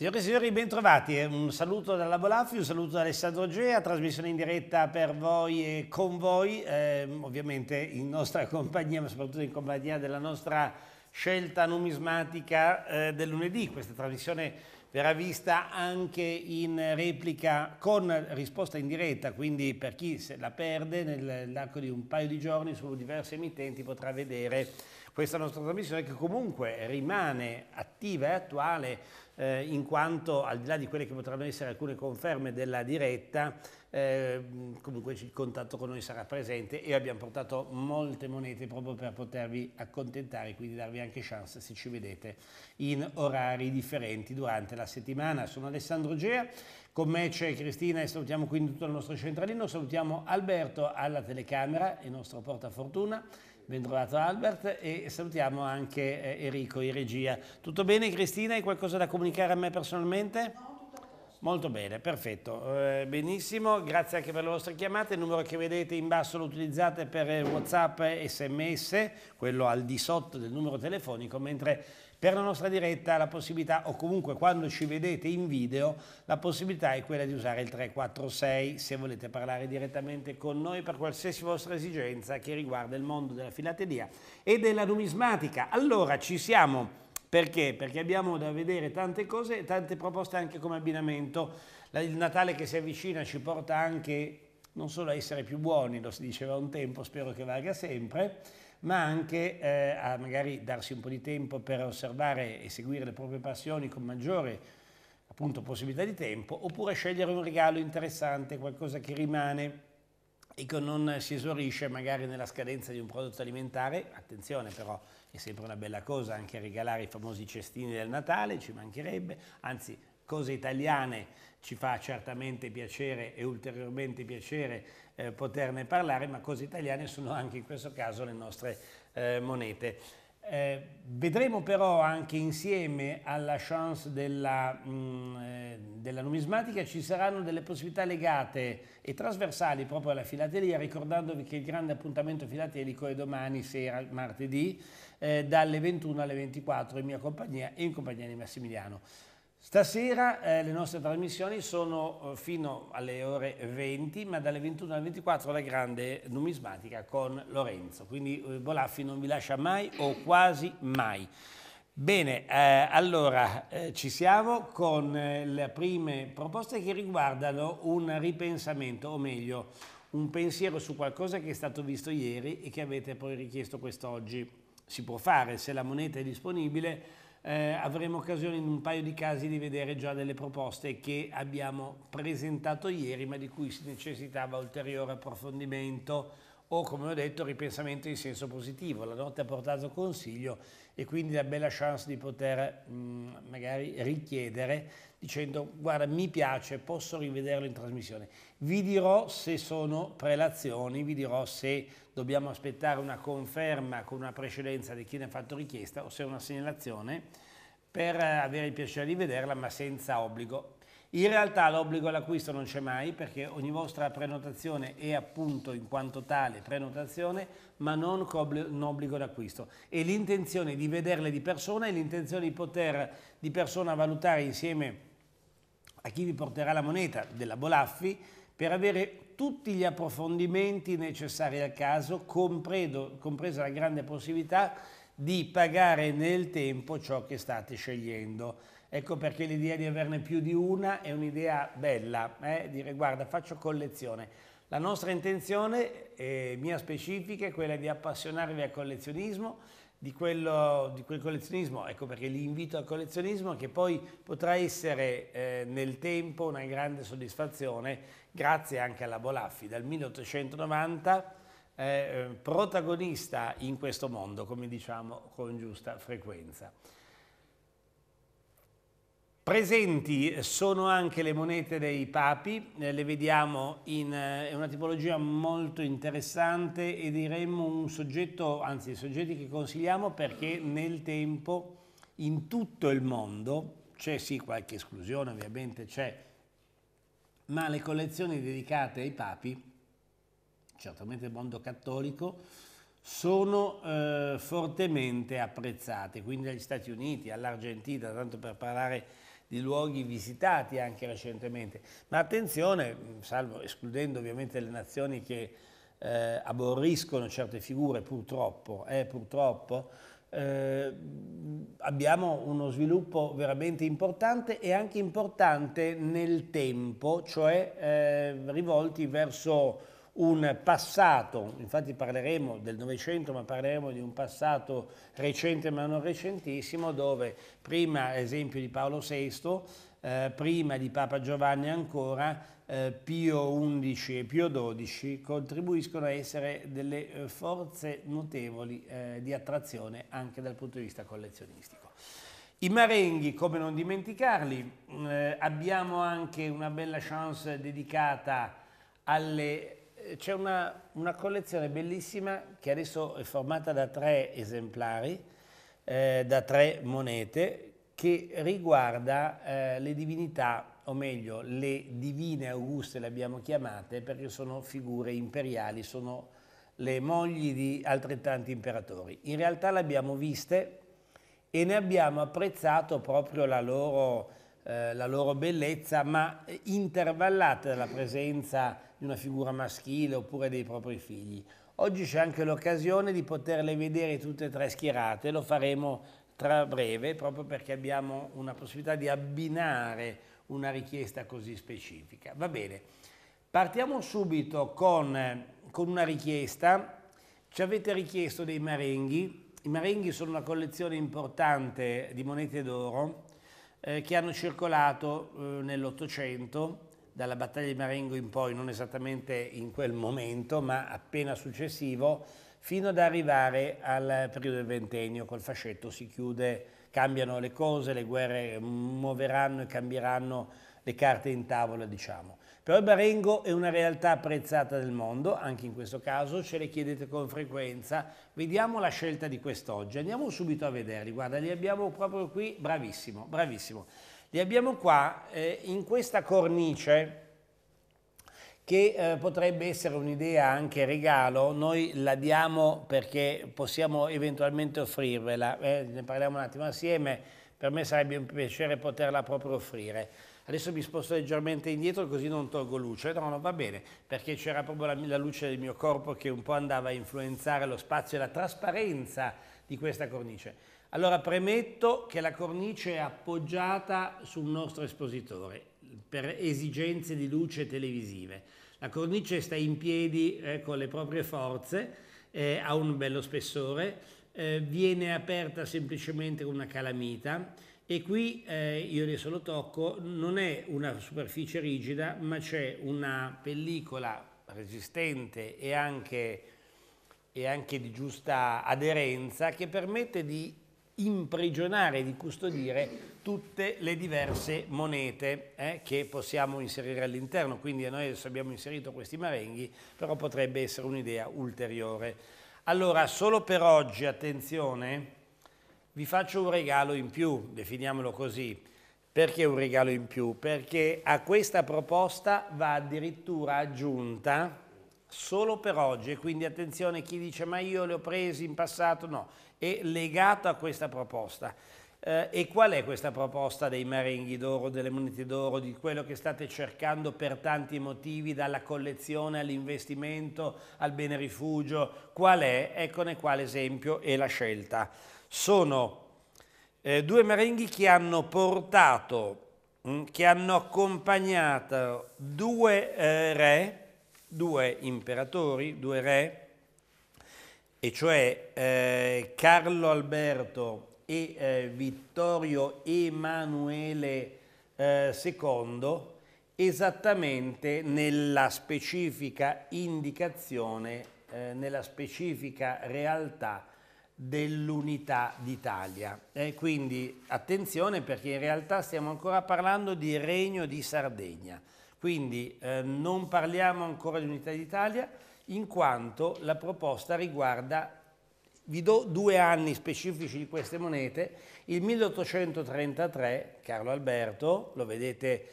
Signore e signori, bentrovati. Eh, un saluto dalla Bolaffi, un saluto da Alessandro Gea, trasmissione in diretta per voi e con voi, eh, ovviamente in nostra compagnia, ma soprattutto in compagnia della nostra scelta numismatica eh, del lunedì. Questa trasmissione verrà vista anche in replica con risposta in diretta, quindi per chi se la perde nell'arco di un paio di giorni su diverse emittenti potrà vedere questa nostra trasmissione che comunque rimane attiva e attuale eh, in quanto al di là di quelle che potranno essere alcune conferme della diretta, eh, comunque il contatto con noi sarà presente e abbiamo portato molte monete proprio per potervi accontentare, quindi darvi anche chance se ci vedete in orari differenti durante la settimana. Sono Alessandro Gea, con me c'è Cristina e salutiamo quindi tutto il nostro centralino, salutiamo Alberto alla telecamera, il nostro portafortuna. Bentrovato Albert e salutiamo anche eh, Enrico in regia. Tutto bene Cristina? Hai qualcosa da comunicare a me personalmente? No. Molto bene, perfetto, eh, benissimo, grazie anche per le vostre chiamate, il numero che vedete in basso lo utilizzate per eh, Whatsapp, sms, quello al di sotto del numero telefonico, mentre per la nostra diretta la possibilità, o comunque quando ci vedete in video, la possibilità è quella di usare il 346 se volete parlare direttamente con noi per qualsiasi vostra esigenza che riguarda il mondo della filatelia e della numismatica. Allora ci siamo. Perché? Perché abbiamo da vedere tante cose e tante proposte anche come abbinamento. Il Natale che si avvicina ci porta anche non solo a essere più buoni, lo si diceva un tempo, spero che valga sempre, ma anche eh, a magari darsi un po' di tempo per osservare e seguire le proprie passioni con maggiore appunto, possibilità di tempo, oppure scegliere un regalo interessante, qualcosa che rimane e che non si esaurisce magari nella scadenza di un prodotto alimentare, attenzione però è sempre una bella cosa anche regalare i famosi cestini del Natale, ci mancherebbe, anzi cose italiane ci fa certamente piacere e ulteriormente piacere eh, poterne parlare, ma cose italiane sono anche in questo caso le nostre eh, monete. Eh, vedremo però anche insieme alla chance della, mh, mm, eh, della, numismatica ci saranno delle possibilità legate e trasversali proprio alla filatelia, ricordandovi che il grande appuntamento filatelico è domani sera, martedì, eh, dalle 21 alle 24 in mia compagnia e in compagnia di Massimiliano. Stasera eh, le nostre trasmissioni sono eh, fino alle ore 20, ma dalle 21 alle 24 la grande numismatica con Lorenzo. Quindi eh, Bolaffi non vi lascia mai o quasi mai. Bene, eh, allora eh, ci siamo con eh, le prime proposte che riguardano un ripensamento, o meglio, un pensiero su qualcosa che è stato visto ieri e che avete poi richiesto quest'oggi. Si può fare se la moneta è disponibile eh, avremo occasione in un paio di casi di vedere già delle proposte che abbiamo presentato ieri ma di cui si necessitava ulteriore approfondimento o come ho detto ripensamento in senso positivo. La notte ha portato consiglio e quindi la bella chance di poter mh, mm, magari richiedere dicendo guarda mi piace, posso rivederlo in trasmissione. Vi dirò se sono prelazioni, vi dirò se dobbiamo aspettare una conferma con una precedenza di chi ne ha fatto richiesta o se è una segnalazione per avere il piacere di vederla ma senza obbligo. In realtà l'obbligo all'acquisto non c'è mai perché ogni vostra prenotazione è appunto in quanto tale prenotazione ma non un obbligo d'acquisto. E l'intenzione di vederle di persona e l'intenzione di poter di persona valutare insieme a chi vi porterà la moneta della Bolaffi per avere tutti gli approfondimenti necessari al caso, compredo, compresa la grande possibilità di pagare nel tempo ciò che state scegliendo. Ecco perché l'idea di averne più di una è un'idea bella, eh? dire guarda faccio collezione. La nostra intenzione, eh, mia specifica, è quella di appassionarvi al collezionismo, di, quello, di, quel collezionismo, ecco perché li al collezionismo che poi potrà essere eh, nel tempo una grande soddisfazione grazie anche alla Bolaffi dal 1890 eh, eh, protagonista in questo mondo, come diciamo con giusta frequenza. Presenti sono anche le monete dei papi, eh, le vediamo in eh, è una tipologia molto interessante e diremmo un soggetto, anzi soggetti che consigliamo perché nel tempo in tutto il mondo, c'è sì qualche esclusione ovviamente c'è, ma le collezioni dedicate ai papi, certamente il mondo cattolico, sono eh, fortemente apprezzate, quindi agli Stati Uniti, all'Argentina, tanto per parlare di di luoghi visitati anche recentemente. Ma attenzione, salvo, escludendo ovviamente le nazioni che eh, aborriscono certe figure, purtroppo, eh, purtroppo eh, abbiamo uno sviluppo veramente importante e anche importante nel tempo, cioè eh, rivolti verso un passato, infatti parleremo del Novecento, ma parleremo di un passato recente ma non recentissimo, dove prima ad esempio di Paolo VI, eh, prima di Papa Giovanni ancora, eh, Pio XI e Pio XII contribuiscono a essere delle eh, forze notevoli eh, di attrazione anche dal punto di vista collezionistico. I Marenghi, come non dimenticarli, mm, eh, abbiamo anche una bella chance dedicata alle c'è una, una, collezione bellissima che adesso è formata da tre esemplari, eh, da tre monete, che riguarda eh, le divinità, o meglio, le divine auguste le abbiamo chiamate perché sono figure imperiali, sono le mogli di altrettanti imperatori. In realtà le abbiamo viste e ne abbiamo apprezzato proprio la loro eh, la loro bellezza, ma eh, intervallate dalla presenza di una figura maschile oppure dei propri figli. Oggi c'è anche l'occasione di poterle vedere tutte e tre schierate, lo faremo tra breve, proprio perché abbiamo una possibilità di abbinare una richiesta così specifica. Va bene, partiamo subito con, eh, con una richiesta. Ci avete richiesto dei marenghi. I marenghi sono una collezione importante di monete d'oro eh, che hanno circolato eh, nell'Ottocento, dalla battaglia di Marengo in poi, non esattamente in quel momento, ma appena successivo, fino ad arrivare al periodo del ventennio, col fascetto si chiude, cambiano le cose, le guerre muoveranno e cambieranno le carte in tavola, diciamo. Però il Barengo è una realtà apprezzata del mondo, anche in questo caso ce le chiedete con frequenza. Vediamo la scelta di quest'oggi, andiamo subito a vederli, guarda li abbiamo proprio qui, bravissimo, bravissimo. Li abbiamo qua eh, in questa cornice che eh, potrebbe essere un'idea anche regalo, noi la diamo perché possiamo eventualmente offrirvela, eh, ne parliamo un attimo assieme, per me sarebbe un piacere poterla proprio offrire adesso mi sposto leggermente indietro così non tolgo luce, no, no, va bene, perché c'era proprio la, la luce del mio corpo che un po' andava a influenzare lo spazio e la trasparenza di questa cornice. Allora premetto che la cornice è appoggiata sul nostro espositore per esigenze di luce televisive. La cornice sta in piedi eh, con le proprie forze, eh, ha un bello spessore, eh, viene aperta semplicemente con una calamita e qui eh, io adesso lo tocco, non è una superficie rigida ma c'è una pellicola resistente e anche, e anche di giusta aderenza che permette di imprigionare, di custodire tutte le diverse monete eh, che possiamo inserire all'interno. Quindi noi adesso abbiamo inserito questi marenghi, però potrebbe essere un'idea ulteriore. Allora, solo per oggi, attenzione, vi faccio un regalo in più, definiamolo così. Perché un regalo in più? Perché a questa proposta va addirittura aggiunta solo per oggi, e quindi attenzione chi dice ma io le ho presi in passato, no, è legato a questa proposta. Eh, e qual è questa proposta dei marenghi d'oro, delle monete d'oro, di quello che state cercando per tanti motivi, dalla collezione all'investimento, al bene rifugio? Qual è? Eccone qua l'esempio e la scelta sono eh, due marenghi che hanno portato, mh, mm, che hanno accompagnato due eh, re, due imperatori, due re, e cioè eh, Carlo Alberto e eh, Vittorio Emanuele II, eh, esattamente nella specifica indicazione, eh, nella specifica realtà dell'unità d'Italia. Eh, quindi attenzione perché in realtà stiamo ancora parlando di Regno di Sardegna, quindi eh, non parliamo ancora di unità d'Italia in quanto la proposta riguarda, vi do due anni specifici di queste monete, il 1833, Carlo Alberto, lo vedete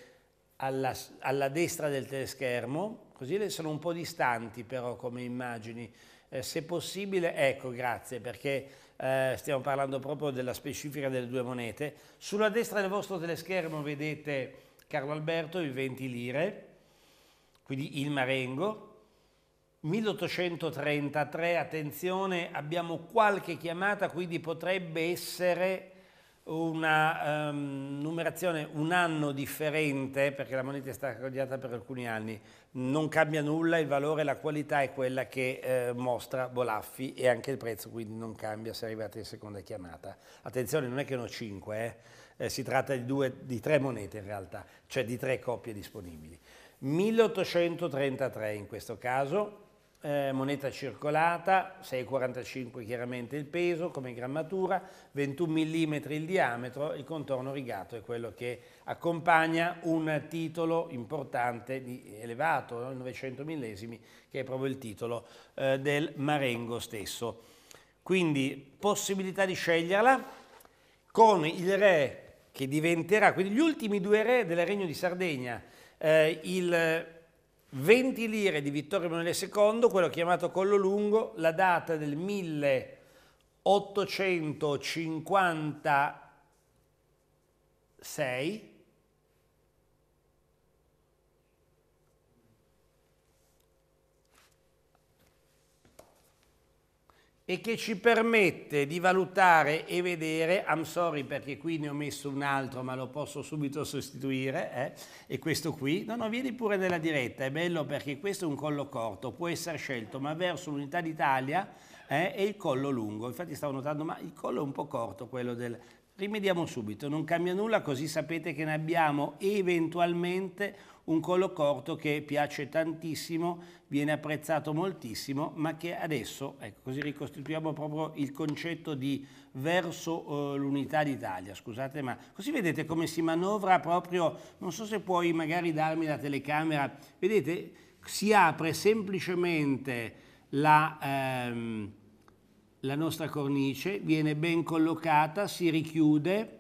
alla, alla destra del teleschermo, così sono un po' distanti però come immagini, eh, se possibile, ecco grazie perché eh, stiamo parlando proprio della specifica delle due monete, sulla destra del vostro teleschermo vedete Carlo Alberto i 20 lire, quindi il Marengo, 1833, attenzione abbiamo qualche chiamata quindi potrebbe essere una um, numerazione un anno differente, perché la moneta è stata codiata per alcuni anni, non cambia nulla, il valore, la qualità è quella che eh, mostra Bolaffi e anche il prezzo, quindi non cambia se arrivate in seconda chiamata. Attenzione, non è che sono 5, eh? Eh, si tratta di, due, di tre monete in realtà, cioè di tre coppie disponibili. 1833 in questo caso, eh, moneta circolata, 6,45 chiaramente il peso come grammatura, 21 mm il diametro, il contorno rigato è quello che accompagna un titolo importante, di, elevato, no? 900 millesimi, che è proprio il titolo eh, del Marengo stesso. Quindi possibilità di sceglierla con il re che diventerà, quindi gli ultimi due re del Regno di Sardegna, eh, il 20 lire di Vittorio Emanuele II, quello chiamato Collo Lungo, la data del 1856, e che ci permette di valutare e vedere, I'm sorry perché qui ne ho messo un altro ma lo posso subito sostituire, eh? e questo qui, no no vieni pure nella diretta, è bello perché questo è un collo corto, può essere scelto ma verso l'unità d'Italia eh, e il collo lungo, infatti stavo notando ma il collo è un po' corto quello del... Rimediamo subito, non cambia nulla così sapete che ne abbiamo eventualmente un collo corto che piace tantissimo, viene apprezzato moltissimo, ma che adesso, ecco, così ricostituiamo proprio il concetto di verso eh, l'unità d'Italia, scusate, ma così vedete come si manovra proprio, non so se puoi magari darmi la telecamera, vedete, si apre semplicemente la... Ehm, la nostra cornice, viene ben collocata, si richiude,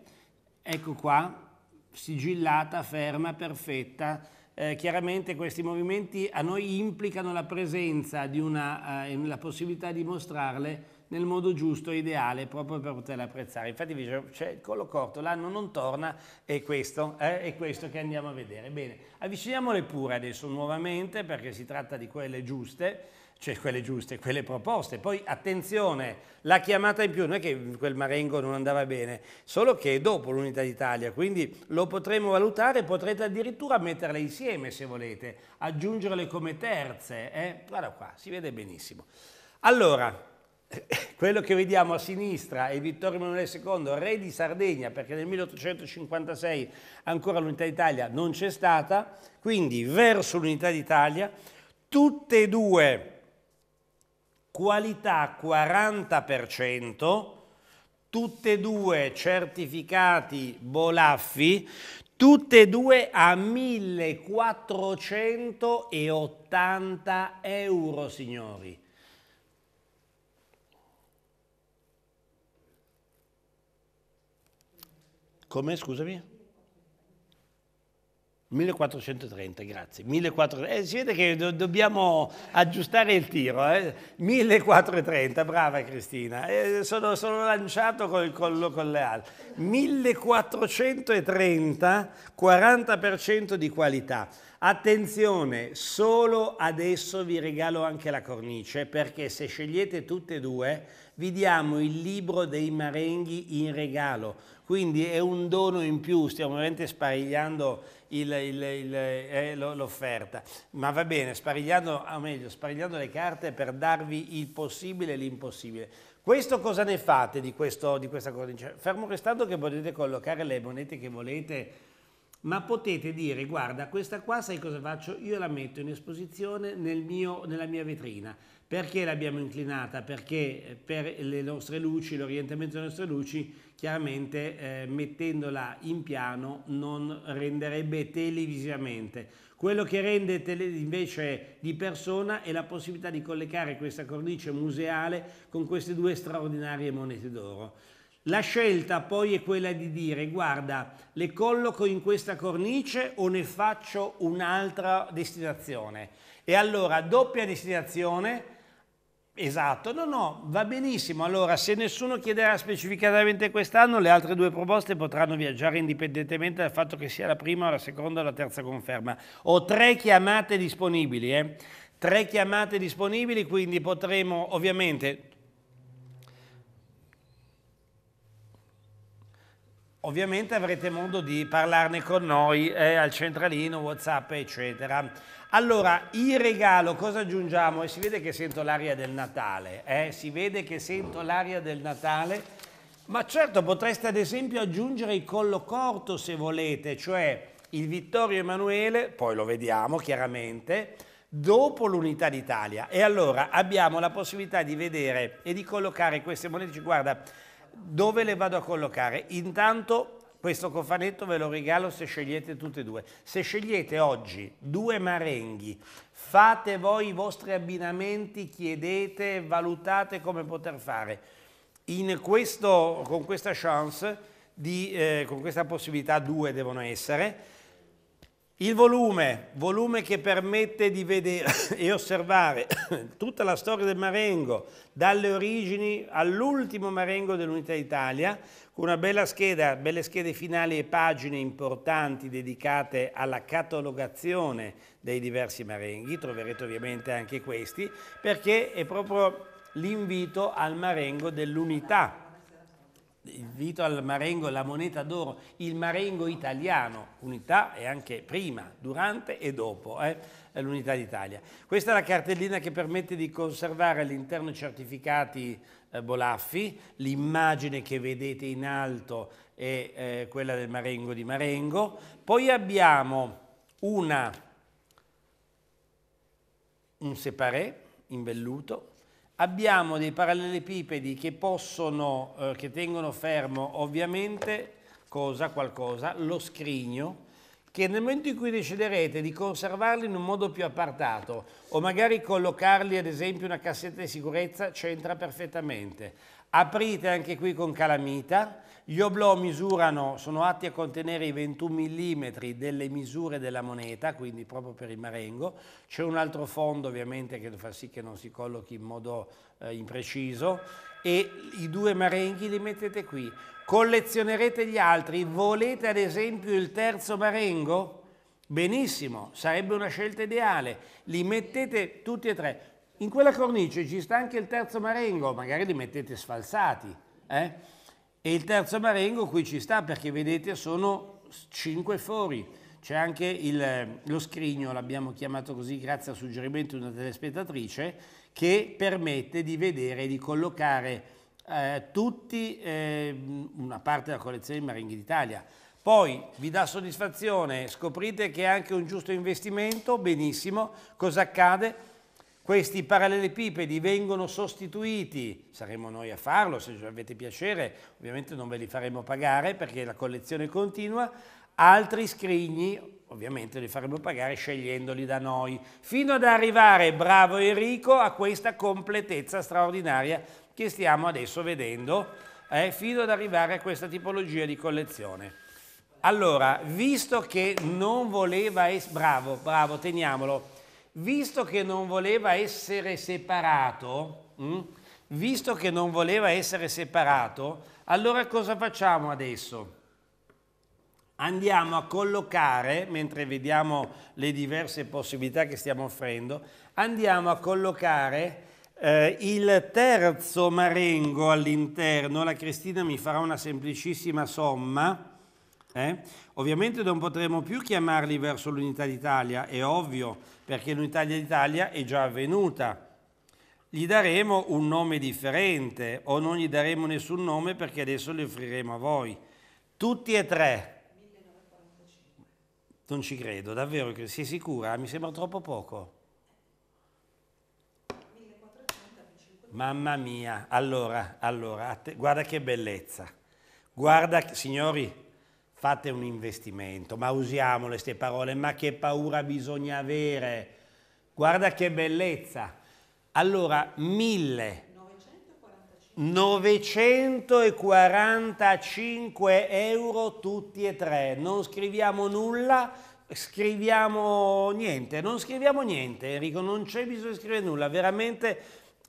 ecco qua, sigillata, ferma, perfetta, eh, chiaramente questi movimenti a noi implicano la presenza di una, eh, la possibilità di mostrarle nel modo giusto e ideale proprio per poterle apprezzare. Infatti vi dicevo, c'è il collo corto, l'anno non torna e questo, eh, è questo che andiamo a vedere. Bene, avviciniamole pure adesso nuovamente perché si tratta di quelle giuste cioè quelle giuste, quelle proposte. Poi attenzione, la chiamata in più, non è che quel Marengo non andava bene, solo che è dopo l'Unità d'Italia, quindi lo potremo valutare, potrete addirittura metterle insieme se volete, aggiungerle come terze, eh? guarda qua, si vede benissimo. Allora, quello che vediamo a sinistra è Vittorio Emanuele II, re di Sardegna, perché nel 1856 ancora l'unità d'Italia non c'è stata, quindi verso l'unità d'Italia, tutte e due qualità 40%, tutte e due certificati Bolaffi, tutte e due a 1480 euro, signori. Come, scusami? 1430, grazie. 1430. Eh, si vede che do dobbiamo aggiustare il tiro. Eh? 1430, brava Cristina. Eh, sono, sono, lanciato col collo con le ali. 1430, 40% di qualità. Attenzione, solo adesso vi regalo anche la cornice perché se scegliete tutte e due vi diamo il libro dei Marenghi in regalo, quindi è un dono in più, stiamo veramente sparigliando eh, l'offerta. Eh, Ma va bene, sparigliando, o meglio, sparigliando le carte per darvi il possibile e l'impossibile. Questo cosa ne fate di, questo, di questa cosa? fermo restando che potete collocare le monete che volete, ma potete dire, guarda, questa qua sai cosa faccio? Io la metto in esposizione nel mio, nella mia vetrina perché l'abbiamo inclinata? Perché eh, per le nostre luci, l'orientamento delle nostre luci, chiaramente eh, mettendola in piano non renderebbe televisivamente. Quello che rende tele, invece di persona è la possibilità di collegare questa cornice museale con queste due straordinarie monete d'oro. La scelta poi è quella di dire guarda, le colloco in questa cornice o ne faccio un'altra destinazione. E allora doppia destinazione Esatto, no, no, va benissimo. Allora, se nessuno chiederà specificatamente quest'anno, le altre due proposte potranno viaggiare indipendentemente dal fatto che sia la prima, la seconda o la terza conferma. Ho tre chiamate disponibili, eh? tre chiamate disponibili, quindi potremo ovviamente... Ovviamente avrete modo di parlarne con noi eh, al centralino, Whatsapp, eccetera. Allora, il regalo, cosa aggiungiamo? E si vede che sento l'aria del Natale, eh? si vede che sento l'aria del Natale, ma certo potreste ad esempio aggiungere il collo corto se volete, cioè il Vittorio Emanuele, poi lo vediamo chiaramente, dopo l'unità d'Italia. E allora abbiamo la possibilità di vedere e di collocare queste monete, guarda, dove le vado a collocare? Intanto questo cofanetto ve lo regalo se scegliete tutte e due. Se scegliete oggi due marenghi, fate voi i vostri abbinamenti, chiedete, valutate come poter fare. Questo, con questa chance, di, eh, con questa possibilità due devono essere, il volume, volume che permette di vedere e osservare tutta la storia del Marengo, dalle origini all'ultimo Marengo dell'Unità d'Italia, con una bella scheda, belle schede finali e pagine importanti dedicate alla catalogazione dei diversi Marenghi, troverete ovviamente anche questi, perché è proprio l'invito al Marengo dell'Unità Invito al Marengo la moneta d'oro, il Marengo italiano, unità e anche prima, durante e dopo eh, l'unità d'Italia. Questa è la cartellina che permette di conservare all'interno i certificati eh, Bolaffi, l'immagine che vedete in alto è eh, quella del Marengo di Marengo. Poi abbiamo una, un separé in velluto, abbiamo dei parallelepipedi che possono, eh, che tengono fermo ovviamente cosa, qualcosa, lo scrigno, che nel momento in cui deciderete di conservarli in un modo più appartato o magari collocarli ad esempio in una cassetta di sicurezza c'entra perfettamente. Aprite anche qui con calamita, gli oblò misurano, sono atti a contenere i 21 mm delle misure della moneta, quindi proprio per il marengo. C'è un altro fondo ovviamente che fa sì che non si collochi in modo eh, impreciso. E i due marenghi li mettete qui. Collezionerete gli altri. Volete ad esempio il terzo marengo? Benissimo, sarebbe una scelta ideale. Li mettete tutti e tre. In quella cornice ci sta anche il terzo marengo, magari li mettete sfalsati. Eh? E il terzo Marengo qui ci sta perché vedete sono cinque fori. C'è anche il, eh, lo scrigno, l'abbiamo chiamato così grazie al suggerimento di una telespettatrice, che permette di vedere, e di collocare eh, tutti eh, una parte della collezione di Marenghi d'Italia. Poi vi dà soddisfazione, scoprite che è anche un giusto investimento, benissimo. Cosa accade? Questi parallelepipedi vengono sostituiti, saremo noi a farlo se avete piacere, ovviamente non ve li faremo pagare perché la collezione continua, altri scrigni ovviamente li faremo pagare scegliendoli da noi, fino ad arrivare, bravo Enrico, a questa completezza straordinaria che stiamo adesso vedendo, eh, fino ad arrivare a questa tipologia di collezione. Allora, visto che non voleva... essere... bravo, bravo, teniamolo visto che non voleva essere separato, mm, visto che non voleva essere separato, allora cosa facciamo adesso? Andiamo a collocare, mentre vediamo le diverse possibilità che stiamo offrendo, andiamo a collocare eh, il terzo marengo all'interno, la Cristina mi farà una semplicissima somma, eh? Ovviamente non potremo più chiamarli verso l'unità d'Italia, è ovvio, perché l'unità d'Italia è già avvenuta. Gli daremo un nome differente o non gli daremo nessun nome perché adesso li offriremo a voi. Tutti e tre. Non ci credo, davvero, sei sicura? Mi sembra troppo poco. Mamma mia, allora, allora, guarda che bellezza. Guarda, signori, fate un investimento, ma usiamo queste parole, ma che paura bisogna avere, guarda che bellezza. Allora, 1000. 945 euro tutti e tre, non scriviamo nulla, scriviamo niente, non scriviamo niente Enrico, non c'è bisogno di scrivere nulla, veramente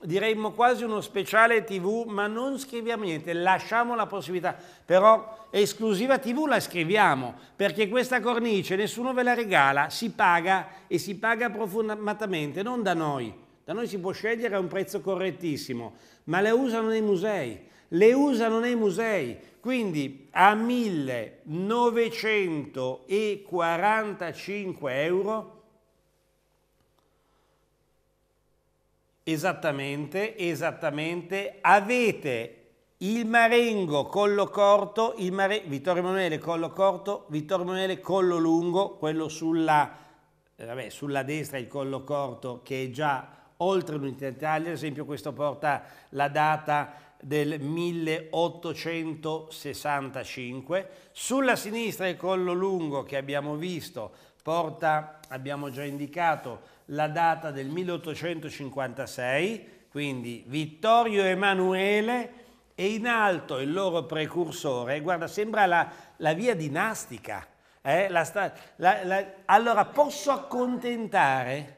diremmo quasi uno speciale tv, ma non scriviamo niente, lasciamo la possibilità, però esclusiva TV la scriviamo, perché questa cornice nessuno ve la regala, si paga e si paga profumatamente, non da noi. Da noi si può scegliere a un prezzo correttissimo, ma le usano nei musei, le usano nei musei. Quindi a 1945 euro esattamente, esattamente, avete il Marengo collo corto, il Mare... Vittorio Emanuele collo corto, Vittorio Emanuele collo lungo, quello sulla, eh, vabbè, sulla destra il collo corto che è già oltre l'unità d'Italia, ad esempio questo porta la data del 1865, sulla sinistra il collo lungo che abbiamo visto porta, abbiamo già indicato, la data del 1856, quindi Vittorio Emanuele e in alto il loro precursore, guarda, sembra la, la via dinastica. Eh? La sta, la, allora posso accontentare?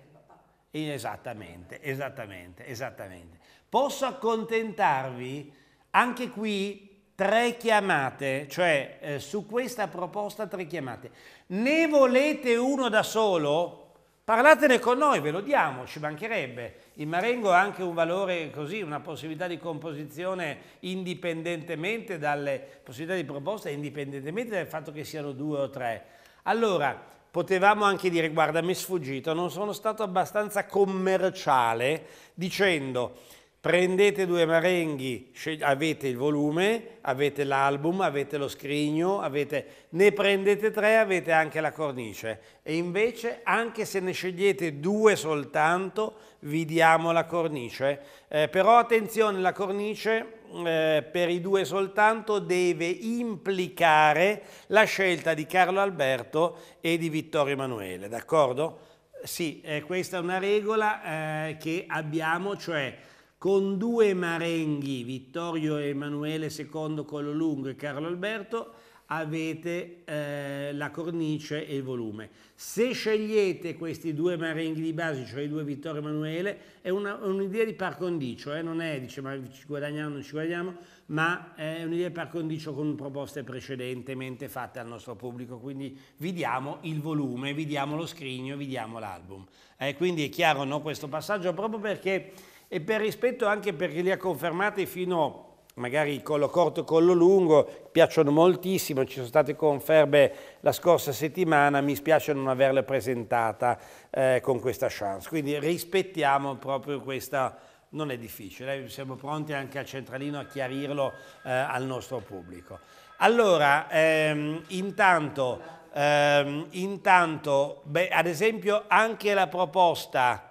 Eh, esattamente, esattamente, esattamente. Posso accontentarvi anche qui tre chiamate, cioè eh, su questa proposta tre chiamate. Ne volete uno da solo? Parlatene con noi, ve lo diamo, ci mancherebbe. Il Marengo ha anche un valore così, una possibilità di composizione indipendentemente dalle possibilità di proposta, indipendentemente dal fatto che siano due o tre. Allora, potevamo anche dire, guarda, mi è sfuggito, non sono stato abbastanza commerciale dicendo prendete due marenghi, avete il volume, avete l'album, avete lo scrigno, avete... ne prendete tre, avete anche la cornice. E invece, anche se ne scegliete due soltanto, vi diamo la cornice. Eh, però attenzione, la cornice eh, per i due soltanto deve implicare la scelta di Carlo Alberto e di Vittorio Emanuele, d'accordo? Sì, eh, questa è una regola eh, che abbiamo, cioè con due marenghi, Vittorio Emanuele II lungo e Carlo Alberto, avete eh, la cornice e il volume. Se scegliete questi due marenghi di base, cioè i due Vittorio Emanuele, è un'idea di par condicio, eh? non è dice ma ci guadagniamo o non ci guadagniamo, ma è un'idea di par condicio con proposte precedentemente fatte al nostro pubblico, quindi vi diamo il volume, vi diamo lo scrigno, vi diamo l'album. Eh, quindi è chiaro no, questo passaggio proprio perché e per rispetto anche perché li ha confermati fino magari collo corto, e collo lungo, piacciono moltissimo, ci sono state conferme la scorsa settimana, mi spiace non averle presentata eh, con questa chance. Quindi rispettiamo proprio questa, non è difficile, eh, siamo pronti anche al centralino a chiarirlo eh, al nostro pubblico. Allora, ehm, intanto, ehm, intanto beh, ad esempio anche la proposta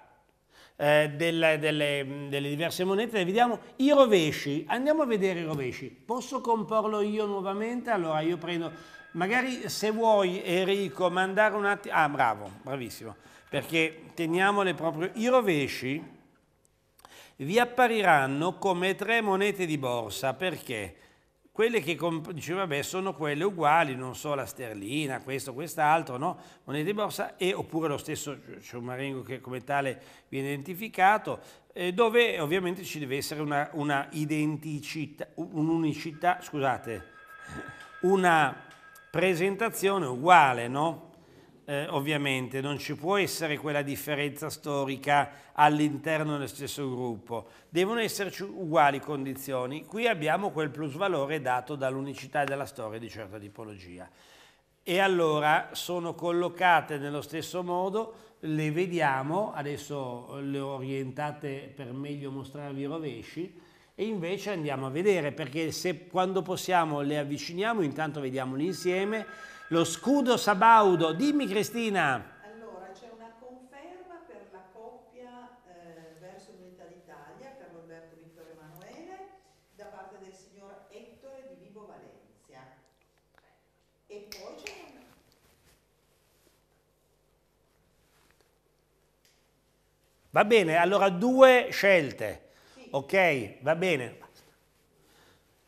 eh, delle, delle, delle, diverse monete, le vediamo. I rovesci, andiamo a vedere i rovesci. Posso comporlo io nuovamente? Allora io prendo, magari se vuoi Enrico mandare un attimo, ah bravo, bravissimo, perché teniamole proprio, i rovesci vi appariranno come tre monete di borsa, perché? quelle che dice vabbè sono quelle uguali, non so, la sterlina, questo, quest'altro, no? monete di borsa, e, oppure lo stesso Sciomarengo che come tale viene identificato, eh, dove ovviamente ci deve essere una, una identicità, un'unicità, scusate, una presentazione uguale, no? eh, ovviamente non ci può essere quella differenza storica all'interno del stesso gruppo, devono esserci uguali condizioni. Qui abbiamo quel plusvalore dato dall'unicità della storia di certa tipologia. E allora sono collocate nello stesso modo, le vediamo, adesso le ho orientate per meglio mostrarvi i rovesci, e invece andiamo a vedere perché se quando possiamo le avviciniamo intanto vediamoli insieme lo scudo sabaudo. Dimmi Cristina. Allora, c'è una conferma per la coppia eh, verso l'Unità d'Italia, Carlo Alberto Vittorio Emanuele, da parte del signor Ettore di Vivo Valencia. E poi c'è una... Va bene, allora due scelte. Sì. Ok, va bene.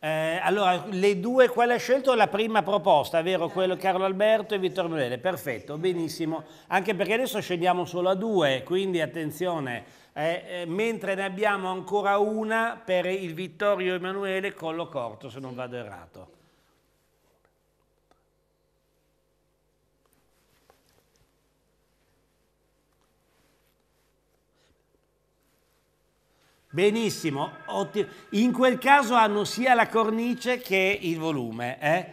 Eh, allora, le due, quale ha scelto? La prima proposta, vero? Quello Carlo Alberto e Vittorio Emanuele, perfetto, benissimo. Anche perché adesso scegliamo solo a due, quindi attenzione, eh, eh, mentre ne abbiamo ancora una per il Vittorio Emanuele Collo Corto, se non vado errato. Benissimo, ottimo. In quel caso hanno sia la cornice che il volume. Eh?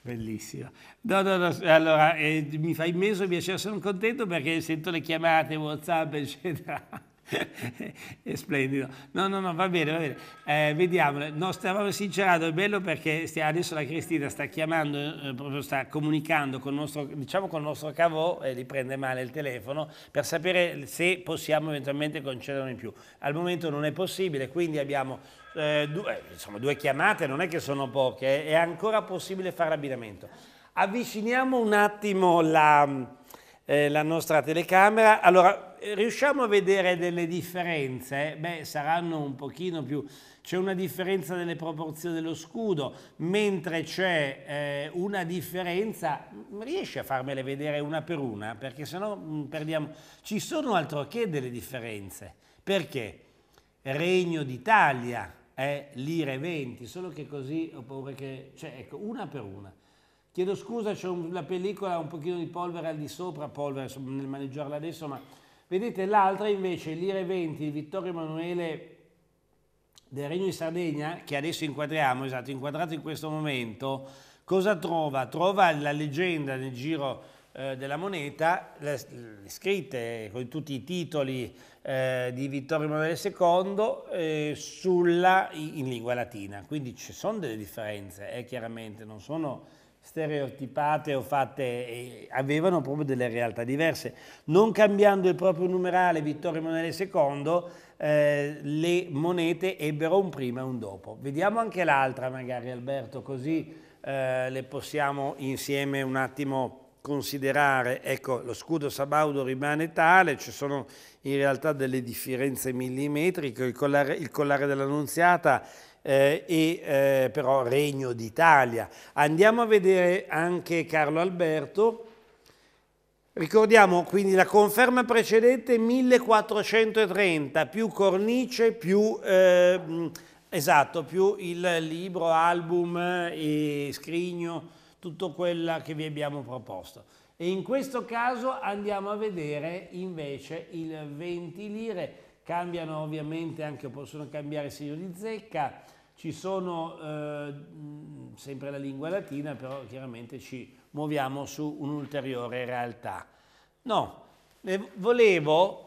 Bellissimo. No, no, no, allora eh, mi fa immenso piacere, sono contento perché sento le chiamate, Whatsapp, eccetera è splendido. No, no, no, va bene, va bene. Eh, vediamo, no, stavamo sincerando, è bello perché stia, adesso la Cristina sta chiamando, eh, proprio sta comunicando con il nostro, diciamo con il nostro cavò e eh, gli prende male il telefono per sapere se possiamo eventualmente concederlo in più. Al momento non è possibile, quindi abbiamo eh, due, eh, insomma, due chiamate, non è che sono poche, eh, è ancora possibile fare abbinamento. Avviciniamo un attimo la eh, la nostra telecamera. Allora, eh, riusciamo a vedere delle differenze? Beh, saranno un pochino più... C'è una differenza delle proporzioni dello scudo, mentre c'è eh, una differenza... Riesci a farmele vedere una per una? Perché sennò mh, perdiamo... Ci sono altro che delle differenze. Perché? Regno d'Italia è eh, lire 20, solo che così ho paura che... Cioè, ecco, una per una. Chiedo scusa, c'è la pellicola, un pochino di polvere al di sopra, polvere nel maneggiarla adesso, ma vedete l'altra invece, l'Ire 20 di Vittorio Emanuele del Regno di Sardegna, che adesso inquadriamo, esatto, inquadrato in questo momento, cosa trova? Trova la leggenda nel giro eh, della moneta, le, le, scritte con tutti i titoli eh, di Vittorio Emanuele II eh, sulla, in, lingua latina. Quindi ci sono delle differenze, eh, chiaramente, non sono stereotipate o fatte, avevano proprio delle realtà diverse. Non cambiando il proprio numerale Vittorio Emanuele II, eh, le monete ebbero un prima e un dopo. Vediamo anche l'altra magari Alberto, così eh, le possiamo insieme un attimo considerare. Ecco, lo scudo sabaudo rimane tale, ci sono in realtà delle differenze millimetriche, il collare, il collare dell'Annunziata eh, e eh, però Regno d'Italia. Andiamo a vedere anche Carlo Alberto. Ricordiamo quindi la conferma precedente 1430 più cornice più eh, esatto, più il libro, album eh, e scrigno, tutto quello che vi abbiamo proposto. E in questo caso andiamo a vedere invece il 20 lire, cambiano ovviamente anche, possono cambiare segno di zecca, ci sono, eh, sempre la lingua latina, però chiaramente ci muoviamo su un'ulteriore realtà. No, volevo...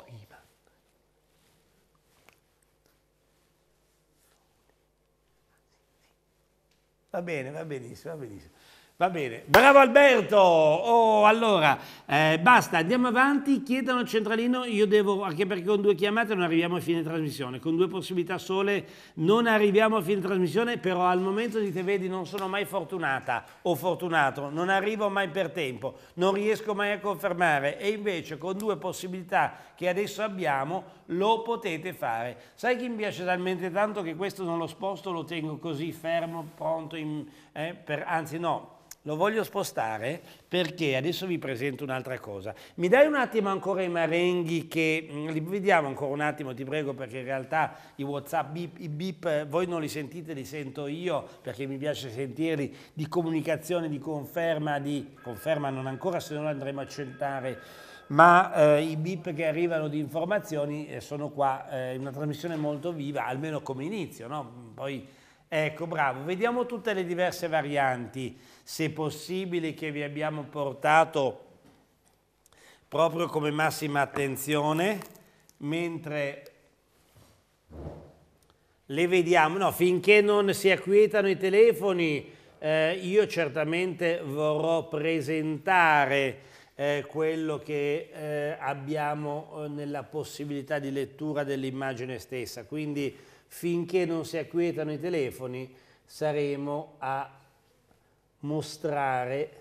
Va bene, va benissimo, va benissimo. Va bene, bravo Alberto! Oh, allora, eh, basta, andiamo avanti, chiedono centralino, io devo, anche perché con due chiamate non arriviamo a fine trasmissione, con due possibilità sole non arriviamo a fine trasmissione, però al momento di te vedi non sono mai fortunata o fortunato, non arrivo mai per tempo, non riesco mai a confermare e invece con due possibilità che adesso abbiamo lo potete fare. Sai che mi piace talmente tanto che questo non lo sposto, lo tengo così fermo, pronto, in, eh, per, anzi no, lo voglio spostare perché adesso vi presento un'altra cosa. Mi dai un attimo ancora i marenghi che mm, li vediamo ancora un attimo, ti prego, perché in realtà i WhatsApp beep, i bip, voi non li sentite, li sento io perché mi piace sentirli di comunicazione, di conferma, di conferma non ancora se non andremo a centrare ma eh, i bip che arrivano di informazioni eh, sono qua eh, in una trasmissione molto viva, almeno come inizio, no? Poi, ecco, bravo, vediamo tutte le diverse varianti se possibile, che vi abbiamo portato proprio come massima attenzione, mentre le vediamo, no, finché non si acquietano i telefoni, eh, io certamente vorrò presentare eh, quello che eh, abbiamo eh, nella possibilità di lettura dell'immagine stessa, quindi finché non si acquietano i telefoni saremo a mostrare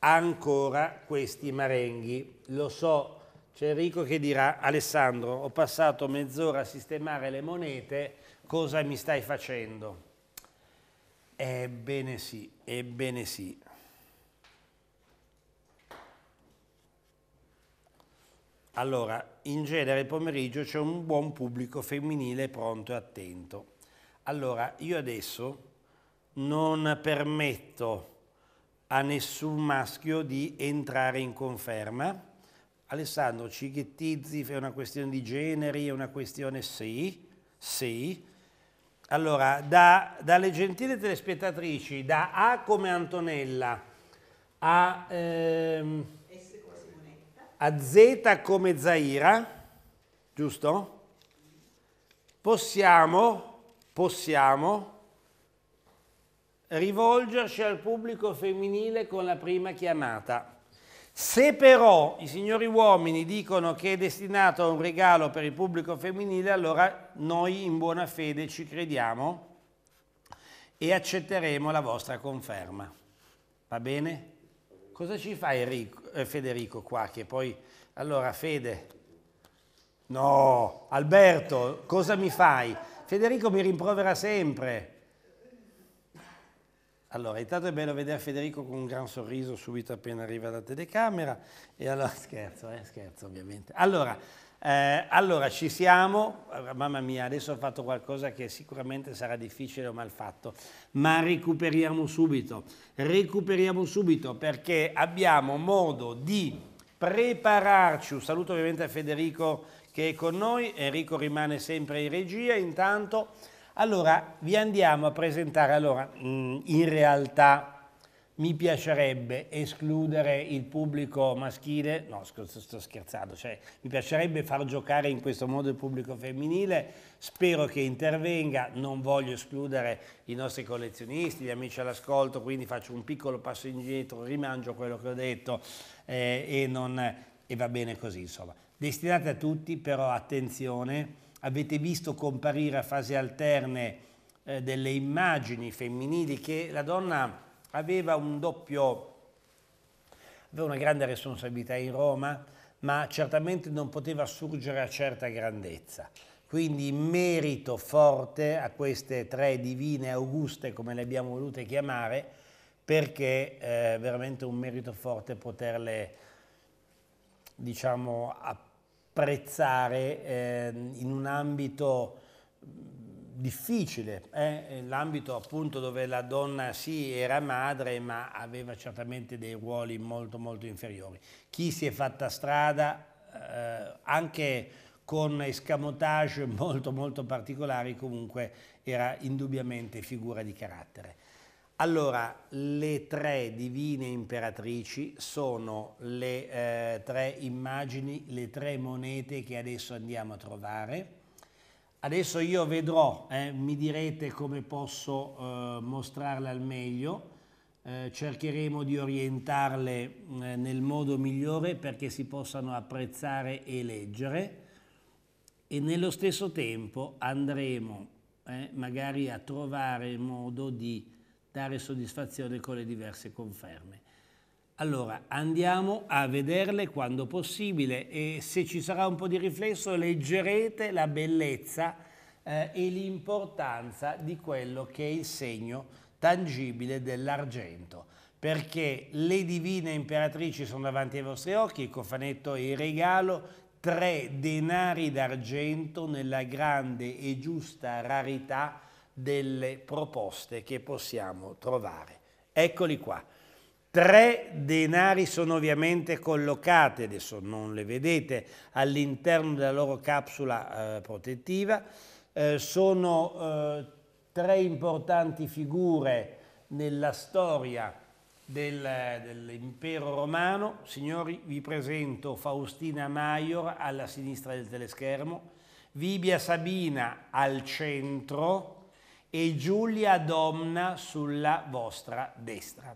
ancora questi marenghi. Lo so, c'è Enrico che dirà, Alessandro, ho passato mezz'ora a sistemare le monete, cosa mi stai facendo? Ebbene sì, ebbene sì. Allora, in genere pomeriggio c'è un buon pubblico femminile pronto e attento. Allora, io adesso non permetto a nessun maschio di entrare in conferma. Alessandro Cighettizzi, è una questione di generi, è una questione sì, sì. Allora, da, dalle gentili telespettatrici, da A come Antonella a, ehm, a Z come Zaira, giusto? Possiamo, possiamo, rivolgersi al pubblico femminile con la prima chiamata. Se però i signori uomini dicono che è destinato a un regalo per il pubblico femminile, allora noi in buona fede ci crediamo e accetteremo la vostra conferma. Va bene? Cosa ci fa Enrico, eh, Federico qua che poi... Allora Fede, no, Alberto, cosa mi fai? Federico mi rimprovera sempre. Allora, intanto è bello vedere Federico con un gran sorriso subito appena arriva la telecamera. E allora, scherzo, eh, scherzo ovviamente. Allora, eh, allora, ci siamo. Eh, mamma mia, adesso ho fatto qualcosa che sicuramente sarà difficile o mal fatto, ma recuperiamo subito. Recuperiamo subito perché abbiamo modo di prepararci. Un saluto ovviamente a Federico che è con noi. Enrico rimane sempre in regia. Intanto allora, vi andiamo a presentare, allora, mm, in realtà mi piacerebbe escludere il pubblico maschile, no sto scherzando, cioè, mi piacerebbe far giocare in questo modo il pubblico femminile, spero che intervenga, non voglio escludere i nostri collezionisti, gli amici all'ascolto, quindi faccio un piccolo passo indietro, rimangio quello che ho detto eh, e, non, e va bene così, insomma. Destinate a tutti, però attenzione, avete visto comparire a fasi alterne eh, delle immagini femminili che la donna aveva un doppio, aveva una grande responsabilità in Roma, ma certamente non poteva surgere a certa grandezza. Quindi merito forte a queste tre divine auguste, come le abbiamo volute chiamare, perché è eh, veramente un merito forte poterle, diciamo, apportare prezzare eh, in un ambito difficile, eh, eh? l'ambito appunto dove la donna sì era madre ma aveva certamente dei ruoli molto molto inferiori. Chi si è fatta strada eh, anche con escamotage molto molto particolari comunque era indubbiamente figura di carattere. Allora, le tre divine imperatrici sono le eh, tre immagini, le tre monete che adesso andiamo a trovare. Adesso io vedrò, eh, mi direte come posso eh, mostrarle al meglio, eh, cercheremo di orientarle eh, nel modo migliore perché si possano apprezzare e leggere e nello stesso tempo andremo eh, magari a trovare modo di dare soddisfazione con le diverse conferme. Allora, andiamo a vederle quando possibile e se ci sarà un po' di riflesso leggerete la bellezza eh, e l'importanza di quello che è il segno tangibile dell'argento, perché le divine imperatrici sono davanti ai vostri occhi, il cofanetto è il regalo, tre denari d'argento nella grande e giusta rarità delle proposte che possiamo trovare. Eccoli qua. Tre denari sono ovviamente collocate, adesso non le vedete, all'interno della loro capsula eh, protettiva. Eh, sono eh, tre importanti figure nella storia del, dell'impero romano. Signori, vi presento Faustina Maior alla sinistra del teleschermo, Vibia Sabina al centro, e Giulia Domna sulla vostra destra.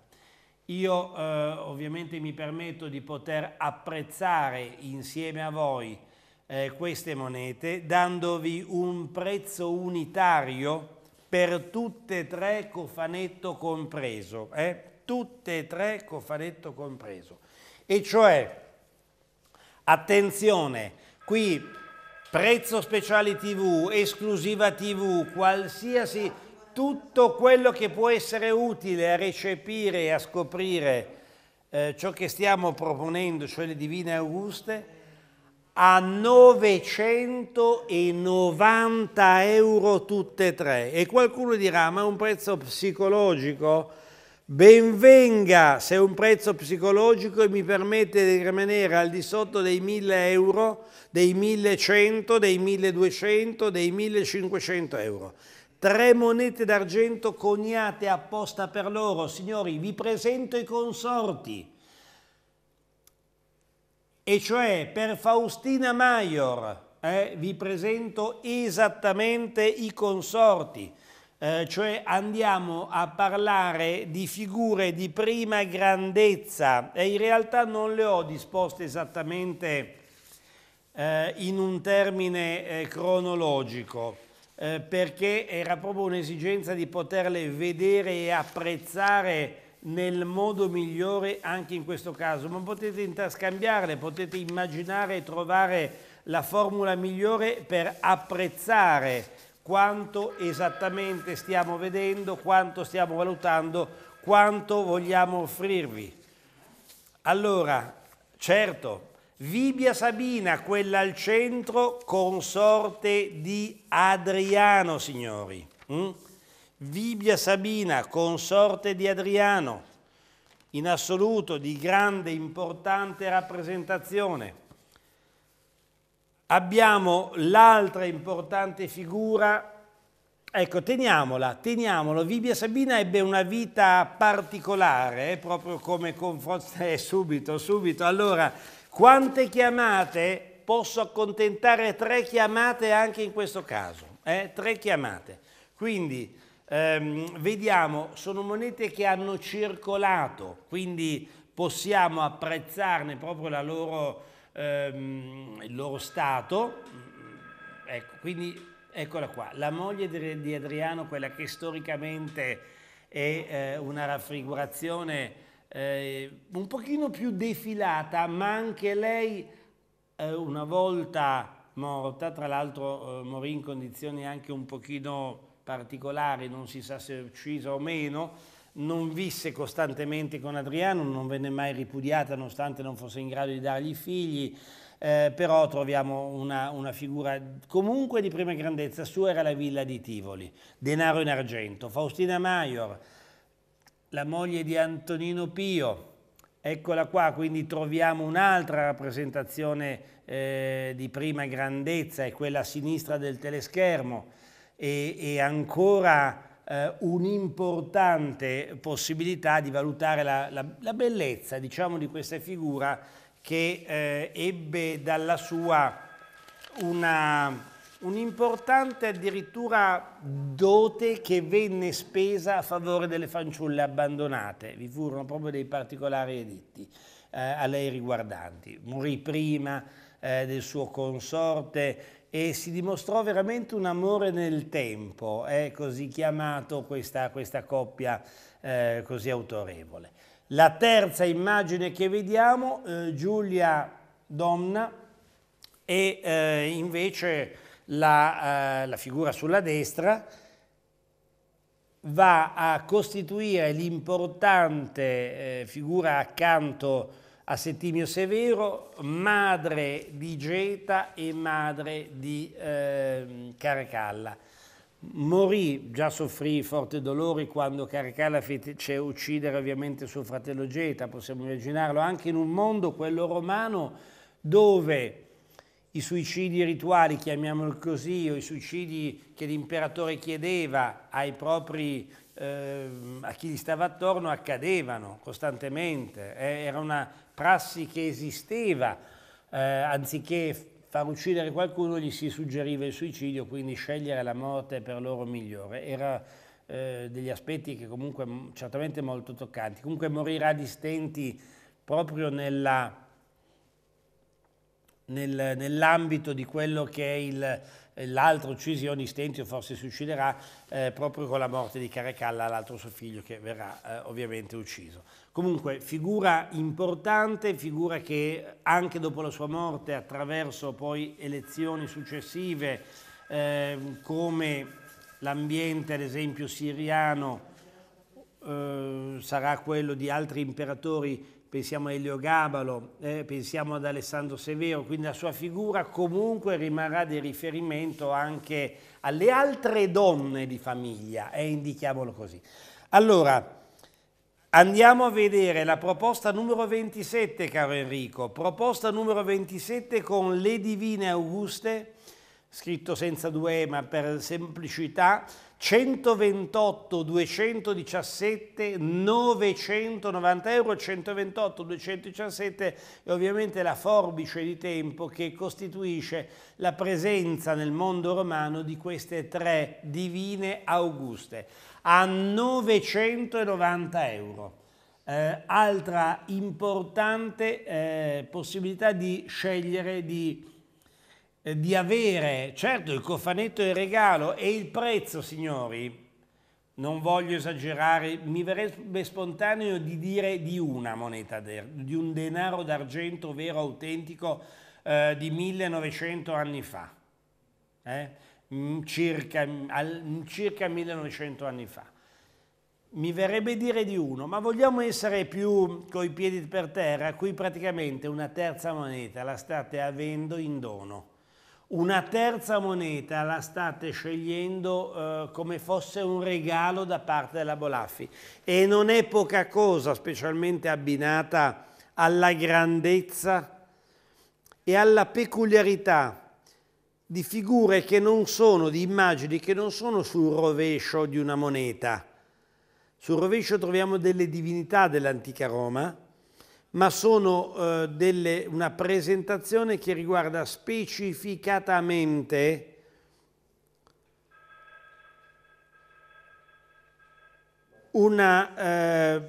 Io eh, ovviamente mi permetto di poter apprezzare insieme a voi eh, queste monete dandovi un prezzo unitario per tutte e tre cofanetto compreso, eh? tutte e tre cofanetto compreso. E cioè, attenzione, qui prezzo speciale TV, esclusiva TV, qualsiasi, tutto quello che può essere utile a recepire e a scoprire eh, ciò che stiamo proponendo, cioè le Divine Auguste, a 990 euro tutte e tre. E qualcuno dirà, ma è un prezzo psicologico? Benvenga se è un prezzo psicologico e mi permette di rimanere al di sotto dei 1000 euro, dei 1100, dei 1200, dei 1500 euro. Tre monete d'argento coniate apposta per loro. Signori, vi presento i consorti. E cioè per Faustina Maior eh, vi presento esattamente i consorti eh, cioè andiamo a parlare di figure di prima grandezza e in realtà non le ho disposte esattamente eh, in un termine eh, cronologico eh, perché era proprio un'esigenza di poterle vedere e apprezzare nel modo migliore anche in questo caso, ma potete interscambiarle, potete immaginare e trovare la formula migliore per apprezzare quanto esattamente stiamo vedendo, quanto stiamo valutando, quanto vogliamo offrirvi. Allora, certo, Vibia Sabina, quella al centro, consorte di Adriano, signori. Mm? Vibia Sabina, consorte di Adriano, in assoluto di grande, importante rappresentazione. Abbiamo l'altra importante figura, ecco, teniamola, teniamolo. Vibia Sabina ebbe una vita particolare, eh, proprio come confronto... Eh, subito, subito. Allora, quante chiamate? Posso accontentare tre chiamate anche in questo caso, eh? tre chiamate. Quindi, ehm, vediamo, sono monete che hanno circolato, quindi possiamo apprezzarne proprio la loro ehm, il loro stato. Mm, ecco, quindi eccola qua, la moglie di Adriano, quella che storicamente è eh, una raffigurazione eh, un pochino più defilata, ma anche lei eh, una volta morta, tra l'altro eh, morì in condizioni anche un pochino particolari, non si sa se uccisa o meno, non visse costantemente con Adriano, non venne mai ripudiata nonostante non fosse in grado di dargli figli, eh, però troviamo una, una, figura comunque di prima grandezza sua era la villa di Tivoli, denaro in argento. Faustina Maior, la moglie di Antonino Pio, eccola qua, quindi troviamo un'altra rappresentazione eh, di prima grandezza, è quella a sinistra del teleschermo e, e ancora eh, un'importante possibilità di valutare la, la, la, bellezza diciamo, di questa figura che eh, ebbe dalla sua un'importante un addirittura dote che venne spesa a favore delle fanciulle abbandonate, vi furono proprio dei particolari editti eh, a lei riguardanti. Morì prima eh, del suo consorte e si dimostrò veramente un amore nel tempo, è così chiamato questa, questa coppia eh, così autorevole. La terza immagine che vediamo, eh, Giulia donna e eh, invece la, la figura sulla destra, va a costituire l'importante eh, figura accanto a Settimio Severo, madre di Geta e madre di eh, Caracalla. Morì, già soffrì forti dolori quando Caracalla fece uccidere ovviamente suo fratello Geta, possiamo immaginarlo, anche in un mondo, quello romano, dove i suicidi rituali, chiamiamolo così, o i suicidi che l'imperatore chiedeva ai propri, eh, a chi gli stava attorno, accadevano costantemente. Eh, era una prassi che esisteva, eh, anziché far uccidere qualcuno gli si suggeriva il suicidio, quindi scegliere la morte per loro migliore. Era eh, degli aspetti che comunque certamente molto toccanti. Comunque morirà di stenti proprio nella nel, nell'ambito di quello che è l'altro uccisione, Istentio forse si ucciderà eh, proprio con la morte di Caracalla, l'altro suo figlio che verrà eh, ovviamente ucciso. Comunque figura importante, figura che anche dopo la sua morte attraverso poi elezioni successive eh, come l'ambiente ad esempio siriano eh, sarà quello di altri imperatori pensiamo a Eliogabalo, eh, pensiamo ad Alessandro Severo, quindi la sua figura comunque rimarrà di riferimento anche alle altre donne di famiglia, e eh, indichiamolo così. Allora, Andiamo a vedere la proposta numero 27, caro Enrico. Proposta numero 27 con Le Divine Auguste, scritto senza due ma per semplicità, 128 217 990 euro 128 217 è ovviamente la forbice di tempo che costituisce la presenza nel mondo romano di queste tre divine auguste a 990 euro eh, altra importante eh, possibilità di scegliere di eh, di avere, certo il cofanetto è regalo e il prezzo, signori, non voglio esagerare, mi verrebbe spontaneo di dire di una moneta, di un denaro d'argento vero, autentico, eh, di 1900 anni fa, eh? Mm, circa, al, mm, circa 1900 anni fa mi verrebbe dire di uno, ma vogliamo essere più coi piedi per terra, qui praticamente una terza moneta la state avendo in dono. Una terza moneta la state scegliendo eh, come fosse un regalo da parte della Bolaffi e non è poca cosa, specialmente abbinata alla grandezza e alla peculiarità di figure che non sono, di immagini che non sono sul rovescio di una moneta. Sul rovescio troviamo delle divinità dell'antica Roma, ma sono eh, delle, una presentazione che riguarda specificatamente una, eh,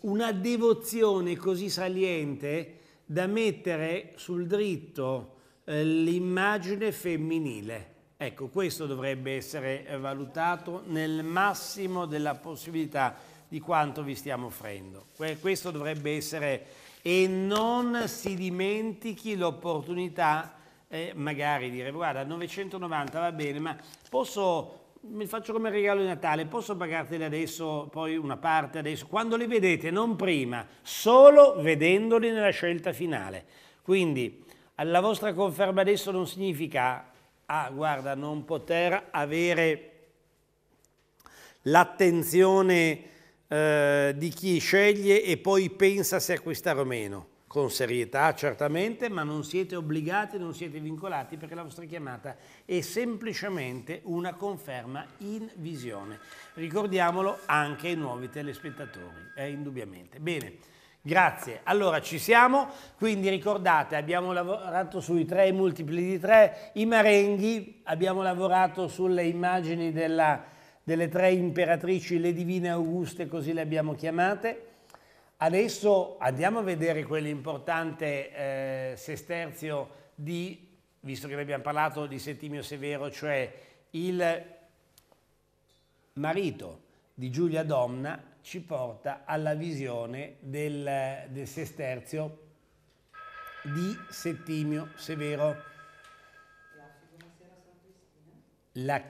una devozione così saliente da mettere sul dritto eh, l'immagine femminile. Ecco, questo dovrebbe essere valutato nel massimo della possibilità di quanto vi stiamo offrendo. Questo dovrebbe essere e non si dimentichi l'opportunità eh, magari dire guarda 990 va bene ma posso mi faccio come regalo di Natale, posso pagartene adesso, poi una parte adesso, quando li vedete, non prima, solo vedendoli nella scelta finale. Quindi la vostra conferma adesso non significa, ah guarda, non poter avere l'attenzione eh, di chi sceglie e poi pensa se acquistare o meno. Con serietà certamente, ma non siete obbligati, non siete vincolati perché la vostra chiamata è semplicemente una conferma in visione. Ricordiamolo anche ai nuovi telespettatori, eh, indubbiamente. Bene. Grazie, allora ci siamo, quindi ricordate abbiamo lavorato sui tre multipli di tre, i marenghi, abbiamo lavorato sulle immagini della delle tre imperatrici, le divine Auguste, così le abbiamo chiamate. Adesso andiamo a vedere quell'importante eh, sesterzio di, visto che ne abbiamo parlato, di Settimio Severo, cioè il marito di Giulia Domna ci porta alla visione del, del sesterzio di Settimio Severo. La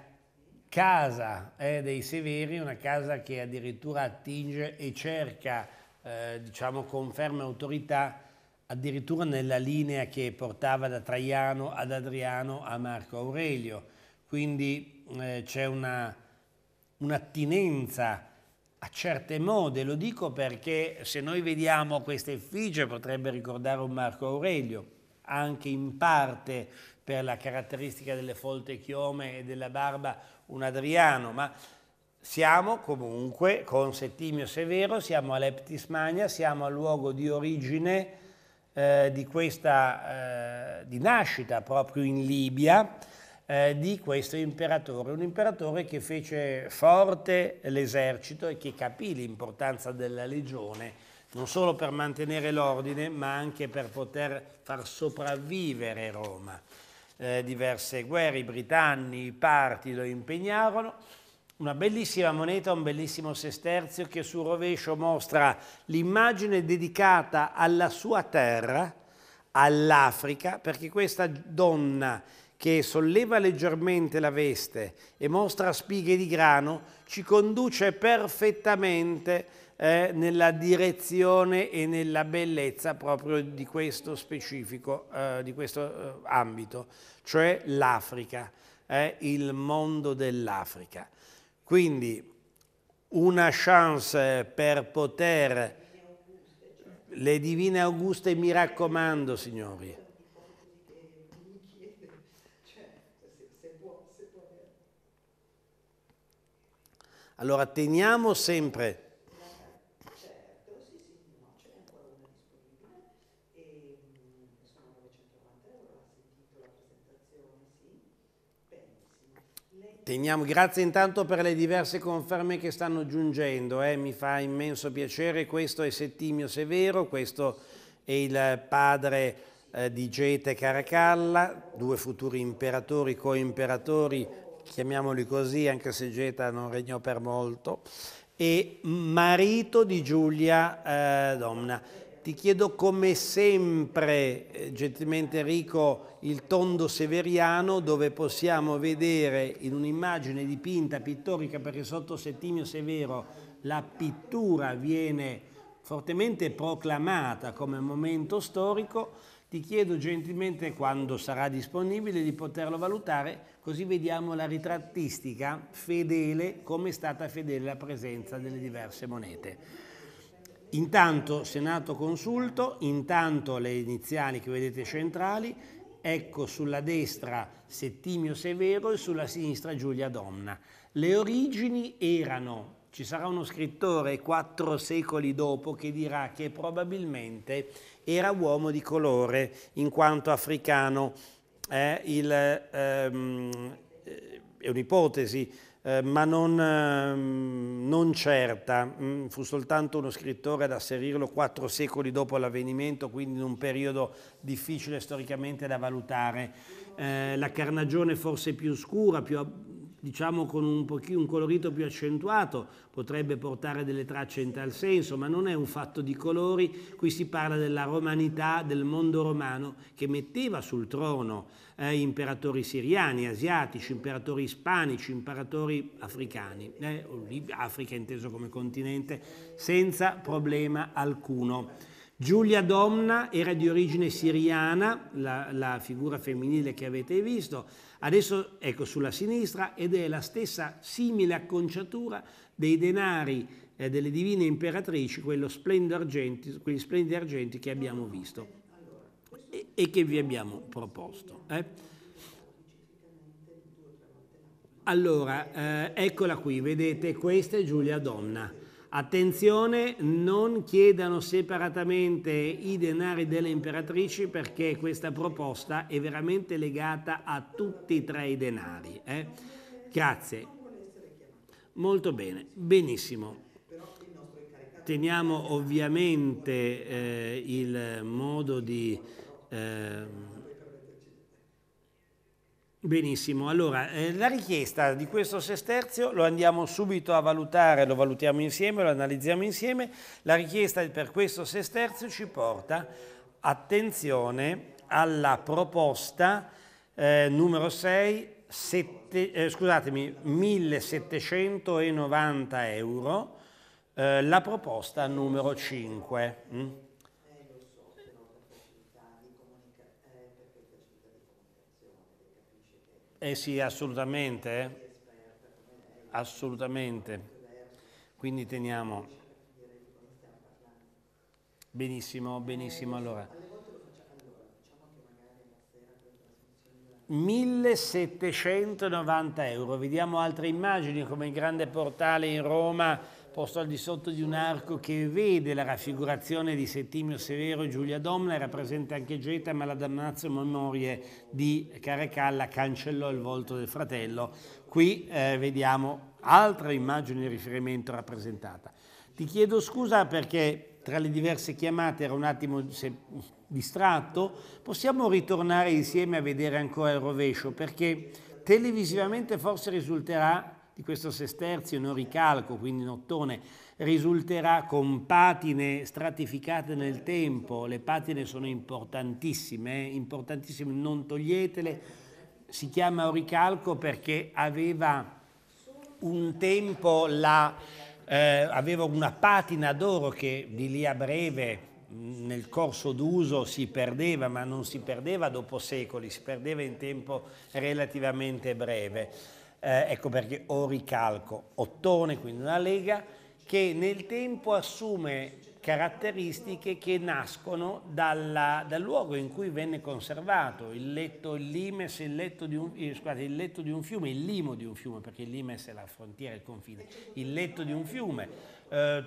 casa eh, dei Severi, una casa che addirittura attinge e cerca eh, diciamo, conferma e autorità addirittura nella linea che portava da Traiano ad Adriano a Marco Aurelio. Quindi eh, c'è un'attinenza a certe mode, lo dico perché se noi vediamo questa effigie potrebbe ricordare un Marco Aurelio, anche in parte per la caratteristica delle folte chiome e della barba un Adriano, ma siamo comunque con Settimio Severo, siamo a Leptis Magna, siamo al luogo di origine eh, di questa, eh, di nascita proprio in Libia, eh, di questo imperatore, un imperatore che fece forte l'esercito e che capì l'importanza della legione, non solo per mantenere l'ordine, ma anche per poter far sopravvivere Roma eh, diverse guerre, i britanni, i parti lo impegnarono. Una bellissima moneta, un bellissimo sesterzio che sul rovescio mostra l'immagine dedicata alla sua terra, all'Africa, perché questa donna che solleva leggermente la veste e mostra spighe di grano ci conduce perfettamente eh, nella direzione e nella bellezza proprio di questo specifico, eh, di questo eh, ambito, cioè l'Africa, eh, il mondo dell'Africa. Quindi una chance per poter... Le divine auguste, mi raccomando, signori. Allora teniamo sempre Teniamo, grazie intanto per le diverse conferme che stanno giungendo, eh. mi fa immenso piacere, questo è Settimio Severo, questo è il padre eh, di Gete Caracalla, due futuri imperatori, coimperatori, chiamiamoli così anche se Geta non regnò per molto, e marito di Giulia eh, Domna. Ti chiedo come sempre, eh, gentilmente Enrico, il tondo severiano dove possiamo vedere in un'immagine dipinta pittorica, perché sotto Settimio Severo la pittura viene fortemente proclamata come momento storico, ti chiedo gentilmente quando sarà disponibile di poterlo valutare, così vediamo la ritrattistica fedele, come è stata fedele la presenza delle diverse monete. Intanto Senato Consulto, intanto le iniziali che vedete centrali, ecco sulla destra Settimio Severo e sulla sinistra Giulia Donna. Le origini erano, ci sarà uno scrittore quattro secoli dopo che dirà che probabilmente era uomo di colore in quanto africano, eh, il, ehm, eh, è un'ipotesi, eh, ma non, ehm, non certa. Mm, fu soltanto uno scrittore ad asserirlo quattro secoli dopo l'avvenimento, quindi in un periodo difficile storicamente da valutare. Eh, la carnagione forse più scura, più, diciamo con un, un, colorito più accentuato, potrebbe portare delle tracce in tal senso, ma non è un fatto di colori, qui si parla della romanità, del mondo romano che metteva sul trono eh, imperatori siriani, asiatici, imperatori ispanici, imperatori africani, eh, Africa inteso come continente, senza problema alcuno. Giulia Domna era di origine siriana, la, la figura femminile che avete visto, adesso ecco sulla sinistra ed è la stessa simile acconciatura dei denari eh, delle divine imperatrici, quello splendor argenti, quegli splendidi argenti che abbiamo visto e, che vi abbiamo proposto. Eh? Allora, eh, eccola qui, vedete, questa è Giulia Donna. Attenzione, non chiedano separatamente i denari delle imperatrici perché questa proposta è veramente legata a tutti e tre i denari. Eh? Grazie. Molto bene, benissimo. Teniamo ovviamente eh, il modo di Ehm, benissimo, allora eh, la richiesta di questo sesterzio lo andiamo subito a valutare, lo valutiamo insieme, lo analizziamo insieme. La richiesta per questo sesterzio ci porta, attenzione, alla proposta eh, numero 6, sette, eh, scusatemi, 1790 euro, eh, la proposta numero 5. Mm? Eh sì, assolutamente, eh? assolutamente. Quindi teniamo. Benissimo, benissimo. Allora, 1790 euro. Vediamo altre immagini come il grande portale in Roma posto al di sotto di un arco che vede la raffigurazione di Settimio Severo e Giulia Domna, era presente anche Geta, ma la damnazio memorie di Caracalla cancellò il volto del fratello. Qui eh, vediamo altra immagine di riferimento rappresentata. Ti chiedo scusa perché tra le diverse chiamate ero un attimo distratto, possiamo ritornare insieme a vedere ancora il rovescio perché televisivamente forse risulterà di questo sesterzio in oricalco, quindi in ottone, risulterà con patine stratificate nel tempo. Le patine sono importantissime, eh? importantissime, non toglietele. Si chiama oricalco perché aveva un tempo la, eh, aveva una patina d'oro che di lì a breve nel corso d'uso si perdeva, ma non si perdeva dopo secoli, si perdeva in tempo relativamente breve. Eh, ecco perché ho ricalco Ottone, quindi una lega che nel tempo assume caratteristiche che nascono dalla, dal luogo in cui venne conservato, il letto, il limes, il letto, di un, eh, scusate, il letto di un fiume, il limo di un fiume, perché il limes è la frontiera, il confine, il letto di un fiume, eh,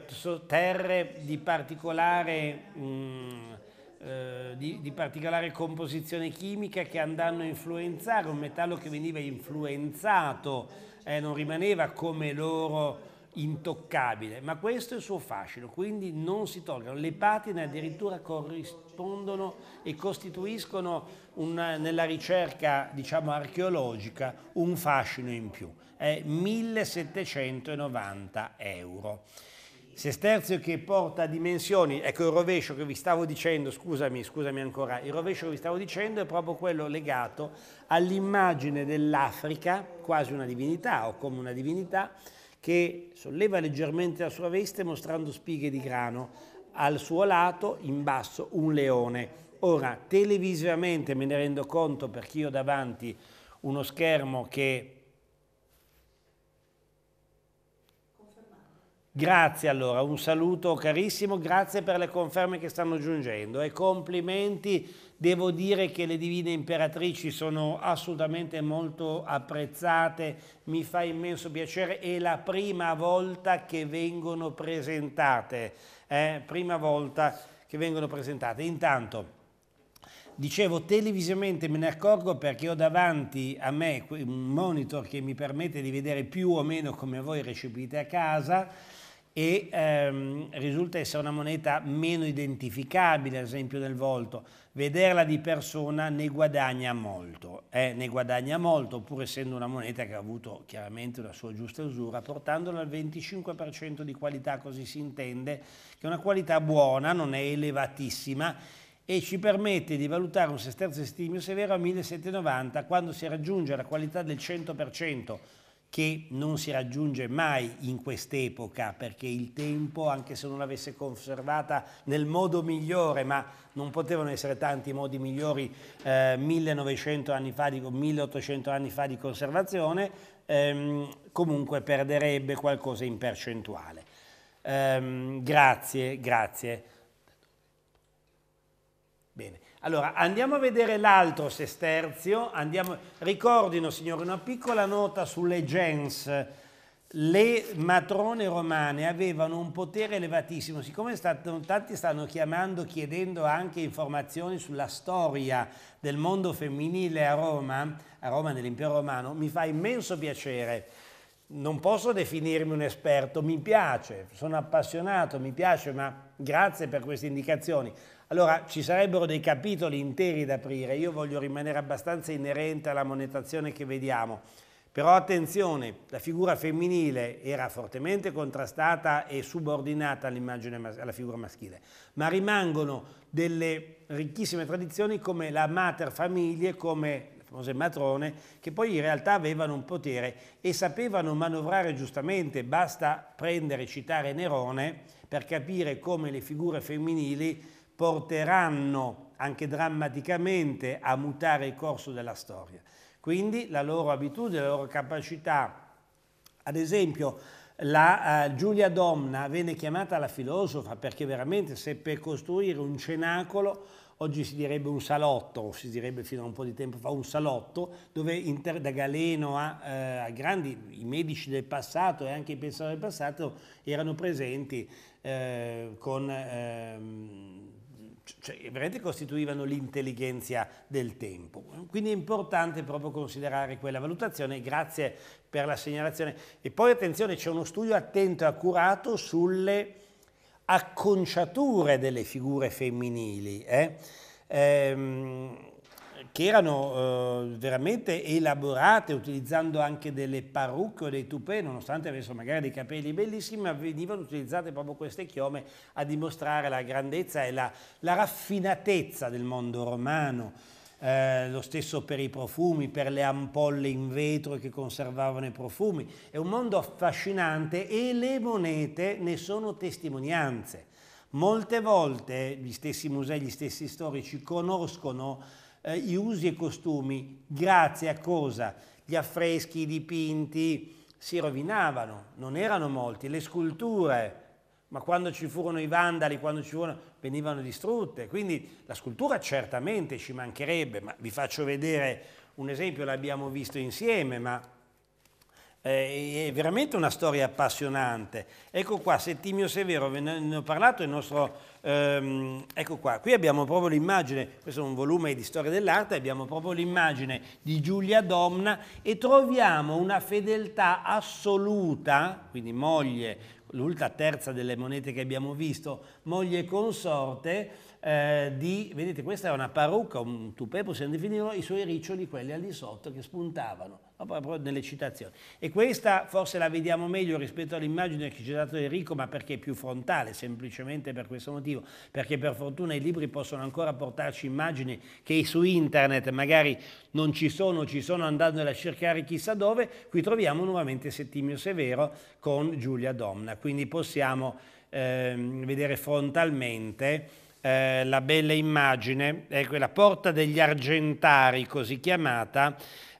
terre di particolare... Mh, mm, eh, di, di, particolare composizione chimica che andranno a influenzare, un metallo che veniva influenzato, eh, non rimaneva come loro intoccabile, ma questo è il suo fascino, quindi non si tolgono. Le patine addirittura corrispondono e costituiscono una, nella ricerca diciamo, archeologica un fascino in più, è 1790 euro. Se che porta dimensioni, ecco il rovescio che vi stavo dicendo, scusami, scusami ancora, il rovescio che vi stavo dicendo è proprio quello legato all'immagine dell'Africa, quasi una divinità o come una divinità, che solleva leggermente la sua veste mostrando spighe di grano, al suo lato in basso un leone. Ora, televisivamente me ne rendo conto perché io ho davanti uno schermo che Grazie allora, un saluto carissimo, grazie per le conferme che stanno giungendo e complimenti, devo dire che le divine imperatrici sono assolutamente molto apprezzate, mi fa immenso piacere, è la prima volta che vengono presentate, eh? prima volta che vengono presentate. Intanto, dicevo televisivamente me ne accorgo perché ho davanti a me un monitor che mi permette di vedere più o meno come voi recepite a casa, e ehm, risulta essere una moneta meno identificabile, ad esempio nel volto. Vederla di persona ne guadagna molto, eh, ne guadagna molto, pur essendo una moneta che ha avuto chiaramente una sua giusta usura, portandola al 25% di qualità, così si intende, che è una qualità buona, non è elevatissima, e ci permette di valutare un sesterzo estimio severo a 1790 quando si raggiunge la qualità del 100%, che non si raggiunge mai in quest'epoca, perché il tempo, anche se non l'avesse conservata nel modo migliore, ma non potevano essere tanti i modi migliori eh, 1900 anni fa, di, 1800 anni fa di conservazione, ehm, comunque perderebbe qualcosa in percentuale. Ehm, grazie, grazie. Allora, andiamo a vedere l'altro sesterzio, andiamo, ricordino signori, una piccola nota sulle gens, le matrone romane avevano un potere elevatissimo, siccome stato, tanti stanno chiamando, chiedendo anche informazioni sulla storia del mondo femminile a Roma, a Roma nell'impero romano, mi fa immenso piacere. Non posso definirmi un esperto, mi piace, sono appassionato, mi piace, ma grazie per queste indicazioni. Allora ci sarebbero dei capitoli interi da aprire, io voglio rimanere abbastanza inerente alla monetazione che vediamo, però attenzione, la figura femminile era fortemente contrastata e subordinata all alla figura maschile, ma rimangono delle ricchissime tradizioni come la mater famiglie, come le famose matrone, che poi in realtà avevano un potere e sapevano manovrare giustamente, basta prendere e citare Nerone per capire come le figure femminili porteranno anche drammaticamente a mutare il corso della storia. Quindi la loro abitudine, la loro capacità, ad esempio la uh, Giulia Domna venne chiamata la filosofa perché veramente seppe costruire un cenacolo oggi si direbbe un salotto, si direbbe fino a un po' di tempo fa un salotto, dove inter, da Galeno a, eh, a, grandi, i medici del passato e anche i pensatori del passato erano presenti eh, con eh, cioè, veramente costituivano l'intelligenza del tempo. Quindi è importante proprio considerare quella valutazione, grazie per la segnalazione. E poi attenzione, c'è uno studio attento e accurato sulle acconciature delle figure femminili. Eh? Ehm, che erano eh, veramente elaborate utilizzando anche delle parrucche o dei toupé, nonostante avessero magari dei capelli bellissimi, ma venivano utilizzate proprio queste chiome a dimostrare la grandezza e la, la raffinatezza del mondo romano. Eh, lo stesso per i profumi, per le ampolle in vetro che conservavano i profumi. È un mondo affascinante e le monete ne sono testimonianze. Molte volte gli stessi musei, gli stessi storici conoscono eh, gli usi e costumi, grazie a cosa? Gli affreschi, i dipinti si rovinavano, non erano molti, le sculture, ma quando ci furono i vandali, quando ci furono, venivano distrutte. Quindi la scultura certamente ci mancherebbe, ma vi faccio vedere un esempio, l'abbiamo visto insieme, ma eh, è veramente una storia appassionante. Ecco qua, Settimio Severo, ve ne ho parlato, il nostro... Ehm, ecco qua, qui abbiamo proprio l'immagine, questo è un volume di storia dell'arte, abbiamo proprio l'immagine di Giulia Domna e troviamo una fedeltà assoluta, quindi moglie, l'ultima terza delle monete che abbiamo visto, moglie consorte, eh, di, vedete questa è una parrucca, un tupè possiamo definirlo, i suoi riccioli, quelli al di sotto che spuntavano proprio nelle citazioni. E questa forse la vediamo meglio rispetto all'immagine che ci ha dato Enrico, ma perché è più frontale, semplicemente per questo motivo, perché per fortuna i libri possono ancora portarci immagini che su internet magari non ci sono, ci sono andandole a cercare chissà dove, qui troviamo nuovamente Settimio Severo con Giulia Domna, quindi possiamo eh, vedere frontalmente eh, la bella immagine, ecco, la porta degli argentari così chiamata,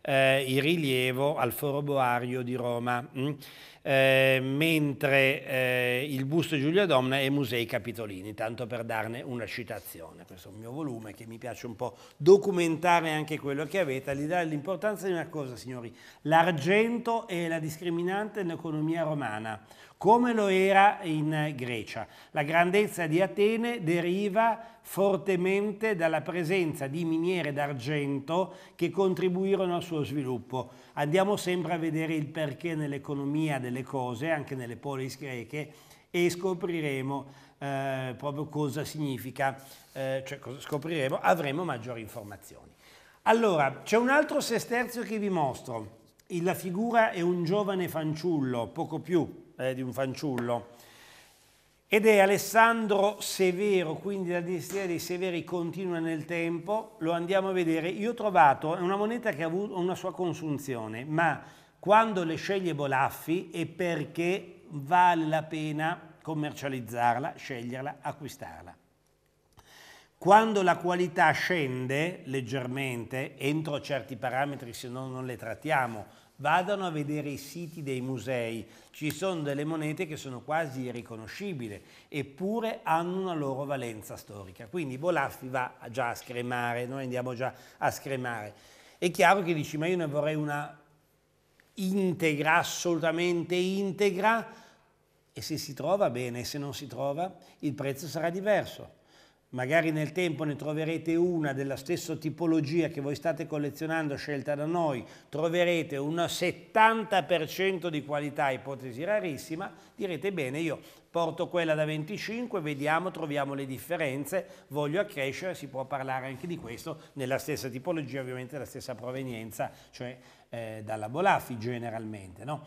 eh, il rilievo al Foro Boario di Roma. Mm? Eh, mentre eh, il busto di Giulia Domna è Musei Capitolini, tanto per darne una citazione. Questo è un mio volume che mi piace un po' documentare anche quello che avete, all'idea dell'importanza di una cosa, signori, l'argento è la discriminante nell'economia romana, come lo era in Grecia. La grandezza di Atene deriva fortemente dalla presenza di miniere d'argento che contribuirono al suo sviluppo andiamo sempre a vedere il perché nell'economia delle cose, anche nelle polis greche, e scopriremo eh, proprio cosa significa, eh, cioè cosa scopriremo, avremo maggiori informazioni. Allora, c'è un altro sesterzio che vi mostro. La figura è un giovane fanciullo, poco più eh, di un fanciullo, ed è Alessandro Severo, quindi la dinastia dei Severi continua nel tempo, lo andiamo a vedere. Io ho trovato una moneta che ha avuto una sua consunzione, ma quando le sceglie Bolaffi è perché vale la pena commercializzarla, sceglierla, acquistarla. Quando la qualità scende leggermente, entro certi parametri se no non le trattiamo, vadano a vedere i siti dei musei, ci sono delle monete che sono quasi irriconoscibili, eppure hanno una loro valenza storica. Quindi Bolaffi va già a scremare, noi andiamo già a scremare. È chiaro che dici, ma io ne vorrei una integra, assolutamente integra, e se si trova bene, se non si trova il prezzo sarà diverso magari nel tempo ne troverete una della stessa tipologia che voi state collezionando scelta da noi, troverete un 70% di qualità, ipotesi rarissima, direte bene io porto quella da 25, vediamo, troviamo le differenze, voglio accrescere, si può parlare anche di questo nella stessa tipologia, ovviamente la stessa provenienza, cioè eh, dalla Bolafi generalmente. No?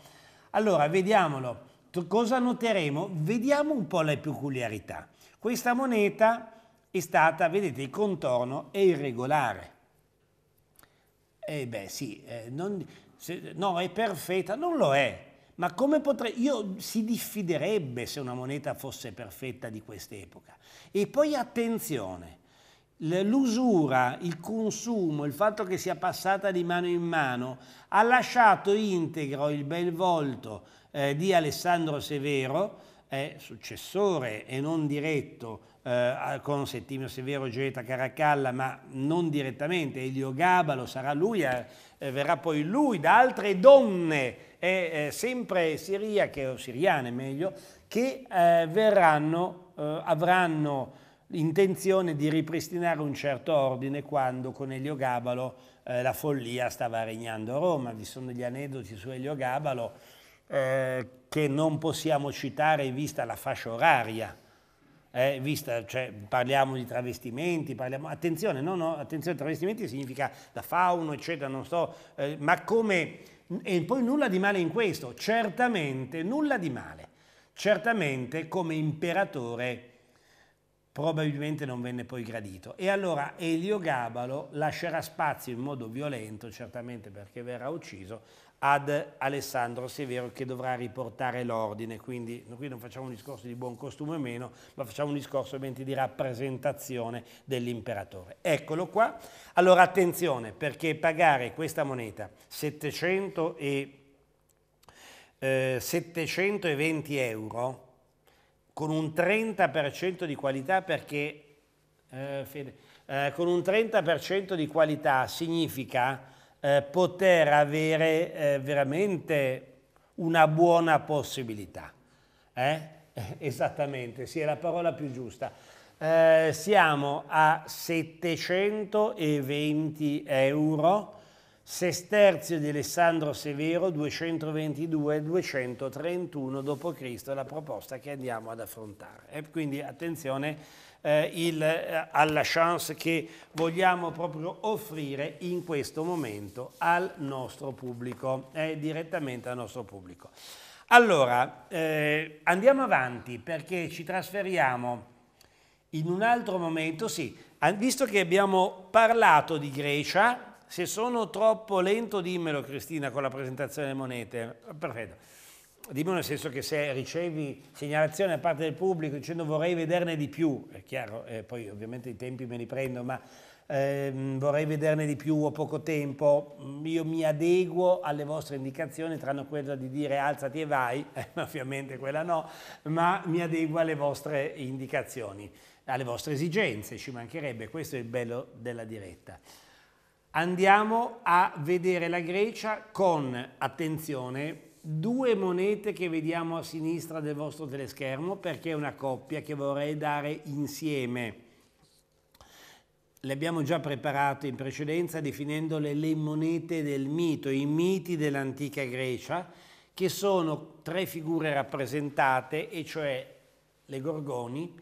Allora, vediamolo. Cosa noteremo? Vediamo un po' le peculiarità. Questa moneta è stata, vedete, il contorno è irregolare. Eh beh sì, eh, non, se, no, è perfetta, non lo è. Ma come potrei... Io si diffiderebbe se una moneta fosse perfetta di quest'epoca. E poi attenzione, l'usura, il consumo, il fatto che sia passata di mano in mano, ha lasciato integro il bel volto eh, di Alessandro Severo, eh, successore e non diretto eh, con Settimio Severo, Geta, Caracalla, ma non direttamente, Elio Gabalo sarà lui, eh, eh, verrà poi lui da altre donne, eh, sempre siriache o siriane meglio, che eh, verranno, eh, avranno intenzione di ripristinare un certo ordine quando con Elio Gabalo la follia stava regnando a Roma. Vi sono degli aneddoti su Elio Gabalo che non possiamo citare vista la fascia oraria eh, vista, cioè, parliamo di travestimenti, parliamo, attenzione, no, no, attenzione, travestimenti significa da fauno, eccetera, non so, eh, ma come, e poi nulla di male in questo, certamente, nulla di male, certamente come imperatore probabilmente non venne poi gradito. E allora Eliogabalo lascerà spazio in modo violento, certamente perché verrà ucciso, ad Alessandro Severo che dovrà riportare l'ordine, quindi qui non facciamo un discorso di buon costume o meno, ma facciamo un discorso ovviamente di rappresentazione dell'imperatore. Eccolo qua. Allora attenzione, perché pagare questa moneta 700 e, eh, 720 euro con un 30% di qualità perché, eh, Fede, eh, con un 30% di qualità significa eh, poter avere eh, veramente una buona possibilità. Eh? Esattamente, sì, è la parola più giusta. Eh, siamo a 720 euro, sesterzio di Alessandro Severo 222-231 d.C., la proposta che andiamo ad affrontare. quindi attenzione eh, il, eh, alla chance che vogliamo proprio offrire in questo momento al nostro pubblico, eh, direttamente al nostro pubblico. Allora, eh, andiamo avanti perché ci trasferiamo in un altro momento, sì, ah, visto che abbiamo parlato di Grecia, se sono troppo lento dimmelo Cristina con la presentazione delle monete, perfetto. Dimmi nel senso che se ricevi segnalazione da parte del pubblico dicendo vorrei vederne di più, è chiaro, eh, poi ovviamente i tempi me li prendo, ma ehm, vorrei vederne di più, ho poco tempo, mm, io mi adeguo alle vostre indicazioni, tranne quella di dire alzati e vai, eh, ovviamente quella no, ma mi adeguo alle vostre indicazioni, alle vostre esigenze, ci mancherebbe, questo è il bello della diretta. Andiamo a vedere la Grecia con attenzione due monete che vediamo a sinistra del vostro teleschermo perché è una coppia che vorrei dare insieme. Le abbiamo già preparate in precedenza definendole le monete del mito, i miti dell'antica Grecia, che sono tre figure rappresentate, e cioè le Gorgoni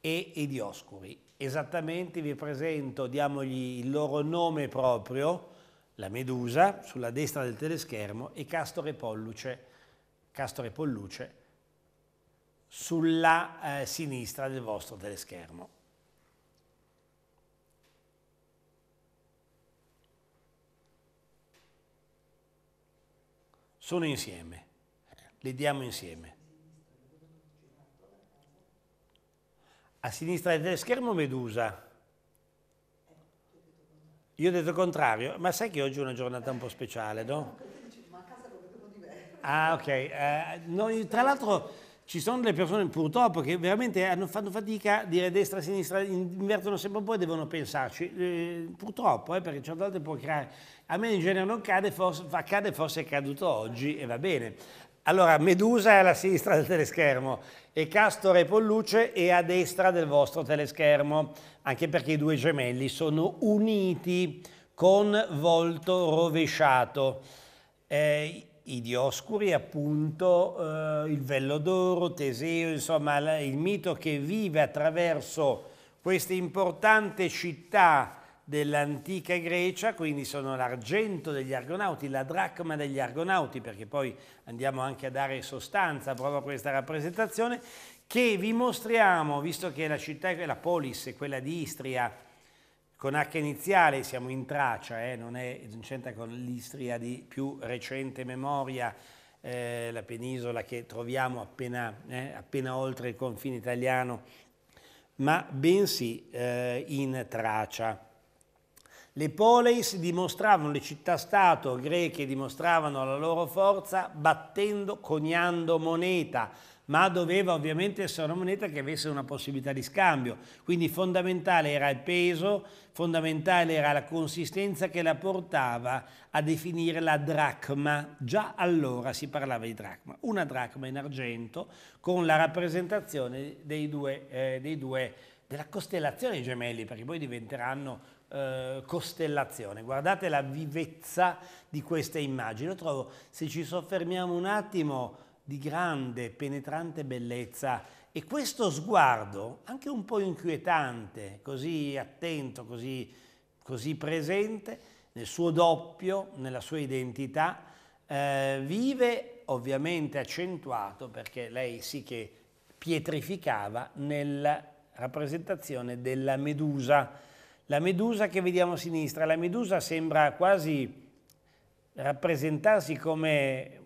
e i Dioscuri. Esattamente vi presento, diamogli il loro nome proprio, la Medusa sulla destra del teleschermo e Castore Polluce, Castore Polluce sulla eh, sinistra del vostro teleschermo. Sono insieme, le diamo insieme. A sinistra del teleschermo Medusa, io ho detto il contrario, ma sai che oggi è una giornata un po' speciale, no? Ma a casa lo di me. Ah, ok. Eh, noi, tra l'altro ci sono delle persone purtroppo che veramente hanno, fatto fatica a dire destra, sinistra, invertono sempre un po' e devono pensarci. Eh, purtroppo, eh, perché certe volte può creare... A me in genere non cade, forse, accade, forse è caduto oggi e va bene. Allora, Medusa è alla sinistra del teleschermo e Castore e Polluce è a destra del vostro teleschermo, anche perché i due gemelli sono uniti con volto rovesciato. Eh, I dioscuri, appunto, eh, il Vello d'Oro, Teseo, insomma, il mito che vive attraverso questa importante città dell'antica Grecia, quindi sono l'argento degli argonauti, la dracma degli argonauti, perché poi andiamo anche a dare sostanza proprio a questa rappresentazione, che vi mostriamo, visto che la città, la polis quella di Istria, con H iniziale siamo in Tracia, eh, non, è, non c'entra con l'Istria di più recente memoria, eh, la penisola che troviamo appena, eh, appena oltre il confine italiano, ma bensì eh, in Tracia. Le poleis dimostravano, le città-stato greche dimostravano la loro forza battendo, coniando moneta, ma doveva ovviamente essere una moneta che avesse una possibilità di scambio. Quindi fondamentale era il peso, fondamentale era la consistenza che la portava a definire la dracma. Già allora si parlava di dracma. Una dracma in argento con la rappresentazione dei due, eh, dei due della costellazione dei gemelli, perché poi diventeranno eh, costellazione. Guardate la vivezza di queste immagini. Lo trovo, se ci soffermiamo un attimo, di grande, penetrante bellezza e questo sguardo, anche un po' inquietante, così attento, così, così presente, nel suo doppio, nella sua identità, eh, vive ovviamente accentuato perché lei sì che pietrificava nella rappresentazione della Medusa la medusa che vediamo a sinistra, la medusa sembra quasi rappresentarsi come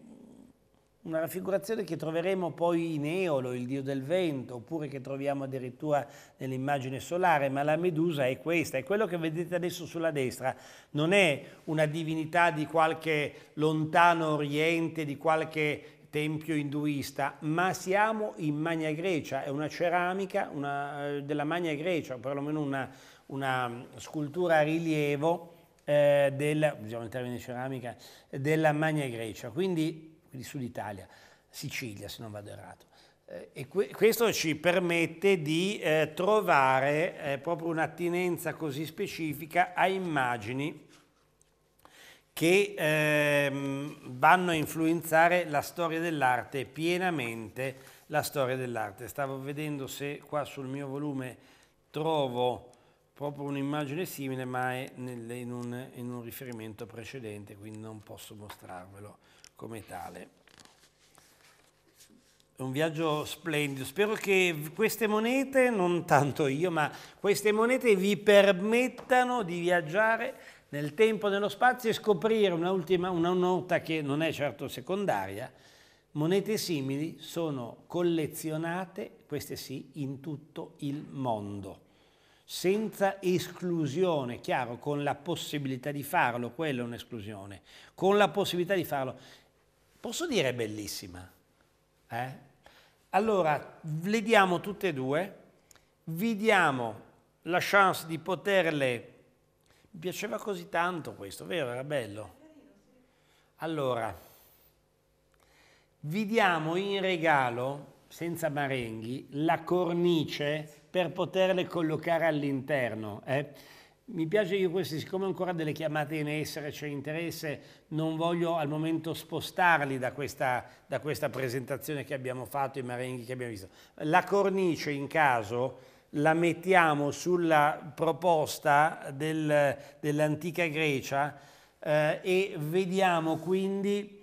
una raffigurazione che troveremo poi in Eolo, il dio del vento, oppure che troviamo addirittura nell'immagine solare, ma la Medusa è questa, è quello che vedete adesso sulla destra, non è una divinità di qualche lontano oriente, di qualche tempio induista, ma siamo in Magna Grecia, è una ceramica una, eh, della Magna Grecia, o perlomeno una una scultura a rilievo eh, del, diciamo in termini di ceramica, della Magna Grecia, quindi, quindi Sud Italia, Sicilia se non vado errato. Eh, e questo ci permette di eh, trovare eh, proprio un'attinenza così specifica a immagini che ehm, vanno a influenzare la storia dell'arte pienamente la storia dell'arte. Stavo vedendo se qua sul mio volume trovo proprio un'immagine simile ma è nel, in, un, in un riferimento precedente, quindi non posso mostrarvelo come tale È un viaggio splendido. Spero che queste monete, non tanto io, ma queste monete vi permettano di viaggiare nel tempo e nello spazio e scoprire un'ultima, una nota che non è certo secondaria. Monete simili sono collezionate, queste sì, in tutto il mondo senza esclusione, chiaro, con la possibilità di farlo, quella è un'esclusione, con la possibilità di farlo. Posso dire bellissima? Eh? Allora, le diamo tutte e due, vi diamo la chance di poterle... Mi piaceva così tanto questo, vero? Era bello. Allora, vi diamo in regalo senza marenghi, la cornice per poterle collocare all'interno. Eh? Mi piace io questo, siccome ancora delle chiamate in essere c'è cioè interesse, non voglio al momento spostarli da questa, da questa presentazione che abbiamo fatto, i marenghi che abbiamo visto. La cornice in caso la mettiamo sulla proposta del, dell'antica Grecia eh, e vediamo quindi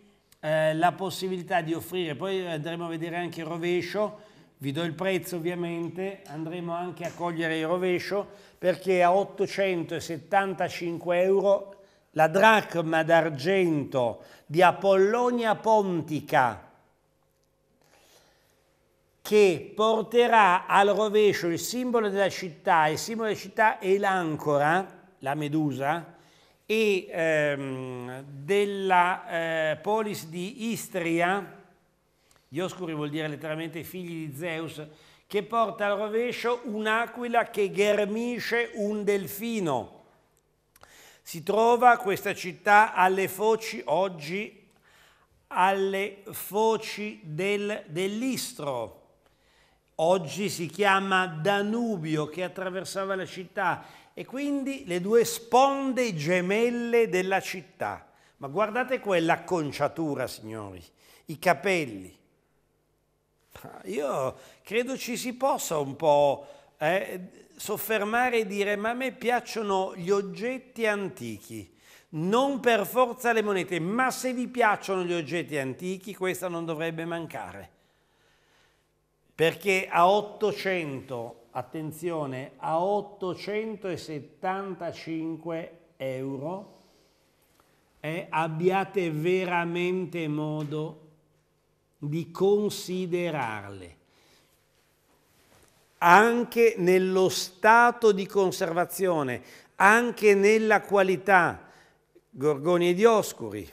eh, la possibilità di offrire, poi eh, andremo a vedere anche il rovescio, vi do il prezzo ovviamente, andremo anche a cogliere il rovescio perché a 875 euro la dracma d'argento di Apollonia Pontica che porterà al rovescio il simbolo della città, il simbolo della città è l'ancora, la medusa, e ehm, della eh, polis di Istria, Dioscuri vuol dire letteralmente figli di Zeus, che porta al rovescio un'aquila che ghermisce un delfino. Si trova questa città alle foci, oggi alle foci del, dell'Istro. Oggi si chiama Danubio che attraversava la città e quindi le due sponde gemelle della città. Ma guardate quell'acconciatura, signori, i capelli. Ah, io credo ci si possa un po' eh, soffermare e dire ma a me piacciono gli oggetti antichi, non per forza le monete, ma se vi piacciono gli oggetti antichi questa non dovrebbe mancare. Perché a 800 attenzione, a 875 euro e abbiate veramente modo di considerarle anche nello stato di conservazione, anche nella qualità, gorgoni e dioscuri,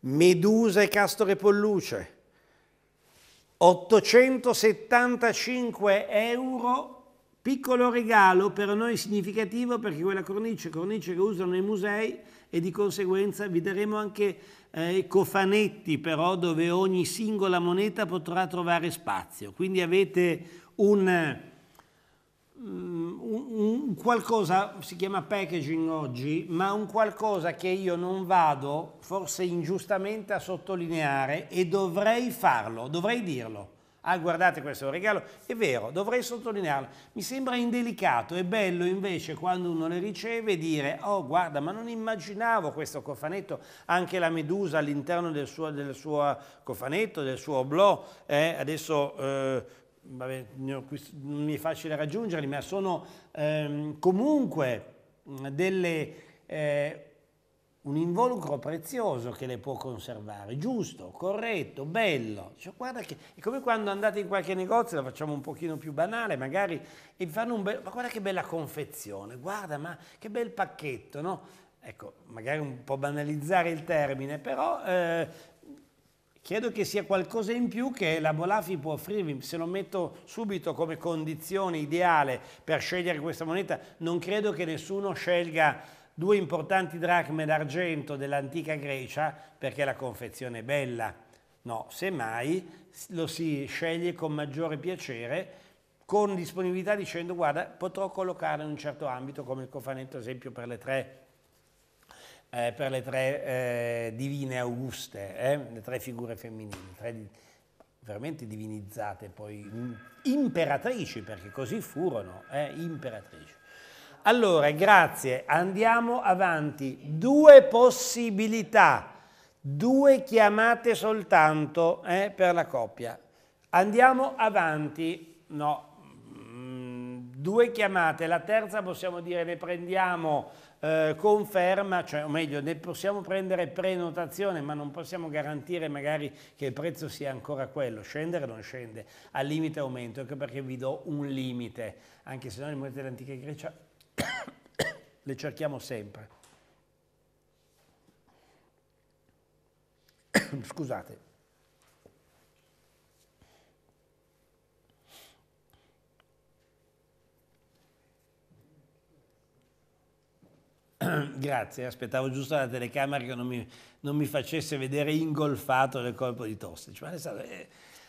medusa e castore polluce, 875 euro, piccolo regalo per noi significativo perché quella cornice, cornice che usano i musei e di conseguenza vi daremo anche eh, cofanetti però dove ogni singola moneta potrà trovare spazio. Quindi avete un um, un qualcosa, si chiama packaging oggi, ma un qualcosa che io non vado forse ingiustamente a sottolineare e dovrei farlo, dovrei dirlo. Ah, guardate questo è un regalo, è vero, dovrei sottolinearlo. Mi sembra indelicato, è bello invece quando uno le riceve dire oh guarda ma non immaginavo questo cofanetto, anche la medusa all'interno del suo, del suo cofanetto, del suo oblò, eh, adesso... Eh, vabbè, mi è facile raggiungerli, ma sono ehm, comunque mm, delle, eh, un involucro prezioso che le può conservare, giusto, corretto, bello. Cioè, guarda che, è come quando andate in qualche negozio, la facciamo un pochino più banale, magari, e fanno un bel, ma guarda che bella confezione, guarda, ma che bel pacchetto, no? Ecco, magari un po' banalizzare il termine, però eh, Credo che sia qualcosa in più che la Bolafi può offrirvi, se lo metto subito come condizione ideale per scegliere questa moneta, non credo che nessuno scelga due importanti dracme d'argento dell'antica Grecia perché la confezione è bella. No, semmai lo si sceglie con maggiore piacere con disponibilità dicendo guarda potrò collocare in un certo ambito come il cofanetto ad esempio per le tre eh, per le tre eh, divine auguste, eh? le tre figure femminili, tre di, veramente divinizzate, poi imperatrici, perché così furono, eh, imperatrici. Allora, grazie, andiamo avanti. Due possibilità, due chiamate soltanto eh, per la coppia. Andiamo avanti, no, mm, due chiamate, la terza possiamo dire ne prendiamo eh, conferma, cioè, o meglio, ne possiamo prendere prenotazione, ma non possiamo garantire magari che il prezzo sia ancora quello, scendere o non scende, al limite aumento, anche perché vi do un limite, anche se noi le monete dell'antica Grecia le cerchiamo sempre. Scusate. Grazie, aspettavo giusto la telecamera che non mi, non mi facesse vedere ingolfato nel colpo di Tostic. Eh.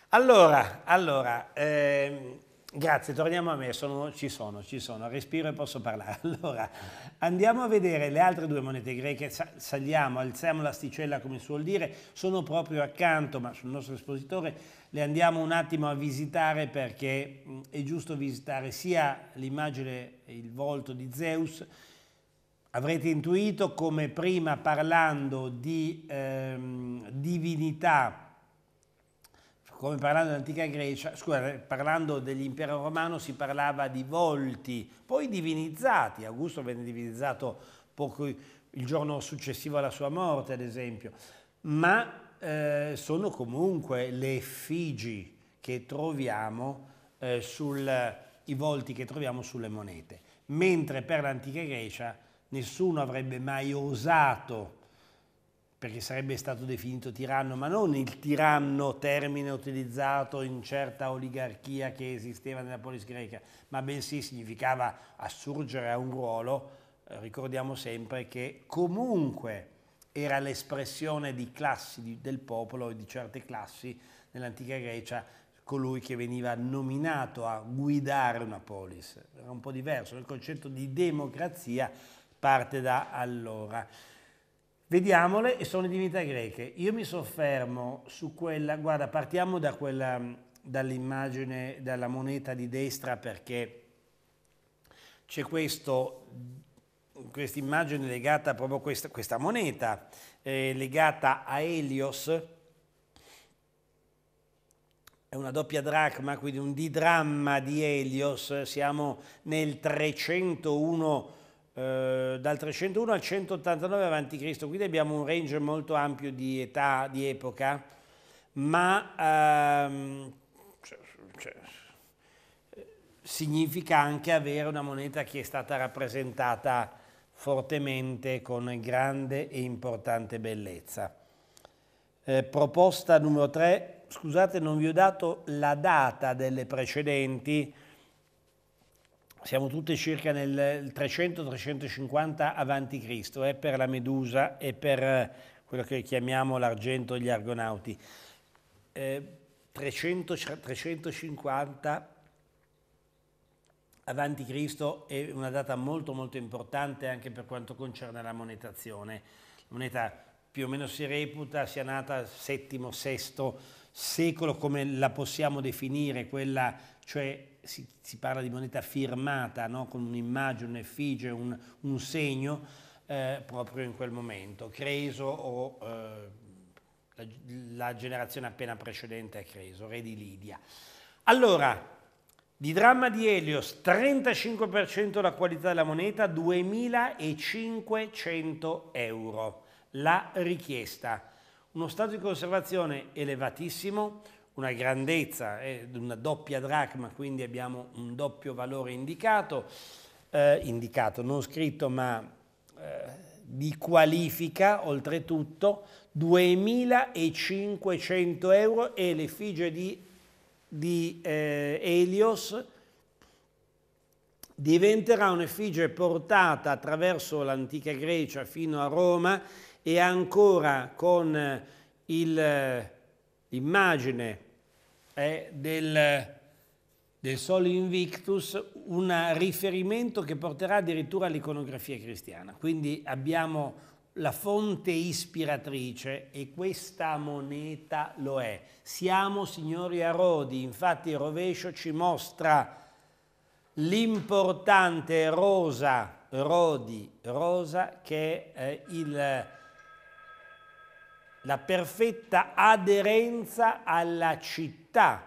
Allora, allora eh, grazie, torniamo a me, sono, ci sono, ci sono, respiro e posso parlare. Allora, andiamo a vedere le altre due monete greche, saliamo, alziamo l'asticella come suol dire, sono proprio accanto, ma sul nostro espositore le andiamo un attimo a visitare perché è giusto visitare sia l'immagine, il volto di Zeus, Avrete intuito come prima parlando di ehm, divinità, come parlando dell'antica Grecia, scusa, parlando dell'impero romano si parlava di volti, poi divinizzati, Augusto venne divinizzato poco il giorno successivo alla sua morte, ad esempio, ma eh, sono comunque le effigi che troviamo eh, sul, i volti che troviamo sulle monete, mentre per l'antica Grecia nessuno avrebbe mai osato, perché sarebbe stato definito tiranno, ma non il tiranno termine utilizzato in certa oligarchia che esisteva nella polis greca, ma bensì significava assurgere a un ruolo, eh, ricordiamo sempre che comunque era l'espressione di classi del popolo e di certe classi nell'antica Grecia colui che veniva nominato a guidare una polis. Era un po' diverso, il concetto di democrazia parte da allora. Vediamole e sono divinità greche. Io mi soffermo su quella, guarda, partiamo da quella, mm, dall'immagine, dalla moneta di destra perché c'è questo, mm, questa immagine legata proprio a questa, questa moneta, eh, legata a Helios, è una doppia dracma, quindi un didramma di Helios, siamo nel 301 eh, dal 301 al 189 avanti Cristo, quindi abbiamo un range molto ampio di età, di epoca, ma ehm, cioè, cioè, significa anche avere una moneta che è stata rappresentata fortemente con grande e importante bellezza. Eh, proposta numero 3, scusate non vi ho dato la data delle precedenti, siamo tutte circa nel 300-350 avanti Cristo, eh, per la Medusa e per eh, quello che chiamiamo l'argento e gli argonauti. Eh, 300, 350 cioè avanti Cristo è una data molto molto importante anche per quanto concerne la monetazione. La moneta più o meno si reputa sia nata VII, VI secolo, come la possiamo definire, quella cioè si, si, parla di moneta firmata, no? con un'immagine, un'effigie, un, un segno, eh, proprio in quel momento, Creso o eh, la, la, generazione appena precedente a Creso, re di Lidia. Allora, di dramma di Helios, 35% la qualità della moneta, 2.500 euro. La richiesta. Uno stato di conservazione elevatissimo, una grandezza, eh, una doppia dracma, quindi abbiamo un doppio valore indicato, eh, indicato, non scritto ma eh, di qualifica, oltretutto 2.500 euro e l'effigie di, di eh, Helios diventerà un'effigie portata attraverso l'antica Grecia fino a Roma e ancora con l'immagine è del, del Soli Invictus un riferimento che porterà addirittura all'iconografia cristiana. Quindi abbiamo la fonte ispiratrice e questa moneta lo è. Siamo signori a Rodi, infatti il rovescio ci mostra l'importante rosa, Rodi, rosa che è eh, il, la perfetta aderenza alla città città.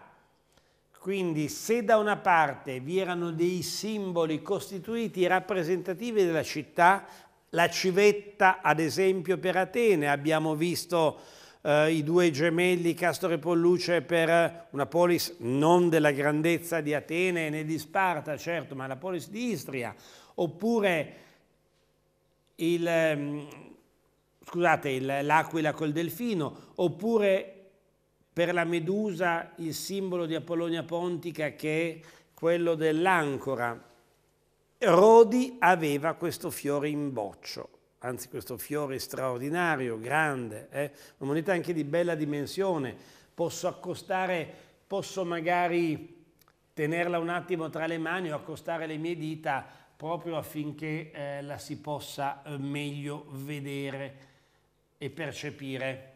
Quindi se da una parte vi erano dei simboli costituiti rappresentativi della città, la civetta ad esempio per Atene, abbiamo visto eh, i due gemelli Castore e Polluce per una polis non della grandezza di Atene né di Sparta, certo, ma la polis di Istria, oppure il, mm, scusate, l'Aquila col Delfino, oppure per la Medusa il simbolo di Apollonia Pontica che è quello dell'ancora. Rodi aveva questo fiore in boccio, anzi questo fiore straordinario, grande, eh? una moneta anche di bella dimensione. Posso accostare, posso magari tenerla un attimo tra le mani o accostare le mie dita proprio affinché eh, la si possa eh, meglio vedere e percepire.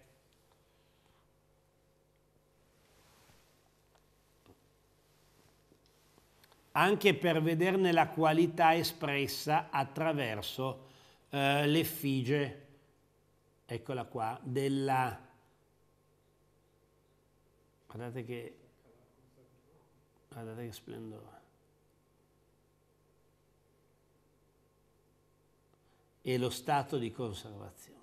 anche per vederne la qualità espressa attraverso eh, l'effigie, eccola qua, della... Guardate che... Guardate che splendore. E lo stato di conservazione.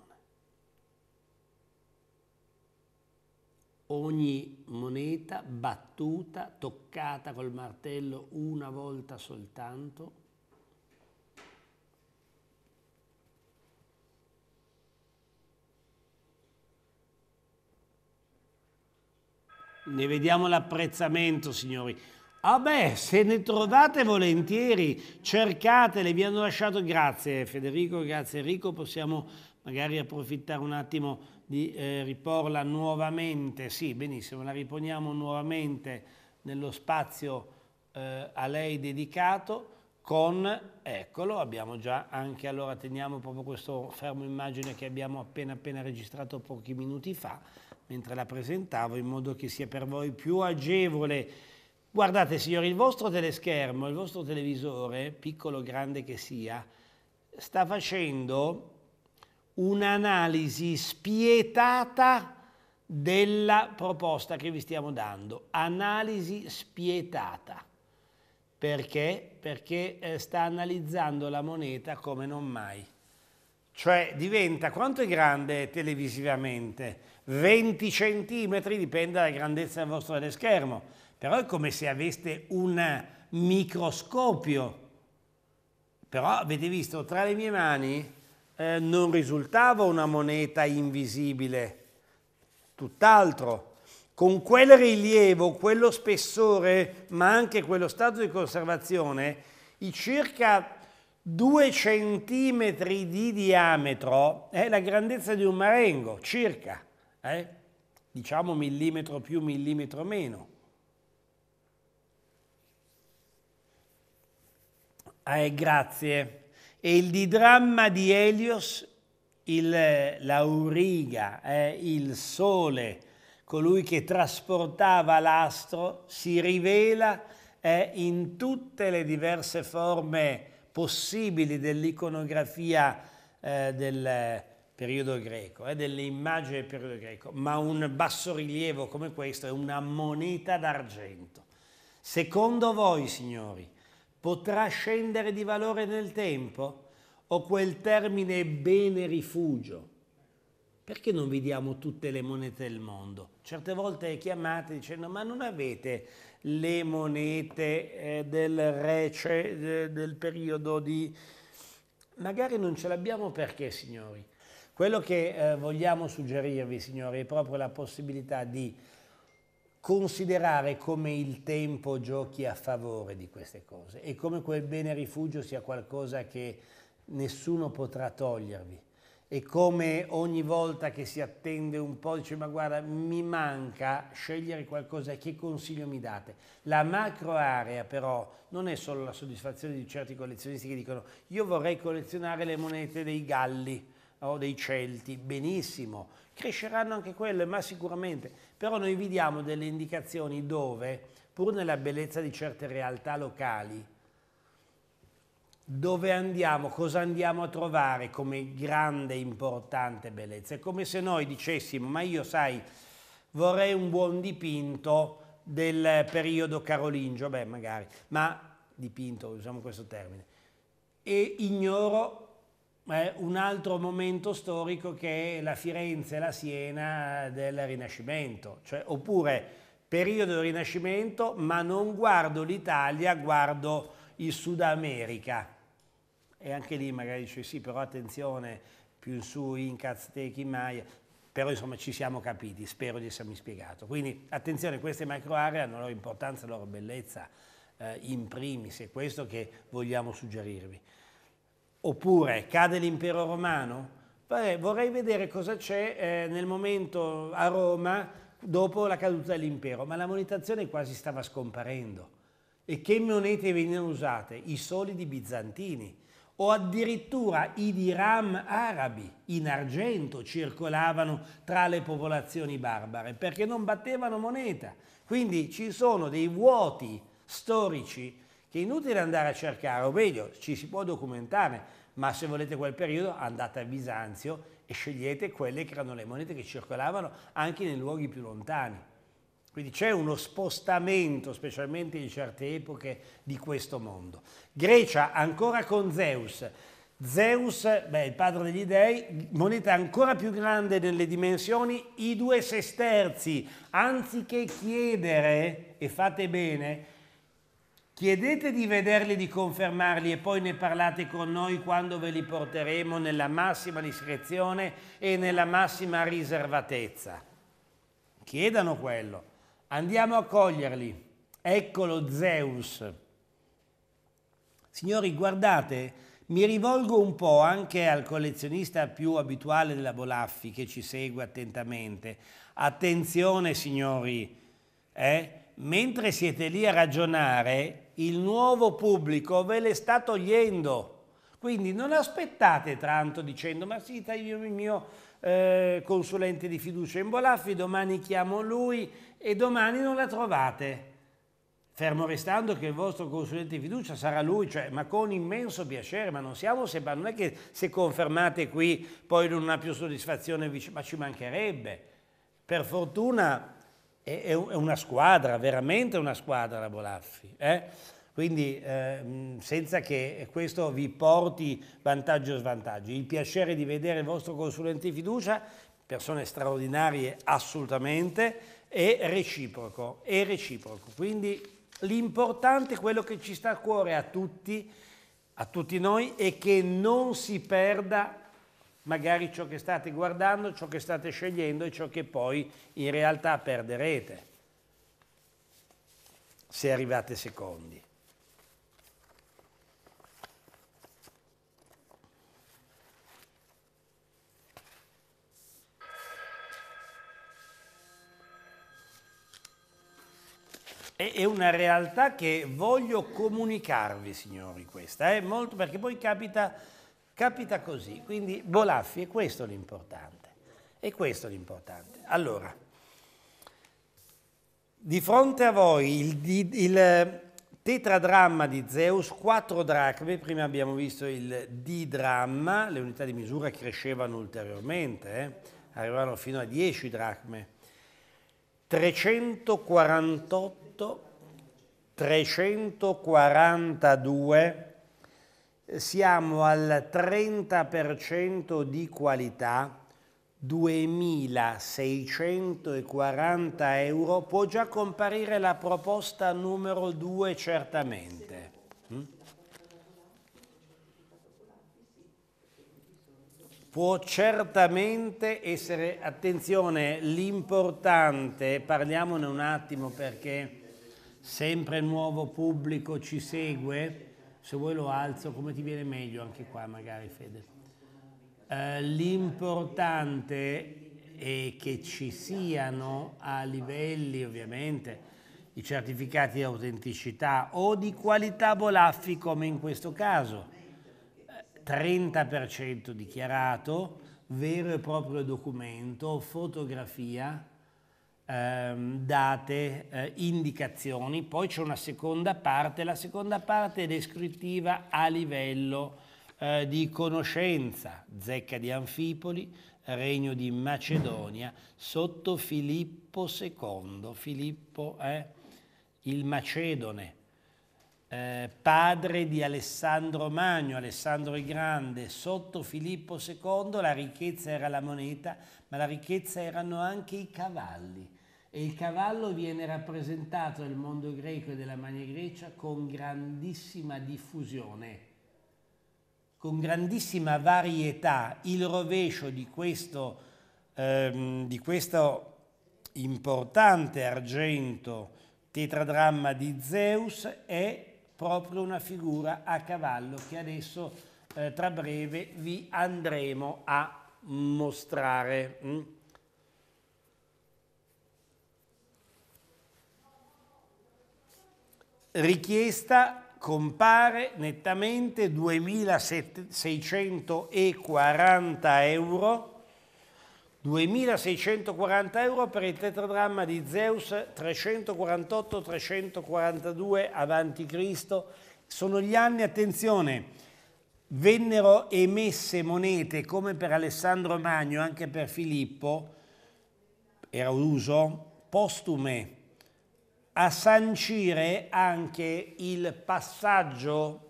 ogni moneta battuta, toccata col martello una volta soltanto, Ne vediamo l'apprezzamento, signori. Ah beh, se ne trovate volentieri, cercatele, vi hanno lasciato, grazie Federico, grazie Enrico, possiamo magari approfittare un attimo di eh, riporla nuovamente, sì benissimo, la riponiamo nuovamente nello spazio eh, a lei dedicato con, eccolo, abbiamo già anche, allora teniamo proprio questo fermo immagine che abbiamo appena appena registrato pochi minuti fa, mentre la presentavo, in modo che sia per voi più agevole. Guardate signori, il vostro teleschermo, il vostro televisore, piccolo o grande che sia, sta facendo un'analisi spietata della proposta che vi stiamo dando. Analisi spietata. Perché? Perché eh, sta analizzando la moneta come non mai. Cioè diventa, quanto è grande televisivamente? 20 centimetri, dipende dalla grandezza del vostro schermo. però è come se aveste un microscopio. Però avete visto tra le mie mani eh, non risultava una moneta invisibile, tutt'altro. Con quel rilievo, quello spessore, ma anche quello stato di conservazione, i circa 2 centimetri di diametro è la grandezza di un marengo, circa, eh? diciamo millimetro più, millimetro meno. Eh, grazie. E il didramma di Helios, il, l'auriga, eh, il sole, colui che trasportava l'astro, si rivela eh, in tutte le diverse forme possibili dell'iconografia eh, del periodo greco, eh, delle immagini del periodo greco, ma un bassorilievo come questo è una moneta d'argento. Secondo voi, signori, potrà scendere di valore nel tempo? O quel termine bene rifugio? Perché non vi diamo tutte le monete del mondo? Certe volte chiamate dicendo ma non avete le monete eh, del rece del periodo di... Magari non ce l'abbiamo perché signori. Quello che eh, vogliamo suggerirvi signori è proprio la possibilità di considerare come il tempo giochi a favore di queste cose e come quel bene rifugio sia qualcosa che nessuno potrà togliervi e come ogni volta che si attende un po' dice ma guarda mi manca scegliere qualcosa che consiglio mi date la macro area però non è solo la soddisfazione di certi collezionisti che dicono io vorrei collezionare le monete dei galli o dei celti benissimo cresceranno anche quelle ma sicuramente però noi vi diamo delle indicazioni dove, pur nella bellezza di certe realtà locali, dove andiamo, cosa andiamo a trovare come grande, importante bellezza. È come se noi dicessimo, ma io sai, vorrei un buon dipinto del periodo carolingio, beh magari, ma dipinto, usiamo questo termine, e ignoro eh, un altro momento storico che è la Firenze e la Siena del Rinascimento, cioè, oppure periodo del Rinascimento, ma non guardo l'Italia, guardo il Sud America. E anche lì magari dice sì, però attenzione, più in su, Inca, Aztechi, Maya, però insomma ci siamo capiti, spero di essermi spiegato. Quindi attenzione, queste macro aree hanno la loro importanza, la loro bellezza eh, in primis, è questo che vogliamo suggerirvi oppure cade l'impero romano? Vorrei vedere cosa c'è eh, nel momento a Roma dopo la caduta dell'impero, ma la monetazione quasi stava scomparendo. E che monete venivano usate? I solidi bizantini o addirittura i diram arabi in argento circolavano tra le popolazioni barbare perché non battevano moneta. Quindi ci sono dei vuoti storici che è inutile andare a cercare, o meglio, ci si può documentare, ma se volete quel periodo andate a Bisanzio e scegliete quelle che erano le monete che circolavano anche nei luoghi più lontani. Quindi c'è uno spostamento, specialmente in certe epoche, di questo mondo. Grecia ancora con Zeus. Zeus, beh, il padre degli dei, moneta ancora più grande nelle dimensioni, i due sesterzi, anziché chiedere, e fate bene, Chiedete di vederli, di confermarli e poi ne parlate con noi quando ve li porteremo nella massima discrezione e nella massima riservatezza. Chiedano quello. Andiamo a coglierli. Eccolo Zeus. Signori, guardate, mi rivolgo un po' anche al collezionista più abituale della Bolaffi che ci segue attentamente. Attenzione, signori, eh? mentre siete lì a ragionare, il nuovo pubblico ve le sta togliendo. Quindi non aspettate tanto dicendo ma sì, io il mio eh, consulente di fiducia in Bolaffi, domani chiamo lui e domani non la trovate. Fermo restando che il vostro consulente di fiducia sarà lui, cioè, ma con immenso piacere, ma non siamo se, non è che se confermate qui poi non ha più soddisfazione, ma ci mancherebbe. Per fortuna è, è una squadra, veramente una squadra la Bolaffi. Eh? Quindi eh, senza che questo vi porti vantaggi o svantaggi. Il piacere di vedere il vostro consulente di fiducia, persone straordinarie assolutamente, è reciproco, è reciproco. Quindi l'importante, quello che ci sta a cuore a tutti, a tutti noi, è che non si perda magari ciò che state guardando, ciò che state scegliendo e ciò che poi in realtà perderete se arrivate secondi. È una realtà che voglio comunicarvi, signori, questa, è eh, molto, perché poi capita Capita così, quindi Bolaffi è questo l'importante. È questo l'importante. Allora, di fronte a voi il, il, tetradramma di Zeus, 4 dracme, prima abbiamo visto il didramma, le unità di misura crescevano ulteriormente, eh? arrivavano fino a 10 dracme, 348, 342, siamo al 30% di qualità, 2.640 euro, può già comparire la proposta numero 2 certamente. Mm? Può certamente essere, attenzione, l'importante, parliamone un attimo perché sempre nuovo pubblico ci segue, se vuoi lo alzo, come ti viene meglio anche qua magari Fede. Eh, l'importante è che ci siano a livelli ovviamente i certificati di autenticità o di qualità Bolaffi come in questo caso, 30% eh, dichiarato, vero e proprio documento, fotografia, ehm, date eh, indicazioni, poi c'è una seconda parte, la seconda parte è descrittiva a livello eh, di conoscenza, zecca di Anfipoli, regno di Macedonia, sotto Filippo II, Filippo eh, il Macedone, eh, padre di Alessandro Magno, Alessandro il Grande, sotto Filippo II la ricchezza era la moneta, ma la ricchezza erano anche i cavalli. E il cavallo viene rappresentato nel mondo greco e della Magna Grecia con grandissima diffusione, con grandissima varietà. Il rovescio di questo, ehm, di questo importante argento tetradramma di Zeus è proprio una figura a cavallo che adesso eh, tra breve vi andremo a mostrare. Mm? Richiesta compare nettamente 2.640 euro 2.640 euro per il tetradramma di Zeus 348-342 a.C. Sono gli anni, attenzione, vennero emesse monete come per Alessandro Magno, anche per Filippo, era un uso, postume, a sancire anche il passaggio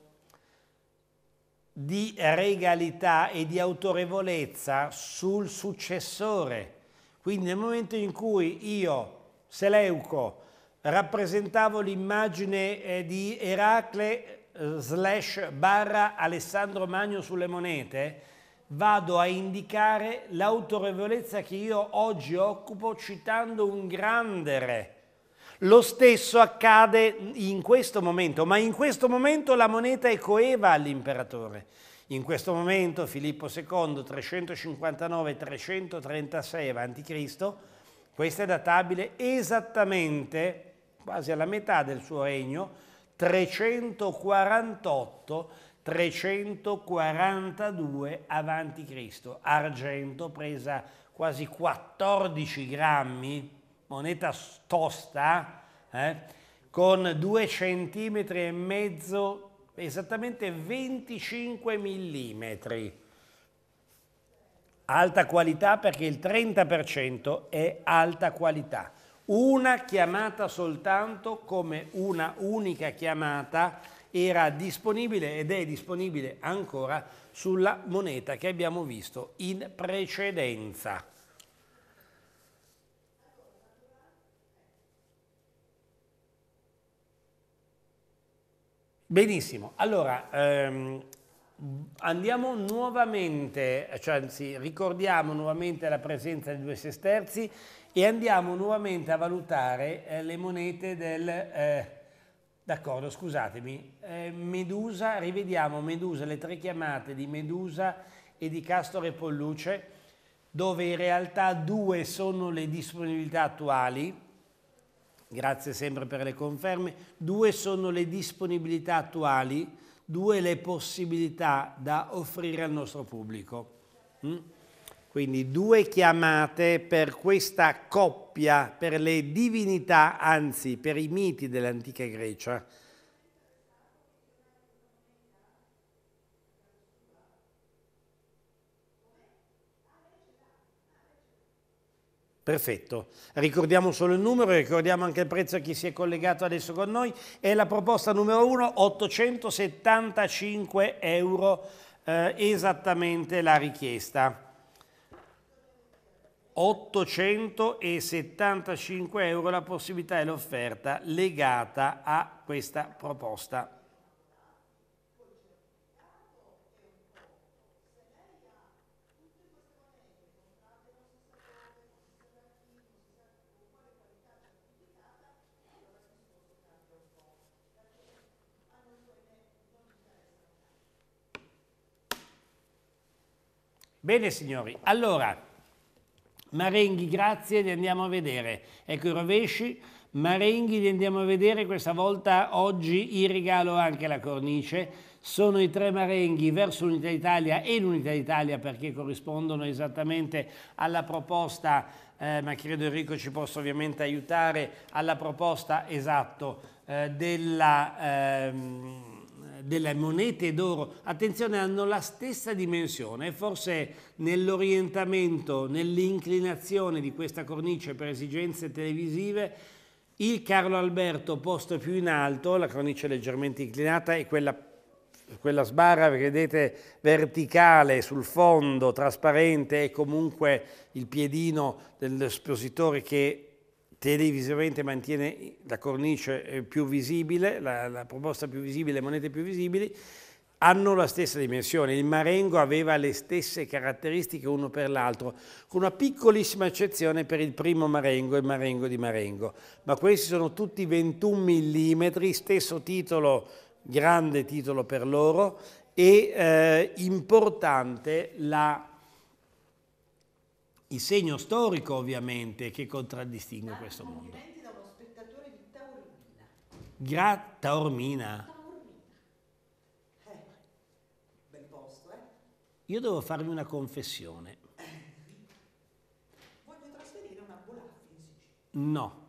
di regalità e di autorevolezza sul successore. Quindi nel momento in cui io, Seleuco, rappresentavo l'immagine eh, di Eracle, slash barra Alessandro Magno sulle monete vado a indicare l'autorevolezza che io oggi occupo citando un grande re. Lo stesso accade in questo momento, ma in questo momento la moneta è coeva all'imperatore. In questo momento Filippo II 359-336 a.C., questo è databile esattamente quasi alla metà del suo regno, 348 342 avanti Cristo, argento presa quasi 14 grammi, moneta tosta, eh, con 2 centimetri e mezzo, esattamente 25 millimetri. Alta qualità perché il 30% è alta qualità una chiamata soltanto come una unica chiamata era disponibile ed è disponibile ancora sulla moneta che abbiamo visto in precedenza. Benissimo, allora ehm, andiamo nuovamente, cioè anzi ricordiamo nuovamente la presenza di due sesterzi e andiamo nuovamente a valutare eh, le monete del... Eh, D'accordo, scusatemi. Eh, Medusa, rivediamo Medusa, le tre chiamate di Medusa e di Castore Polluce, dove in realtà due sono le disponibilità attuali, grazie sempre per le conferme, due sono le disponibilità attuali, due le possibilità da offrire al nostro pubblico. Mm? Quindi due chiamate per questa coppia, per le divinità, anzi per i miti dell'antica Grecia. Perfetto, ricordiamo solo il numero, ricordiamo anche il prezzo a chi si è collegato adesso con noi, è la proposta numero 1, 875 euro eh, esattamente la richiesta. 875 euro la possibilità e l'offerta legata a questa proposta. Bene signori, allora Marenghi grazie, li andiamo a vedere. Ecco i rovesci, Marenghi li andiamo a vedere, questa volta oggi il regalo anche la cornice. Sono i tre Marenghi verso l'Unità d'Italia e l'Unità d'Italia perché corrispondono esattamente alla proposta, eh, ma credo Enrico ci possa ovviamente aiutare, alla proposta esatto eh, della... Ehm, delle monete d'oro, attenzione, hanno la stessa dimensione, forse nell'orientamento, nell'inclinazione di questa cornice per esigenze televisive, il Carlo Alberto posto più in alto, la cornice leggermente inclinata e quella, quella sbarra, vedete, verticale sul fondo, trasparente è comunque il piedino dell'espositore che televisivamente mantiene la cornice eh, più visibile, la, la proposta più visibile, le monete più visibili, hanno la stessa dimensione. Il Marengo aveva le stesse caratteristiche uno per l'altro, con una piccolissima eccezione per il primo Marengo, il Marengo di Marengo. Ma questi sono tutti 21 mm, stesso titolo, grande titolo per loro, e eh, importante la il segno storico ovviamente che contraddistingue questo mondo. Gra Taormina. Eh, bel posto, eh? Io devo farvi una confessione. Voglio trasferire una Bolaffi in Sicilia. No.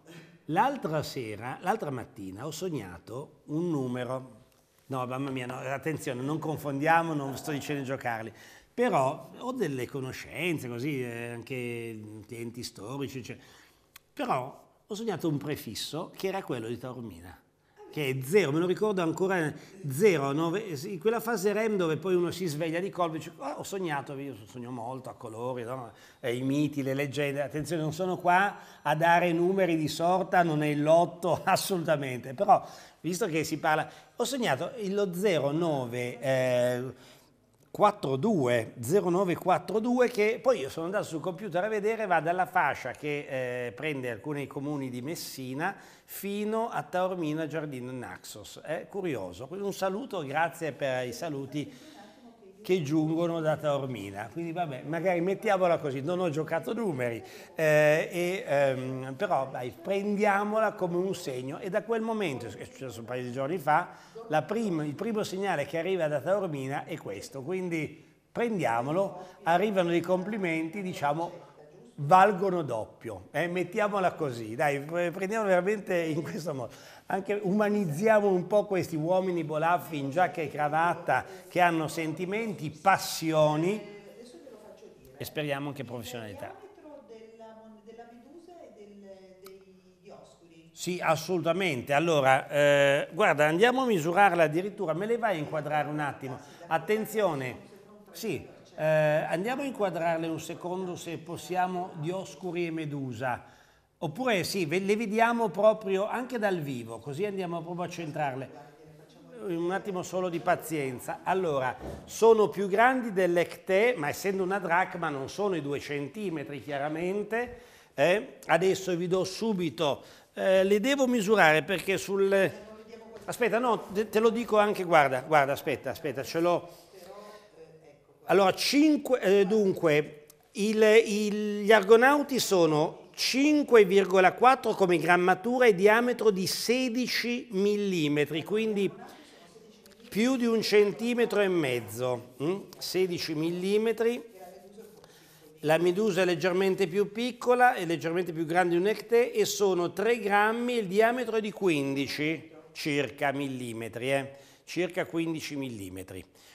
L'altra sera, l'altra mattina, ho sognato un numero. No, mamma mia, no, attenzione, non confondiamo, non sto dicendo giocarli però ho delle conoscenze così, eh, anche clienti storici, cioè. però ho sognato un prefisso che era quello di Taormina che è zero, me lo ricordo ancora zero, nove, in quella fase REM dove poi uno si sveglia di colpo e dice oh, ho sognato, io sogno molto a colori, no? i miti, le leggende, attenzione non sono qua a dare numeri di sorta, non è il lotto assolutamente, però visto che si parla, ho sognato lo 09, eh, 42 0942 che poi io sono andato sul computer a vedere va dalla fascia che eh, prende alcuni comuni di Messina fino a Taormina Giardino Naxos è eh, curioso un saluto grazie per i saluti che giungono da Taormina. Quindi vabbè, magari mettiamola così, non ho giocato numeri, eh, e, ehm, però vai, prendiamola come un segno e da quel momento, è successo un paio di giorni fa, prima, il primo segnale che arriva da Taormina è questo. Quindi prendiamolo, arrivano dei complimenti, diciamo valgono doppio, eh? mettiamola così, dai, prendiamo veramente in questo modo. Anche umanizziamo un po' questi uomini bolaffi in giacca e cravatta che hanno sentimenti, passioni e speriamo anche professionalità. Sì, assolutamente. Allora, eh, guarda, andiamo a misurarla addirittura. Me le vai a inquadrare un attimo? Attenzione. Sì, eh, andiamo a inquadrarle un secondo se possiamo Dioscuri e medusa. Oppure sì, le vediamo proprio anche dal vivo, così andiamo proprio a centrarle. Un attimo solo di pazienza. Allora, sono più grandi dell'ecte, ma essendo una dracma non sono i due centimetri chiaramente. Eh? Adesso vi do subito, eh, le devo misurare perché sul... Aspetta, no, te lo dico anche, guarda, guarda, aspetta, aspetta, ce l'ho. Allora, cinque, eh, dunque, il, il, gli argonauti sono 5,4 come grammatura e diametro di 16 mm, quindi più di un centimetro e mezzo, 16 mm. La medusa è leggermente più piccola, è leggermente più grande di un ectè e sono 3 grammi, il diametro è di 15 circa millimetri, eh? circa 15 mm,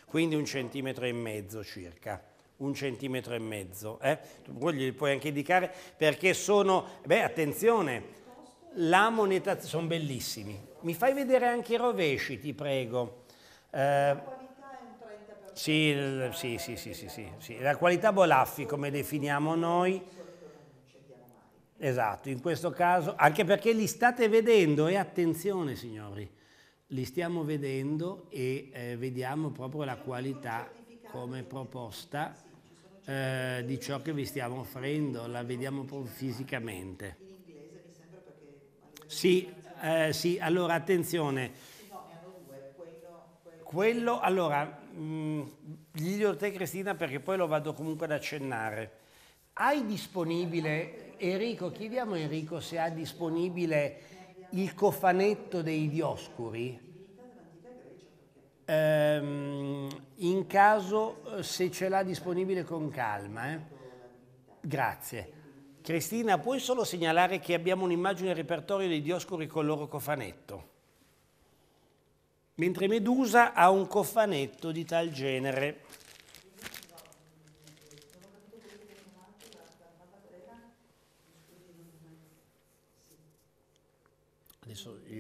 quindi un centimetro e mezzo circa un centimetro e mezzo. Eh? Tu quelli puoi anche indicare perché sono, beh attenzione, la monetazione, sono bellissimi. Mi fai vedere anche i rovesci, ti prego. Eh, sì, sì, sì, sì, sì, sì, sì, la qualità Bolaffi come definiamo noi. Esatto, in questo caso, anche perché li state vedendo e attenzione signori, li stiamo vedendo e eh, vediamo proprio la qualità come proposta eh, di ciò che vi stiamo offrendo, la vediamo proprio fisicamente. Sì, eh, sì, allora attenzione. quello, allora, mh, mm, dico te Cristina perché poi lo vado comunque ad accennare. Hai disponibile, Enrico, chiediamo a Enrico se ha disponibile il cofanetto dei Dioscuri. Ehm, in caso eh, se ce l'ha disponibile con calma. Eh. Grazie. Cristina, puoi solo segnalare che abbiamo un'immagine repertorio dei Dioscuri con il loro cofanetto? Mentre Medusa ha un cofanetto di tal genere.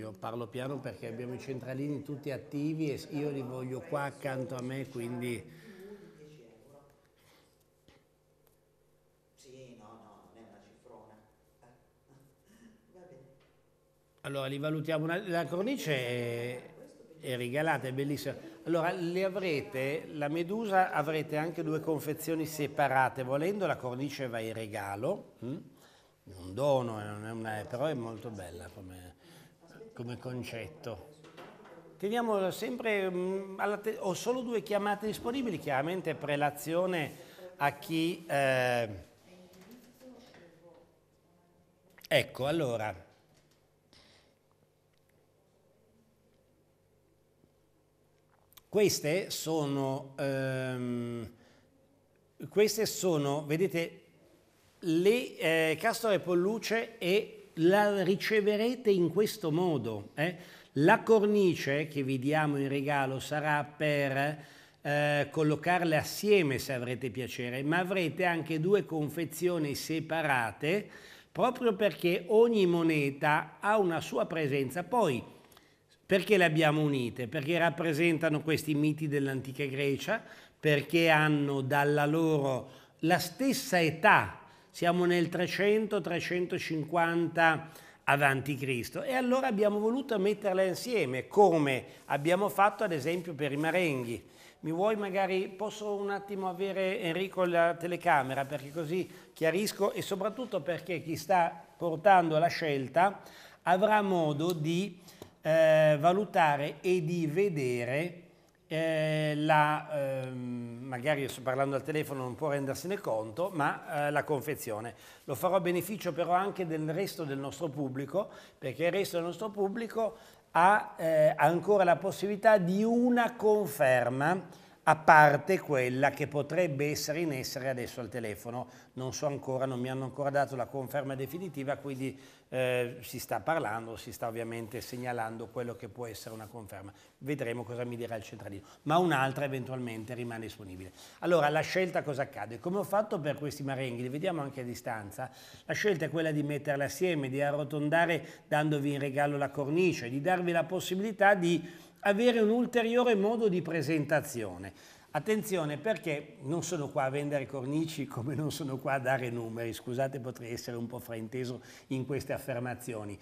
studio, parlo piano perché abbiamo i centralini tutti attivi e io li voglio qua accanto a me, quindi... Eh. Allora li valutiamo, una... la cornice è... è, regalata, è bellissima. Allora le avrete, la medusa avrete anche due confezioni separate, volendo la cornice va in regalo, un hm? dono, eh, è una... però è molto bella come come concetto. Teniamo sempre, mm, ho solo due chiamate disponibili, chiaramente prelazione a chi... Eh... Ecco, allora... Queste sono, ehm, queste sono vedete, le eh, Castore Polluce e la riceverete in questo modo. Eh? La cornice che vi diamo in regalo sarà per eh, collocarle assieme se avrete piacere, ma avrete anche due confezioni separate proprio perché ogni moneta ha una sua presenza. Poi, perché le abbiamo unite? Perché rappresentano questi miti dell'antica Grecia, perché hanno dalla loro la stessa età siamo nel 300-350 avanti Cristo e allora abbiamo voluto metterla insieme come abbiamo fatto ad esempio per i Marenghi. Mi vuoi magari, posso un attimo avere Enrico la telecamera perché così chiarisco e soprattutto perché chi sta portando la scelta avrà modo di eh, valutare e di vedere eh, la, ehm, magari sto parlando al telefono, non può rendersene conto, ma eh, la confezione. Lo farò a beneficio però anche del resto del nostro pubblico, perché il resto del nostro pubblico ha eh, ancora la possibilità di una conferma a parte quella che potrebbe essere in essere adesso al telefono. Non so ancora, non mi hanno ancora dato la conferma definitiva, quindi eh, si sta parlando, si sta ovviamente segnalando quello che può essere una conferma. Vedremo cosa mi dirà il centralino, ma un'altra eventualmente rimane disponibile. Allora, la scelta cosa accade? Come ho fatto per questi marenghi, li vediamo anche a distanza, la scelta è quella di metterla assieme, di arrotondare dandovi in regalo la cornice, di darvi la possibilità di avere un ulteriore modo di presentazione. Attenzione perché non sono qua a vendere cornici come non sono qua a dare numeri, scusate potrei essere un po' frainteso in queste affermazioni.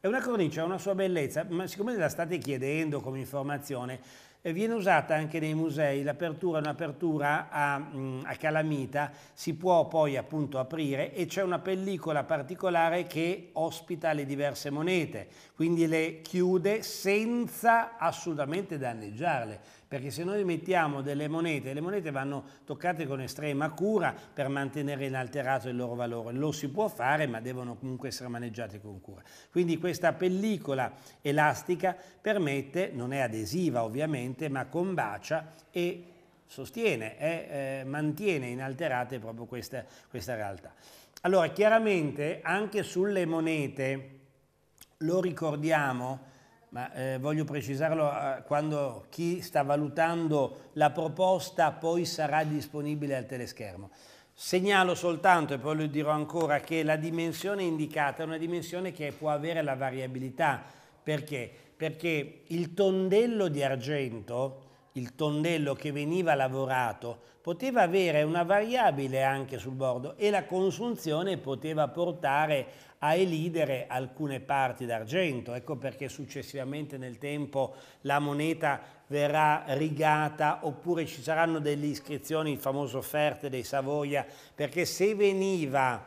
È una cornice, ha una sua bellezza, ma siccome la state chiedendo come informazione, eh, viene usata anche nei musei, l'apertura è un'apertura a, mm, a, calamita, si può poi appunto aprire e c'è una pellicola particolare che ospita le diverse monete, quindi le chiude senza assolutamente danneggiarle perché se noi mettiamo delle monete, le monete vanno toccate con estrema cura per mantenere inalterato il loro valore, lo si può fare ma devono comunque essere maneggiate con cura. Quindi questa pellicola elastica permette, non è adesiva ovviamente, ma combacia e sostiene, eh, eh, mantiene inalterate proprio questa, questa realtà. Allora chiaramente anche sulle monete, lo ricordiamo, ma eh, voglio precisarlo eh, quando chi sta valutando la proposta poi sarà disponibile al teleschermo. Segnalo soltanto, e poi lo dirò ancora, che la dimensione indicata è una dimensione che può avere la variabilità. Perché? Perché il tondello di argento il tondello che veniva lavorato poteva avere una variabile anche sul bordo e la consunzione poteva portare a elidere alcune parti d'argento. Ecco perché successivamente nel tempo la moneta verrà rigata oppure ci saranno delle iscrizioni, il famoso offerte dei Savoia, perché se veniva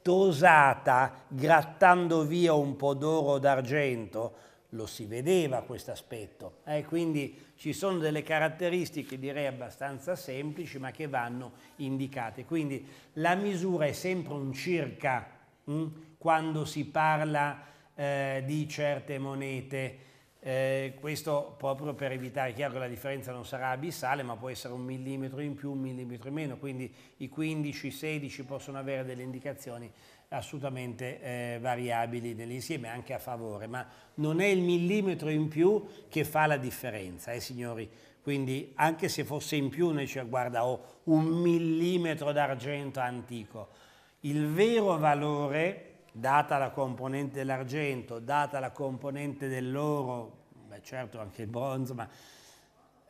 tosata grattando via un po' d'oro d'argento, lo si vedeva questo aspetto. Eh, quindi ci sono delle caratteristiche direi abbastanza semplici ma che vanno indicate. Quindi la misura è sempre un circa mh, mm, quando si parla eh, di certe monete. Eh, questo proprio per evitare, chiaro che la differenza non sarà abissale, ma può essere un millimetro in più, un millimetro in meno, quindi i 15, 16 possono avere delle indicazioni assolutamente eh, variabili nell'insieme, anche a favore, ma non è il millimetro in più che fa la differenza, eh signori? Quindi anche se fosse in più noi ci guarda ho oh, un millimetro d'argento antico, il vero valore, data la componente dell'argento, data la componente dell'oro, beh certo anche il bronzo, ma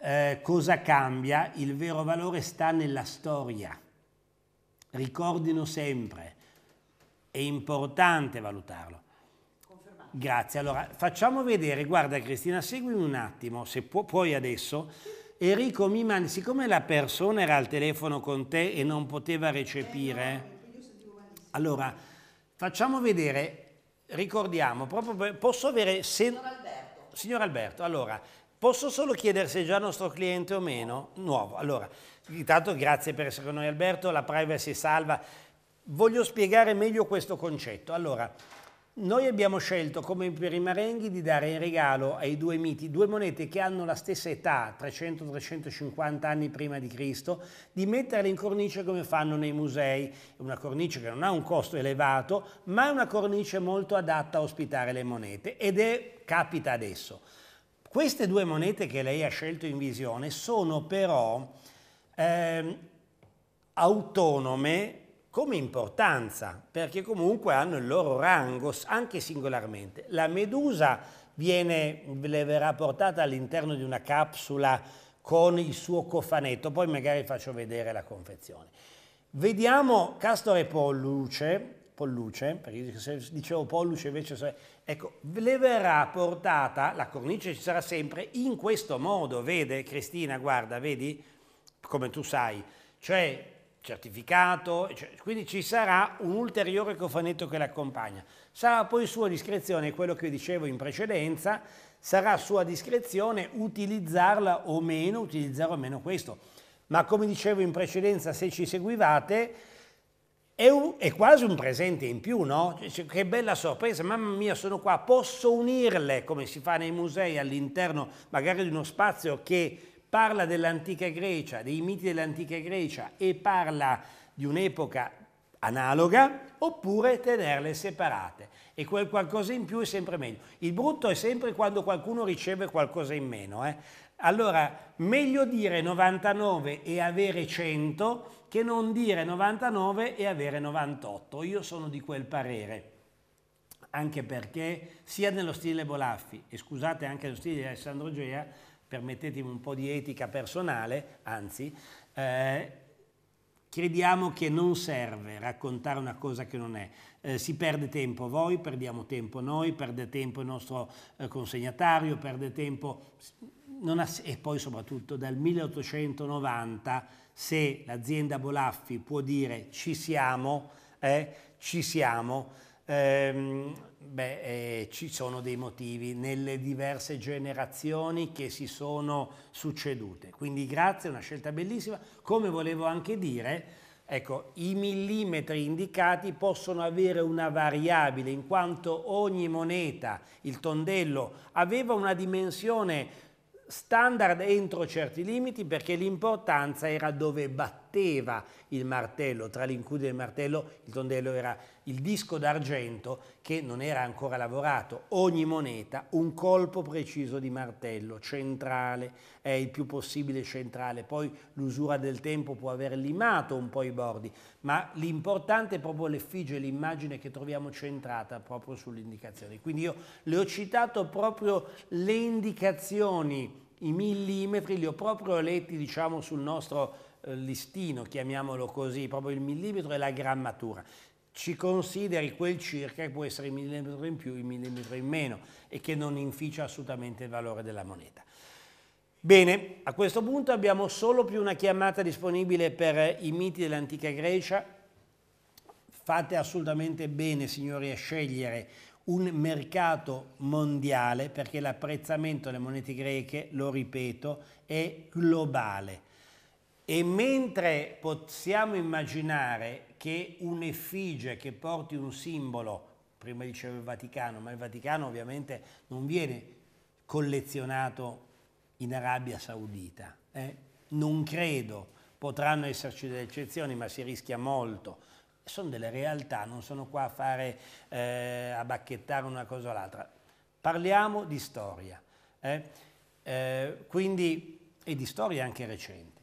eh, cosa cambia? Il vero valore sta nella storia. Ricordino sempre, è importante valutarlo. Grazie. Allora, facciamo vedere, guarda Cristina, seguimi un attimo, se pu puoi adesso. Enrico Mimani, siccome la persona era al telefono con te e non poteva recepire, eh, allora facciamo vedere, ricordiamo, proprio posso avere... Se... Signor Alberto. Signor Alberto, allora, posso solo chiedere se è già nostro cliente o meno? Nuovo. Allora, intanto grazie per essere con noi Alberto, la privacy salva. Voglio spiegare meglio questo concetto. Allora, noi abbiamo scelto come per i Marenghi di dare in regalo ai due miti due monete che hanno la stessa età, 300-350 anni prima di Cristo, di metterle in cornice come fanno nei musei, una cornice che non ha un costo elevato, ma è una cornice molto adatta a ospitare le monete ed è capita adesso. Queste due monete che lei ha scelto in visione sono però eh, autonome come importanza, perché comunque hanno il loro rango, anche singolarmente. La medusa viene, le verrà portata all'interno di una capsula con il suo cofanetto, poi magari faccio vedere la confezione. Vediamo Castore Polluce, polluce, perché se dicevo polluce invece... Ecco, le verrà portata, la cornice ci sarà sempre, in questo modo, vede Cristina, guarda, vedi? Come tu sai, cioè certificato, cioè, quindi ci sarà un ulteriore cofanetto che l'accompagna. Sarà poi sua discrezione, quello che dicevo in precedenza, sarà sua discrezione utilizzarla o meno, utilizzare o meno questo. Ma come dicevo in precedenza, se ci seguivate, è, un, è quasi un presente in più, no? Cioè, cioè, che bella sorpresa, mamma mia sono qua, posso unirle come si fa nei musei all'interno magari di uno spazio che parla dell'antica Grecia, dei miti dell'antica Grecia e parla di un'epoca analoga, oppure tenerle separate. E quel qualcosa in più è sempre meglio. Il brutto è sempre quando qualcuno riceve qualcosa in meno. Eh? Allora, meglio dire 99 e avere 100 che non dire 99 e avere 98. Io sono di quel parere anche perché sia nello stile Bolaffi e scusate anche nello stile di Alessandro Gea permettetemi un po' di etica personale, anzi, eh, crediamo che non serve raccontare una cosa che non è. Eh, si perde tempo voi, perdiamo tempo noi, perde tempo il nostro eh, consegnatario, perde tempo... Ha, e poi soprattutto dal 1890, se l'azienda Bolaffi può dire ci siamo, eh, ci siamo, ehm, Beh, eh, ci sono dei motivi nelle diverse generazioni che si sono succedute. Quindi grazie, una scelta bellissima. Come volevo anche dire, ecco, i millimetri indicati possono avere una variabile, in quanto ogni moneta, il tondello, aveva una dimensione standard entro certi limiti perché l'importanza era dove batteva il martello, tra l'incudine e il martello il tondello era il disco d'argento che non era ancora lavorato, ogni moneta un colpo preciso di martello, centrale, è il più possibile centrale, poi l'usura del tempo può aver limato un po' i bordi, ma l'importante è proprio l'effigie, l'immagine che troviamo centrata proprio sull'indicazione. Quindi io le ho citato proprio le indicazioni, i millimetri, li ho proprio letti diciamo sul nostro eh, listino, chiamiamolo così, proprio il millimetro e la grammatura ci consideri quel circa che può essere il millimetro in più, il millimetro in meno e che non inficia assolutamente il valore della moneta. Bene, a questo punto abbiamo solo più una chiamata disponibile per i miti dell'antica Grecia. Fate assolutamente bene, signori, a scegliere un mercato mondiale perché l'apprezzamento delle monete greche, lo ripeto, è globale e mentre possiamo immaginare che un'effigie che porti un simbolo, prima diceva il Vaticano, ma il Vaticano ovviamente non viene collezionato in Arabia Saudita, eh? non credo, potranno esserci delle eccezioni, ma si rischia molto. Sono delle realtà, non sono qua a fare, eh, a bacchettare una cosa o l'altra. Parliamo di storia, eh? eh quindi, e di storia anche recente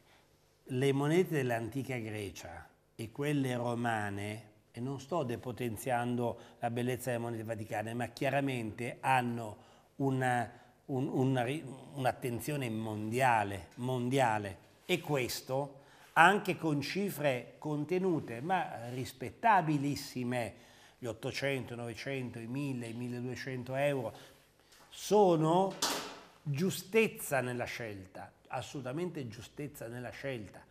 le monete dell'antica Grecia e quelle romane, e non sto depotenziando la bellezza delle monete vaticane, ma chiaramente hanno un'attenzione un, un, un mondiale, mondiale, e questo anche con cifre contenute ma rispettabilissime, gli 800, 900, i 1000, i 1200 euro, sono giustezza nella scelta assolutamente giustezza nella scelta.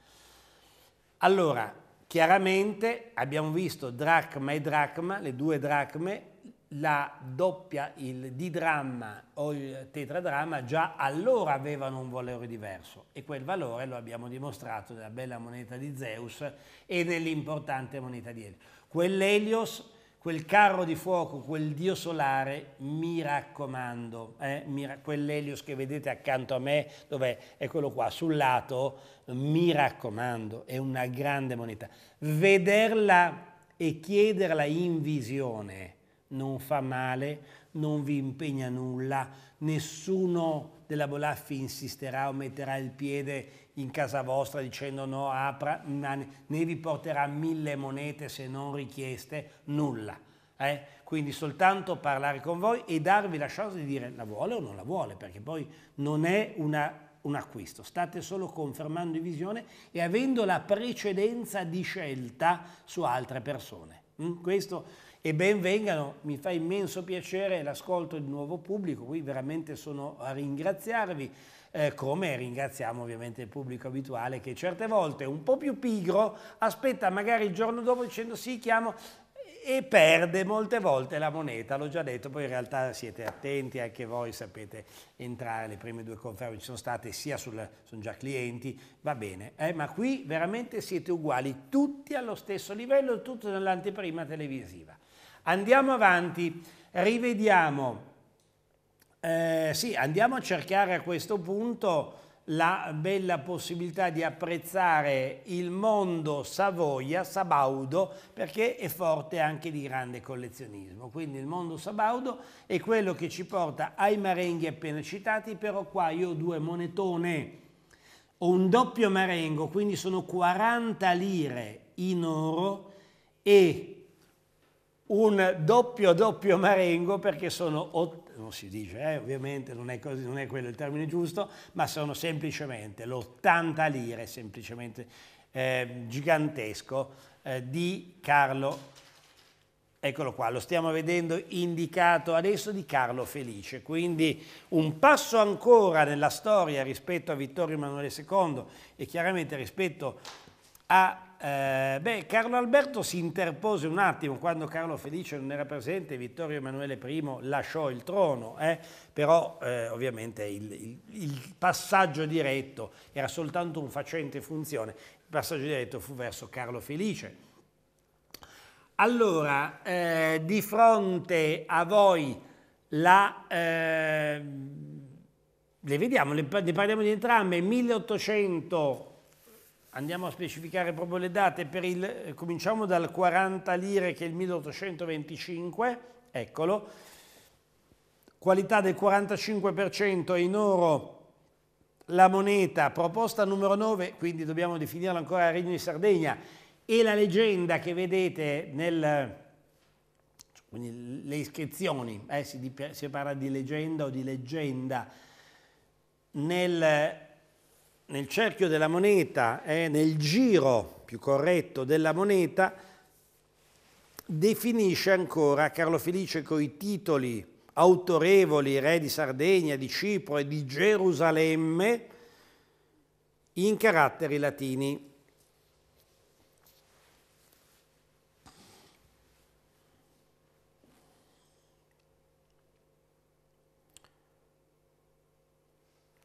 Allora, chiaramente abbiamo visto dracma e dracma, le due dracme, la doppia, il didramma o il tetradramma già allora avevano un valore diverso e quel valore lo abbiamo dimostrato nella bella moneta di Zeus e nell'importante moneta di Helios. Quell'Elios quel carro di fuoco, quel dio solare, mi raccomando, eh, mi ra- quell'Elios che vedete accanto a me, dov'è? È quello qua, sul lato, mi raccomando, è una grande moneta. Vederla e chiederla in visione non fa male, non vi impegna nulla, nessuno della Bolaffi insisterà o metterà il piede in casa vostra dicendo no apra, né vi porterà mille monete se non richieste, nulla. Eh? Quindi soltanto parlare con voi e darvi la chance di dire la vuole o non la vuole, perché poi non è una, un acquisto, state solo confermando in visione e avendo la precedenza di scelta su altre persone. Mm? Questo e ben vengano, mi fa immenso piacere l'ascolto di nuovo pubblico, qui veramente sono a ringraziarvi eh, come ringraziamo ovviamente il pubblico abituale che certe volte un po' più pigro aspetta magari il giorno dopo dicendo sì chiamo e perde molte volte la moneta, l'ho già detto, poi in realtà siete attenti, anche voi sapete entrare, le prime due conferme ci sono state, sia sul, sono già clienti, va bene, eh, ma qui veramente siete uguali, tutti allo stesso livello, tutto nell'anteprima televisiva. Andiamo avanti, rivediamo eh, sì, andiamo a cercare a questo punto la bella possibilità di apprezzare il mondo Savoia, Sabaudo, perché è forte anche di grande collezionismo. Quindi il mondo Sabaudo è quello che ci porta ai marenghi appena citati, però qua io ho due monetone, ho un doppio marengo, quindi sono 40 lire in oro e un doppio doppio marengo perché sono 80 non si dice, eh, ovviamente non è, così, non è quello il termine giusto, ma sono semplicemente l'80 lire, semplicemente eh, gigantesco, eh, di Carlo, eccolo qua, lo stiamo vedendo indicato adesso di Carlo Felice, quindi un passo ancora nella storia rispetto a Vittorio Emanuele II e chiaramente rispetto a eh, beh, Carlo Alberto si interpose un attimo quando Carlo Felice non era presente, Vittorio Emanuele I lasciò il trono, eh? però eh, ovviamente il, il, il, passaggio diretto era soltanto un facente funzione, il passaggio diretto fu verso Carlo Felice. Allora, eh, di fronte a voi la... Ehm, le vediamo, ne parliamo di entrambe, 1800 andiamo a specificare proprio le date, il, eh, cominciamo dal 40 lire che è il 1825, eccolo, qualità del 45% in oro la moneta, proposta numero 9, quindi dobbiamo definirla ancora Regno di Sardegna, e la leggenda che vedete nel, le iscrizioni, eh, si, si parla di leggenda o di leggenda, nel nel cerchio della moneta, eh, nel giro più corretto della moneta, definisce ancora Carlo Felice coi titoli autorevoli re di Sardegna, di Cipro e di Gerusalemme in caratteri latini.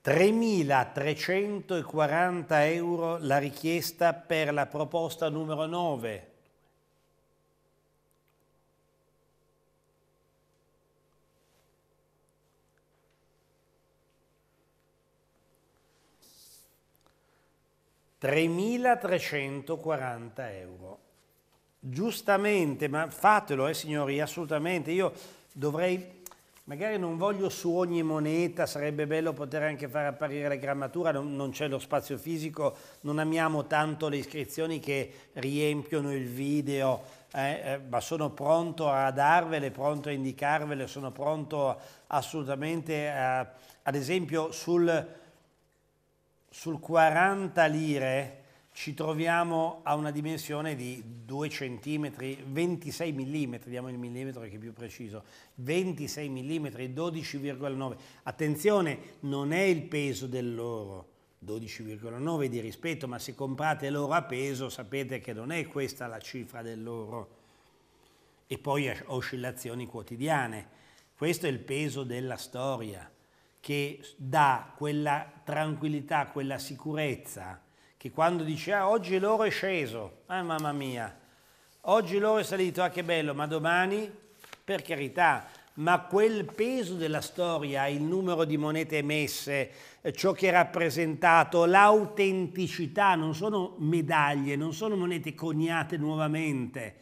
3.340 euro la richiesta per la proposta numero 9. Tremilatrecentoquaranta euro. Giustamente, ma fatelo, eh, signori, assolutamente. Io dovrei magari non voglio su ogni moneta, sarebbe bello poter anche far apparire la grammatura, non, non c'è lo spazio fisico, non amiamo tanto le iscrizioni che riempiono il video, eh, eh, ma sono pronto a darvele, pronto a indicarvele, sono pronto assolutamente, a, ad esempio sul, sul 40 lire ci troviamo a una dimensione di 2 cm, 26 mm, diamo il millimetro che è più preciso, 26 mm, 12,9. Attenzione, non è il peso dell'oro, 12,9 di rispetto, ma se comprate l'oro a peso sapete che non è questa la cifra dell'oro. E poi oscillazioni quotidiane. Questo è il peso della storia che dà quella tranquillità, quella sicurezza che quando dice ah oggi l'oro è sceso, ah mamma mia, oggi l'oro è salito, ah che bello, ma domani, per carità, ma quel peso della storia, il numero di monete emesse, eh, ciò che è rappresentato, l'autenticità, non sono medaglie, non sono monete coniate nuovamente,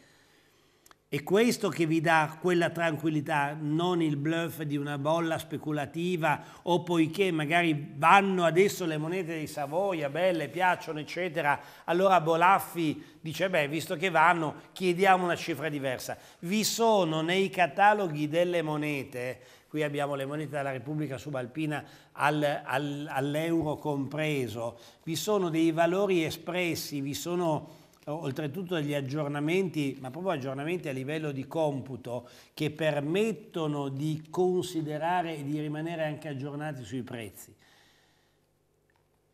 è questo che vi dà quella tranquillità, non il bluff di una bolla speculativa o poiché magari vanno adesso le monete dei Savoia, belle, piacciono, eccetera. Allora Bolaffi dice, beh, visto che vanno, chiediamo una cifra diversa. Vi sono nei cataloghi delle monete, qui abbiamo le monete della Repubblica Subalpina al, al, all'euro compreso, vi sono dei valori espressi, vi sono oltretutto degli aggiornamenti, ma proprio aggiornamenti a livello di computo che permettono di considerare e di rimanere anche aggiornati sui prezzi.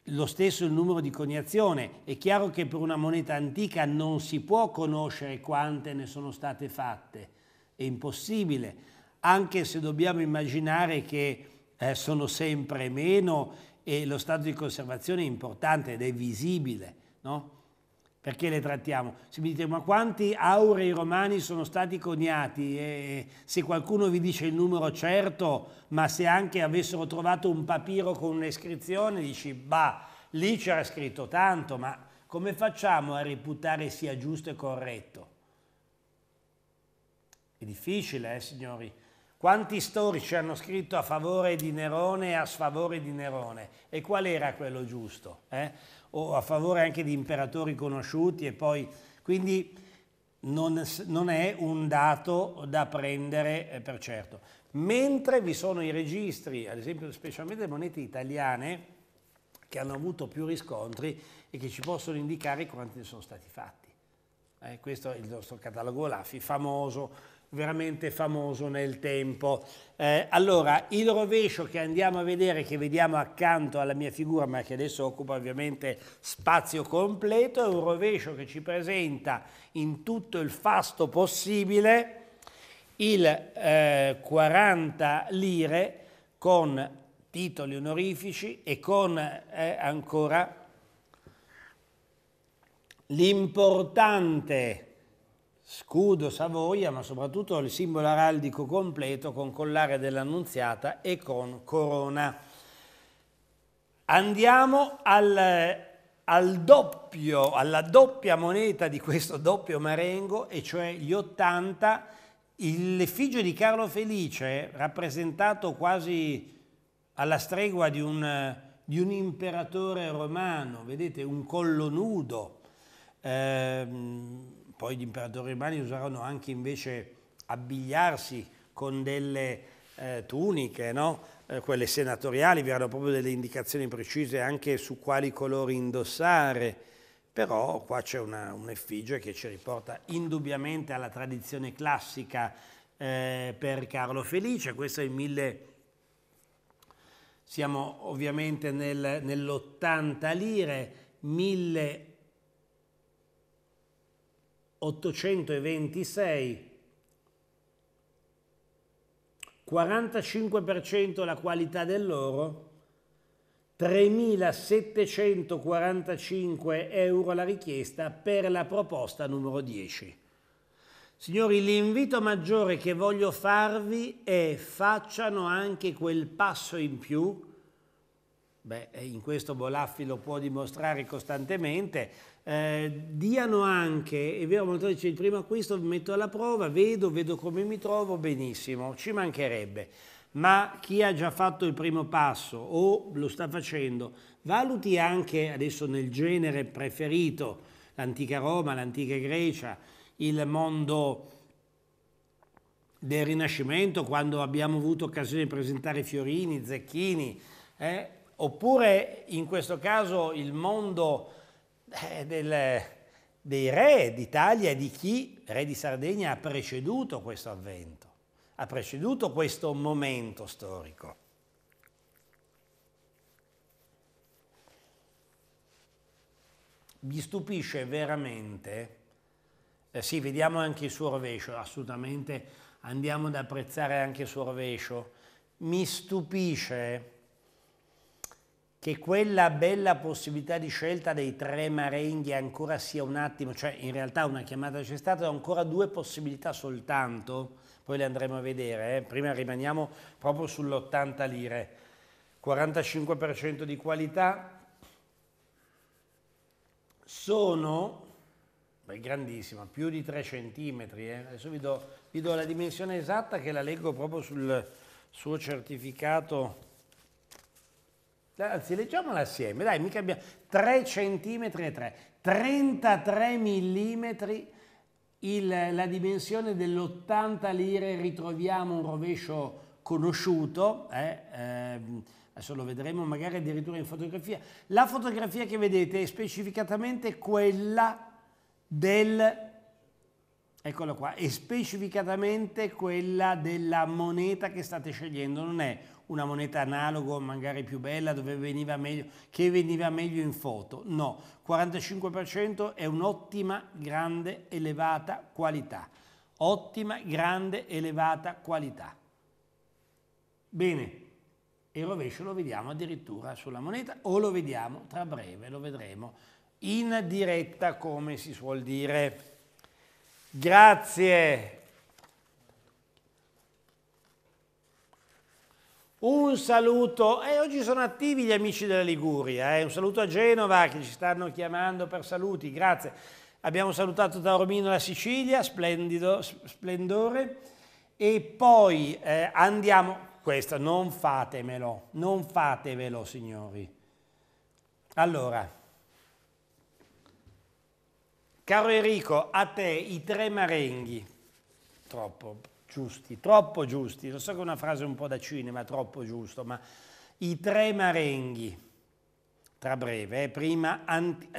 Lo stesso il numero di coniazione. È chiaro che per una moneta antica non si può conoscere quante ne sono state fatte, è impossibile, anche se dobbiamo immaginare che eh, sono sempre meno e lo stato di conservazione è importante ed è visibile. No? perché le trattiamo? Se mi dite ma quanti aurei romani sono stati coniati e se qualcuno vi dice il numero certo, ma se anche avessero trovato un papiro con un'iscrizione, dici bah, lì c'era scritto tanto, ma come facciamo a reputare sia giusto e corretto? È difficile, eh, signori? Quanti storici hanno scritto a favore di Nerone e a sfavore di Nerone? E qual era quello giusto? Eh? o a favore anche di imperatori conosciuti e poi... Quindi non, non è un dato da prendere eh, per certo. Mentre vi sono i registri, ad esempio specialmente le monete italiane, che hanno avuto più riscontri e che ci possono indicare quanti ne sono stati fatti. Eh, questo è il nostro catalogo Olafi, famoso veramente famoso nel tempo. Eh, allora, il rovescio che andiamo a vedere, che vediamo accanto alla mia figura, ma che adesso occupa ovviamente spazio completo, è un rovescio che ci presenta in tutto il fasto possibile il eh, 40 lire con titoli onorifici e con eh, ancora l'importante scudo Savoia, ma soprattutto il simbolo araldico completo con collare dell'Annunziata e con corona. Andiamo al, al doppio, alla doppia moneta di questo doppio marengo, e cioè gli 80. L'effigie di Carlo Felice, rappresentato quasi alla stregua di un, di un imperatore romano, vedete, un collo nudo, ehm, poi gli imperatori romani usarono anche invece abbigliarsi con delle eh, tuniche, no? eh, quelle senatoriali, vi erano proprio delle indicazioni precise anche su quali colori indossare, però qua c'è un'effigie un che ci riporta indubbiamente alla tradizione classica eh, per Carlo Felice, questo è il 1000 siamo ovviamente nel, nell'80 lire, 1000 826, 45% la qualità dell'oro, 3.745 euro la richiesta per la proposta numero 10. Signori, l'invito maggiore che voglio farvi è facciano anche quel passo in più, beh, in questo Bolaffi lo può dimostrare costantemente, eh, diano anche, è vero, molto dice il primo acquisto metto alla prova, vedo, vedo come mi trovo, benissimo, ci mancherebbe. Ma chi ha già fatto il primo passo o lo sta facendo, valuti anche adesso nel genere preferito, l'antica Roma, l'antica Grecia, il mondo del Rinascimento, quando abbiamo avuto occasione di presentare Fiorini, Zecchini, eh? oppure in questo caso il mondo eh, del, eh, dei re d'Italia e di chi, re di Sardegna, ha preceduto questo avvento, ha preceduto questo momento storico. Mi stupisce veramente, eh, sì, vediamo anche il suo rovescio, assolutamente andiamo ad apprezzare anche il suo rovescio, mi stupisce che quella bella possibilità di scelta dei tre marenghi ancora sia un attimo, cioè in realtà una chiamata c'è stata, ancora due possibilità soltanto, poi le andremo a vedere, eh. prima rimaniamo proprio sull'80 lire, 45% di qualità, sono, beh, grandissima, più di 3 centimetri, eh. adesso vi do, vi do la dimensione esatta che la leggo proprio sul suo certificato Anzi, leggiamola assieme, dai, mica abbiamo 3 cm e 3, 33 mm il, la dimensione dell'80 lire, ritroviamo un rovescio conosciuto, eh, eh, adesso lo vedremo magari addirittura in fotografia. La fotografia che vedete è specificatamente quella del Eccolo qua, e specificatamente quella della moneta che state scegliendo, non è una moneta analogo, magari più bella, dove veniva meglio, che veniva meglio in foto, no, 45% è un'ottima, grande, elevata qualità, ottima, grande, elevata qualità. Bene, il rovescio lo vediamo addirittura sulla moneta o lo vediamo tra breve, lo vedremo in diretta come si suol dire. Grazie. Un saluto, e eh, oggi sono attivi gli amici della Liguria, eh. un saluto a Genova che ci stanno chiamando per saluti, grazie. Abbiamo salutato Taormino la Sicilia, splendido, splendore, e poi eh, andiamo, questo non fatemelo, non fatevelo signori. Allora, Caro Enrico, a te i tre marenghi, troppo giusti, troppo giusti, lo so che è una frase un po' da cinema, troppo giusto, ma i tre marenghi, tra breve, eh, prima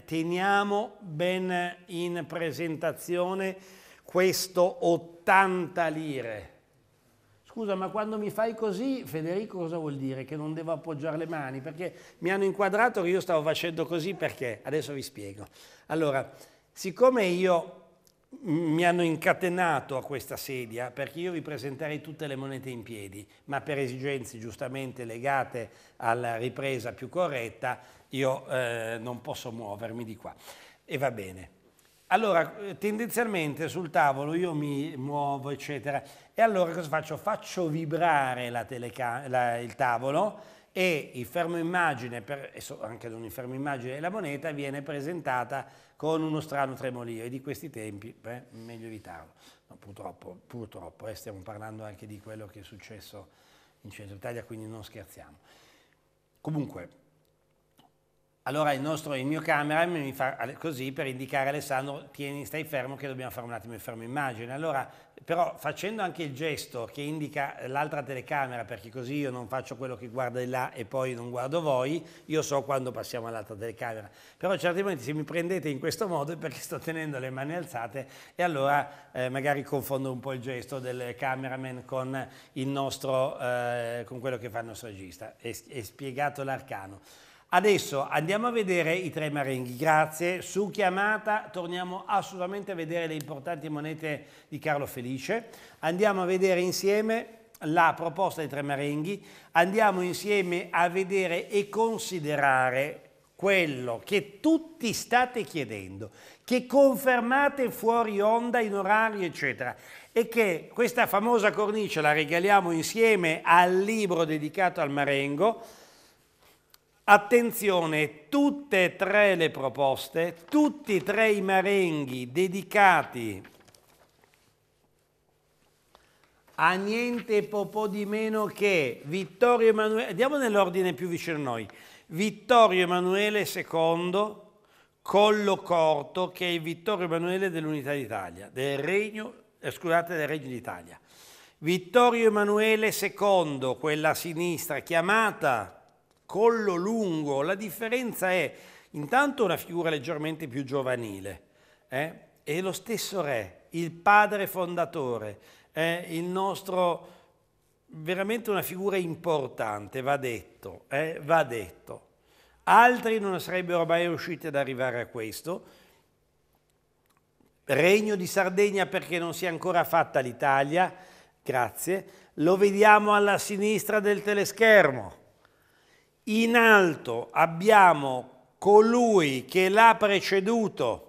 teniamo ben in presentazione questo 80 lire. Scusa, ma quando mi fai così, Federico, cosa vuol dire? Che non devo appoggiare le mani? Perché mi hanno inquadrato che io stavo facendo così perché? Adesso vi spiego. Allora, Siccome io mi hanno incatenato a questa sedia perché io vi presenterei tutte le monete in piedi, ma per esigenze giustamente legate alla ripresa più corretta io eh, non posso muovermi di qua. E va bene. Allora, tendenzialmente sul tavolo io mi muovo, eccetera. E allora cosa faccio? Faccio vibrare la la, il tavolo e il fermo immagine, per, anche non il fermo immagine, la moneta viene presentata con uno strano tremolio e di questi tempi, beh, meglio evitarlo. No, purtroppo, purtroppo eh, stiamo parlando anche di quello che è successo in Centro Italia, quindi non scherziamo. Comunque, allora il, nostro, il mio cameraman mi fa così per indicare Alessandro, tieni, stai fermo che dobbiamo fare un attimo il fermo immagine. Allora, però facendo anche il gesto che indica l'altra telecamera, perché così io non faccio quello che guarda di là e poi non guardo voi, io so quando passiamo all'altra telecamera. Però certi momenti se mi prendete in questo modo è perché sto tenendo le mani alzate e allora eh, magari confondo un po' il gesto del cameraman con, nostro, eh, con quello che fa il nostro regista. È, è spiegato l'arcano. Adesso andiamo a vedere i tre marenghi, grazie. Su chiamata torniamo assolutamente a vedere le importanti monete di Carlo Felice. Andiamo a vedere insieme la proposta dei tre marenghi, andiamo insieme a vedere e considerare quello che tutti state chiedendo, che confermate fuori onda in orario, eccetera, e che questa famosa cornice la regaliamo insieme al libro dedicato al Marengo, Attenzione, tutte e tre le proposte, tutti e tre i marenghi dedicati a niente po' di meno che Vittorio Emanuele, andiamo nell'ordine più vicino a noi, Vittorio Emanuele II, collo corto, che è il Vittorio Emanuele dell'Unità d'Italia, del Regno, eh, scusate, del Regno d'Italia. Vittorio Emanuele II, quella sinistra, chiamata collo lungo, la differenza è intanto una figura leggermente più giovanile, eh? è lo stesso re, il padre fondatore, eh? il nostro veramente una figura importante, va detto, eh? va detto. Altri non sarebbero mai riusciti ad arrivare a questo. Regno di Sardegna perché non si è ancora fatta l'Italia, grazie. Lo vediamo alla sinistra del teleschermo in alto abbiamo colui che l'ha preceduto,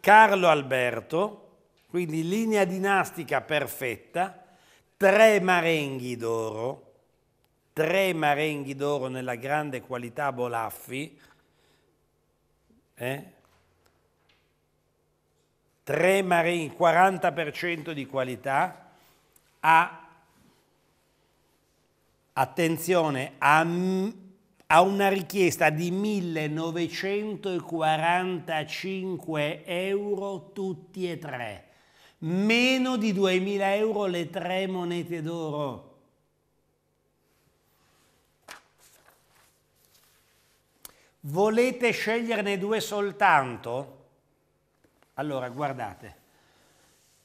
Carlo Alberto, quindi linea dinastica perfetta, tre marenghi d'oro, tre marenghi d'oro nella grande qualità Bolaffi, eh? tre marenghi, 40% di qualità, a attenzione, a, a una richiesta di 1945 euro tutti e tre, meno di 2000 euro le tre monete d'oro. Volete sceglierne due soltanto? Allora, guardate,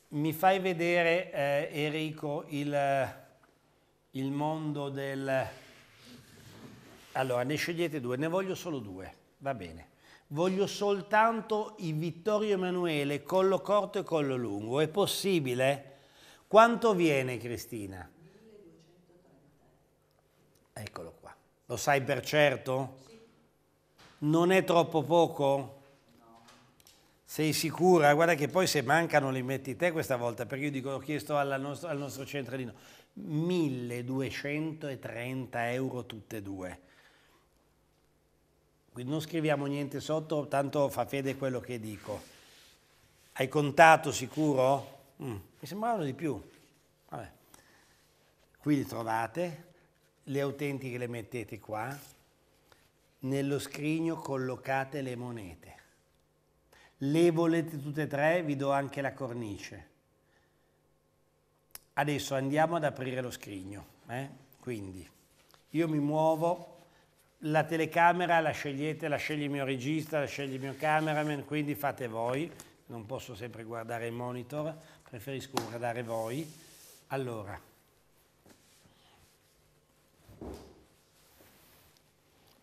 mi fai vedere eh, Enrico il il mondo del... Allora, ne scegliete due, ne voglio solo due, va bene. Voglio soltanto i Vittorio Emanuele, collo corto e collo lungo. È possibile? Quanto viene, Cristina? 1230. Eccolo qua. Lo sai per certo? Sì. Non è troppo poco? Sei sicura? Guarda che poi se mancano li metti te questa volta, perché io dico, ho chiesto nostro, al nostro centralino. 1230 euro tutte e due. Quindi non scriviamo niente sotto, tanto fa fede quello che dico. Hai contato sicuro? Mm. Mi sembravano di più. Vabbè. Qui li trovate, le autentiche le mettete qua, nello scrigno collocate le monete. Le volete tutte e tre, vi do anche la cornice. Adesso andiamo ad aprire lo scrigno, eh? quindi io mi muovo, la telecamera la scegliete, la sceglie il mio regista, la sceglie il mio cameraman, quindi fate voi, non posso sempre guardare il monitor, preferisco guardare voi. Allora,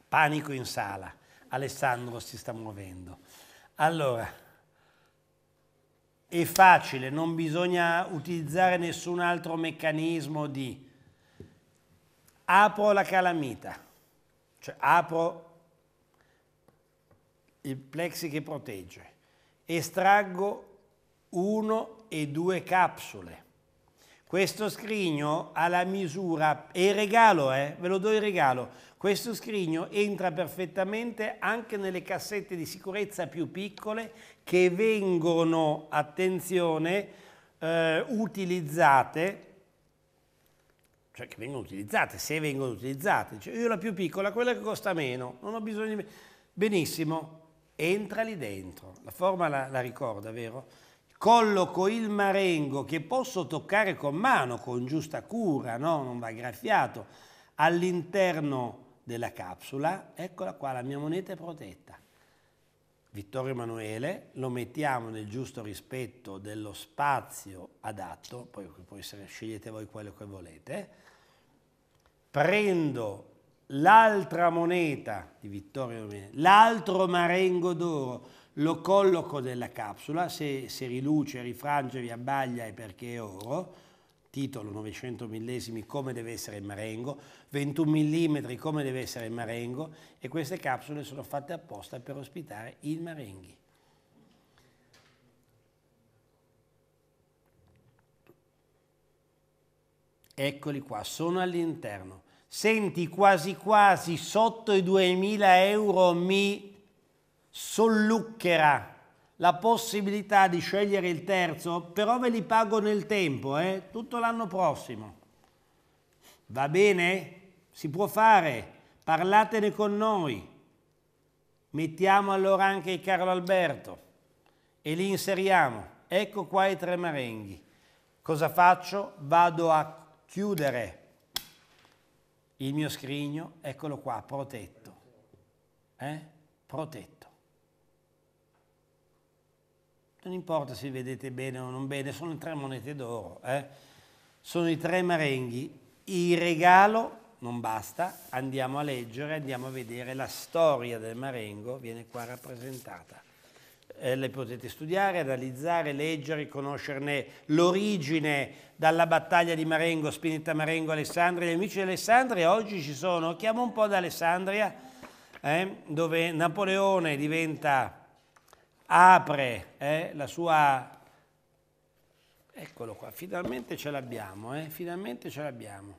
panico in sala, Alessandro si sta muovendo. Allora, è facile, non bisogna utilizzare nessun altro meccanismo di apro la calamita, cioè apro il plexi che protegge, estraggo uno e due capsule questo scrigno ha la misura, e il regalo, eh, ve lo do il regalo, questo scrigno entra perfettamente anche nelle cassette di sicurezza più piccole che vengono, attenzione, eh, utilizzate, cioè che vengono utilizzate, se vengono utilizzate. Cioè io la più piccola, quella che costa meno, non ho bisogno di... Benissimo, entra lì dentro. La forma la, la ricorda, vero? colloco il marengo che posso toccare con mano, con giusta cura, no? non va graffiato, all'interno della capsula, eccola qua, la mia moneta è protetta. Vittorio Emanuele, lo mettiamo nel giusto rispetto dello spazio adatto, poi può essere, scegliete voi quello che volete, prendo l'altra moneta di Vittorio Emanuele, l'altro marengo d'oro, lo colloco della capsula, se, se riluce, rifrange, riabbaglia è perché è oro, titolo 900 millesimi come deve essere il marengo, 21 mm come deve essere il marengo e queste capsule sono fatte apposta per ospitare i marenghi. Eccoli qua, sono all'interno. Senti, quasi quasi sotto i 2000 euro mi solluccherà la possibilità di scegliere il terzo, però ve li pago nel tempo, eh? tutto l'anno prossimo. Va bene? Si può fare, parlatene con noi. Mettiamo allora anche Carlo Alberto e li inseriamo. Ecco qua i tre marenghi. Cosa faccio? Vado a chiudere il mio scrigno, eccolo qua, protetto. Eh? Protetto non importa se vedete bene o non bene, sono tre monete d'oro, eh? sono i tre marenghi. Il regalo non basta, andiamo a leggere, andiamo a vedere la storia del marengo, viene qua rappresentata. Eh, le potete studiare, analizzare, leggere, conoscerne l'origine dalla battaglia di Marengo, Spinetta Marengo, Alessandria. Gli amici di Alessandria oggi ci sono, chiamo un po' da Alessandria, eh? dove Napoleone diventa apre eh, la sua... Eccolo qua, finalmente ce l'abbiamo, eh, finalmente ce l'abbiamo.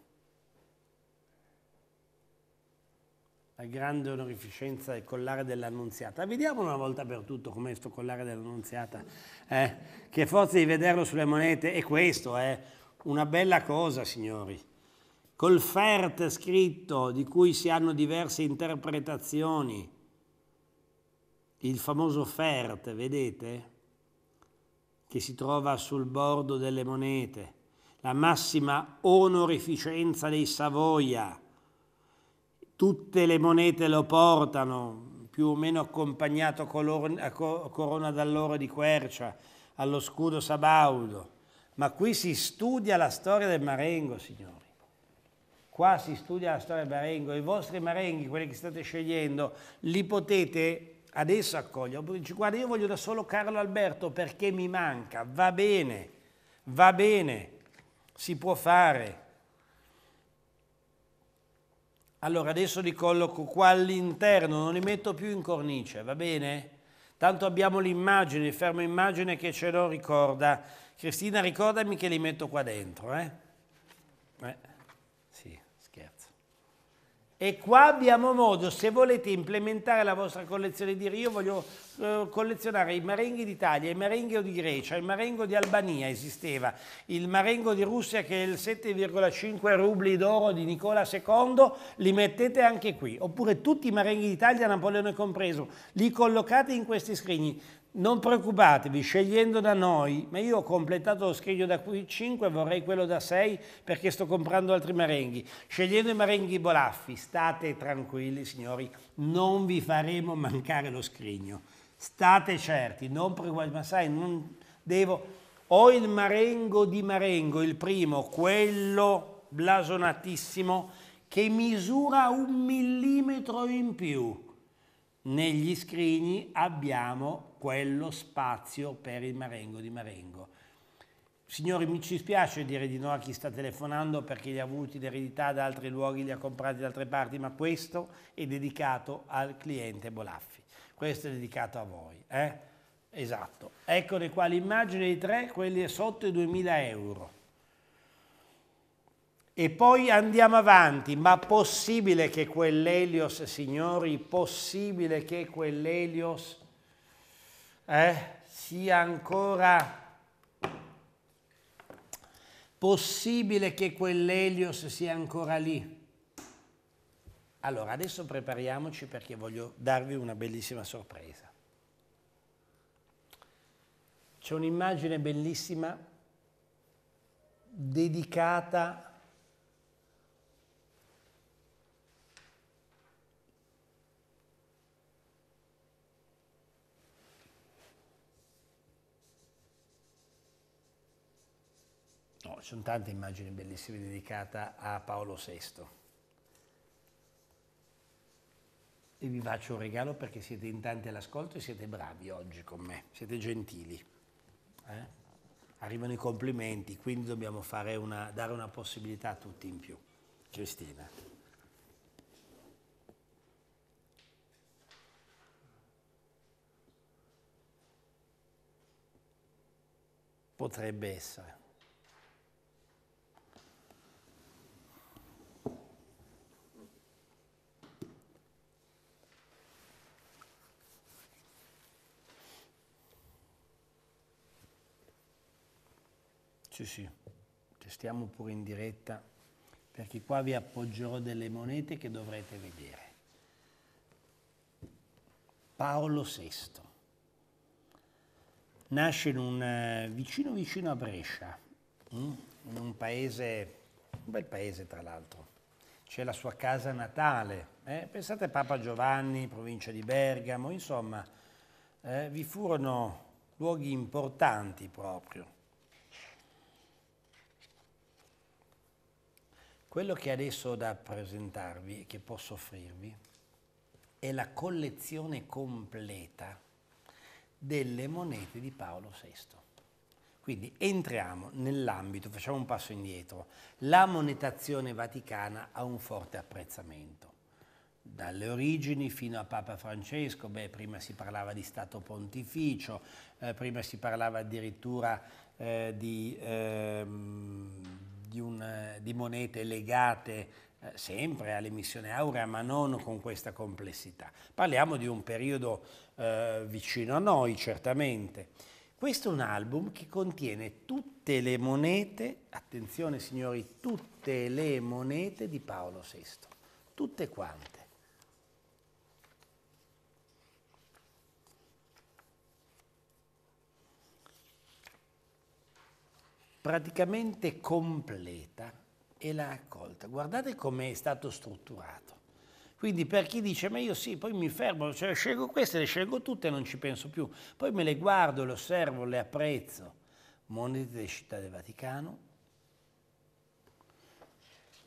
La grande onorificenza del collare dell'Annunziata. Vediamo una volta per tutto com'è questo collare dell'Annunziata, eh, che forza di vederlo sulle monete è questo, è eh. una bella cosa, signori col fert scritto di cui si hanno diverse interpretazioni, il famoso Fert, vedete? Che si trova sul bordo delle monete, la massima onorificenza dei Savoia. Tutte le monete lo portano, più o meno accompagnato a corona d'alloro di quercia, allo scudo sabaudo. Ma qui si studia la storia del Marengo, signori. Qua si studia la storia del Marengo. I vostri Marenghi, quelli che state scegliendo, li potete adesso accoglie, dice guarda io voglio da solo Carlo Alberto perché mi manca, va bene, va bene, si può fare. Allora adesso li colloco qua all'interno, non li metto più in cornice, va bene? Tanto abbiamo l'immagine, il fermo immagine che ce lo ricorda. Cristina ricordami che li metto qua dentro, eh? eh e qua abbiamo modo, se volete implementare la vostra collezione di rio, voglio eh, collezionare i marenghi d'Italia, il marengo di Grecia, il marengo di Albania esisteva, il marengo di Russia che è il 7,5 rubli d'oro di Nicola II, li mettete anche qui, oppure tutti i marenghi d'Italia, Napoleone compreso, li collocate in questi scrigni. Non preoccupatevi, scegliendo da noi, ma io ho completato lo scrigno da 5 vorrei quello da 6 perché sto comprando altri marenghi. Scegliendo i marenghi bolaffi, state tranquilli signori, non vi faremo mancare lo scrigno. State certi, non preoccupatevi, ma sai, non devo... Ho il marengo di Marengo, il primo, quello blasonatissimo, che misura un millimetro in più. Negli scrigni abbiamo quello spazio per il Marengo di Marengo. Signori, mi ci spiace dire di no a chi sta telefonando perché li ha avuti l'eredità da altri luoghi, li ha comprati da altre parti, ma questo è dedicato al cliente Bolaffi. Questo è dedicato a voi. Eh? Esatto. Eccole qua l'immagine immagini dei tre, quelli sotto i 2000 euro. E poi andiamo avanti, ma possibile che quell'Elios, signori, possibile che quell'Elios eh, sia ancora possibile che quell'Elios sia ancora lì. Allora, adesso prepariamoci perché voglio darvi una bellissima sorpresa. C'è un'immagine bellissima dedicata a ci sono tante immagini bellissime dedicate a Paolo VI. E vi faccio un regalo perché siete in tanti all'ascolto e siete bravi oggi con me, siete gentili. Eh? Arrivano i complimenti, quindi dobbiamo una, dare una possibilità a tutti in più. Cristina. Potrebbe essere. Sì, sì, testiamo pure in diretta, perché qua vi appoggerò delle monete che dovrete vedere. Paolo VI. Nasce in un, eh, vicino vicino a Brescia, mm? in un paese, un bel paese tra l'altro. C'è la sua casa natale, eh? pensate a Papa Giovanni, provincia di Bergamo, insomma, eh, vi furono luoghi importanti proprio. Quello che adesso ho da presentarvi e che posso offrirvi è la collezione completa delle monete di Paolo VI. Quindi entriamo nell'ambito, facciamo un passo indietro. La monetazione vaticana ha un forte apprezzamento. Dalle origini fino a Papa Francesco, beh, prima si parlava di Stato Pontificio, eh, prima si parlava addirittura eh, di, ehm, di, un, eh, di monete legate eh, sempre all'emissione aurea, ma non con questa complessità. Parliamo di un periodo eh, vicino a noi, certamente. Questo è un album che contiene tutte le monete, attenzione signori, tutte le monete di Paolo VI, tutte quante. praticamente completa e l'ha accolta. Guardate come è stato strutturato. Quindi per chi dice, ma io sì, poi mi fermo, cioè scelgo queste, le scelgo tutte e non ci penso più, poi me le guardo, le osservo, le apprezzo. Monete delle città del Vaticano,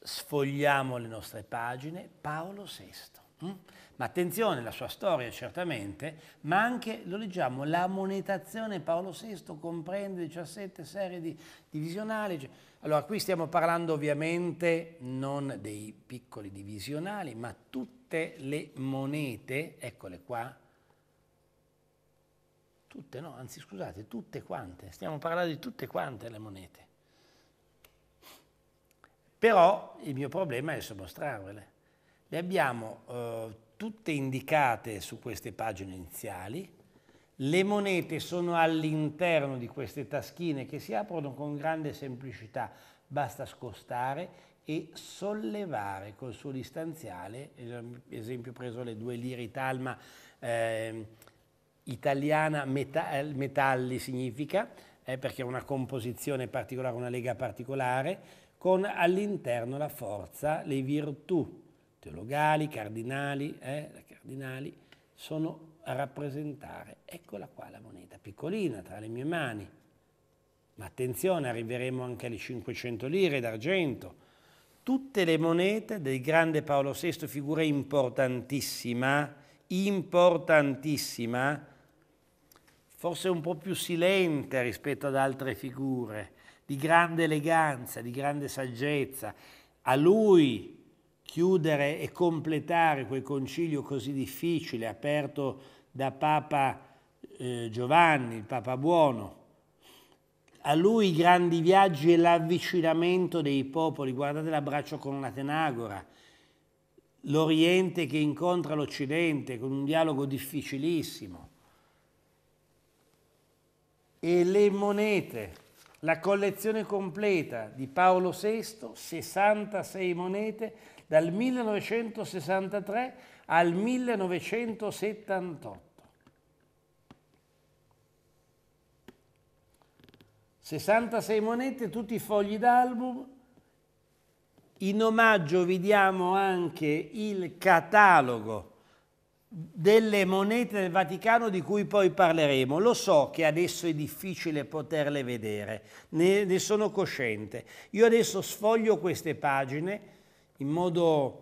sfogliamo le nostre pagine, Paolo VI. Mm? Ma attenzione, la sua storia certamente, ma anche, lo leggiamo, la monetazione Paolo VI comprende 17 serie di, divisionali. Cioè, allora, qui stiamo parlando ovviamente non dei piccoli divisionali, ma tutte le monete, eccole qua, tutte no, anzi scusate, tutte quante, stiamo parlando di tutte quante le monete. Però il mio problema è adesso mostrarvele. Le abbiamo eh, tutte indicate su queste pagine iniziali, le monete sono all'interno di queste taschine che si aprono con grande semplicità, basta scostare e sollevare col suo distanziale, ehm, esempio preso le due lire italma eh, italiana, meta, eh, metalli significa, eh, perché è una composizione particolare, una lega particolare, con all'interno la forza, le virtù teologali, cardinali, eh, cardinali, sono a rappresentare, eccola qua la moneta, piccolina tra le mie mani, ma attenzione, arriveremo anche alle 500 lire d'argento. Tutte le monete del grande Paolo VI, figura importantissima, importantissima, forse un po' più silente rispetto ad altre figure, di grande eleganza, di grande saggezza. A lui chiudere e completare quel concilio così difficile aperto da Papa eh, Giovanni, il Papa Buono. A lui i grandi viaggi e l'avvicinamento dei popoli, guardate l'abbraccio con una tenagora, l'Oriente che incontra l'Occidente con un dialogo difficilissimo. E le monete, la collezione completa di Paolo VI, 66 monete, dal 1963 al 1978. 66 monete, tutti i fogli d'album. In omaggio vi diamo anche il catalogo delle monete del Vaticano di cui poi parleremo. Lo so che adesso è difficile poterle vedere, ne, ne sono cosciente. Io adesso sfoglio queste pagine in modo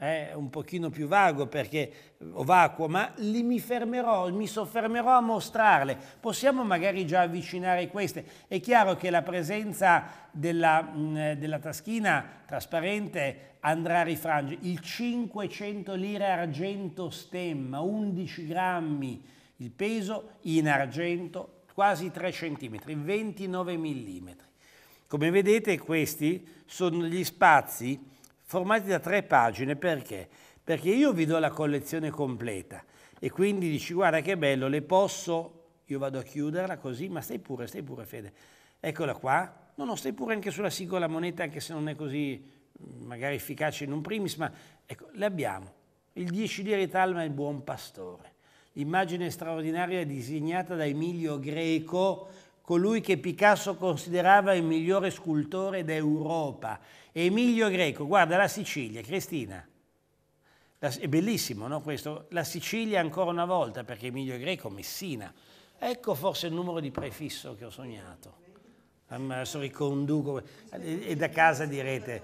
eh, un pochino più vago perché o vacuo, ma lì mi fermerò, mi soffermerò a mostrarle. Possiamo magari già avvicinare queste. È chiaro che la presenza della, mh, mm, della taschina trasparente andrà a rifrangere. Il 500 lire argento stemma, 11 grammi, il peso in argento quasi 3 cm, 29 mm. Come vedete questi sono gli spazi formati da tre pagine, perché? Perché io vi do la collezione completa e quindi dici guarda che bello, le posso, io vado a chiuderla così, ma stai pure, stai pure Fede, eccola qua, no no, stai pure anche sulla singola moneta, anche se non è così mm, magari efficace in un primis, ma ecco, le abbiamo. Il 10 di Ritalma è il buon pastore. L'immagine straordinaria disegnata da Emilio Greco, colui che Picasso considerava il migliore scultore d'Europa, Emilio Greco, guarda la Sicilia, Cristina. La, è bellissimo no, questo, la Sicilia ancora una volta, perché Emilio Greco, Messina. Ecco forse il numero di prefisso che ho sognato. Adesso riconduco, e da casa direte,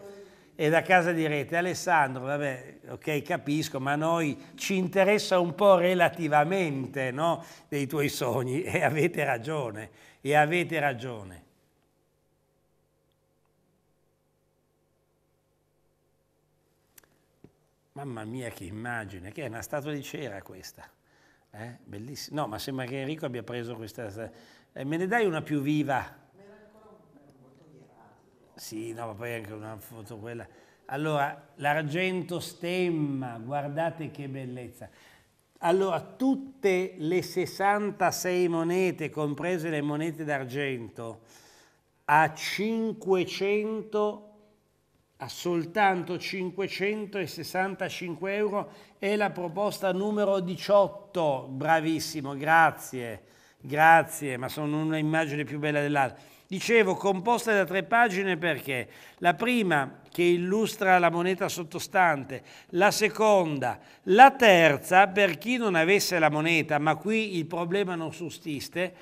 e da casa direte, Alessandro, vabbè, ok, capisco, ma noi ci interessa un po' relativamente no, dei tuoi sogni, e avete ragione, e avete ragione. Mamma mia che immagine, che è una statua di cera questa. Eh? Bellissima. No, ma sembra che Enrico abbia preso questa... Eh, me ne dai una più viva? Sì, no, ma poi anche una foto quella. Allora, l'argento stemma, guardate che bellezza. Allora, tutte le 66 monete, comprese le monete d'argento, a 500 a soltanto 565 euro è la proposta numero 18. Bravissimo, grazie, grazie, ma sono una immagine più bella dell'altra. Dicevo, composta da tre pagine perché la prima che illustra la moneta sottostante, la seconda, la terza per chi non avesse la moneta, ma qui il problema non sussiste,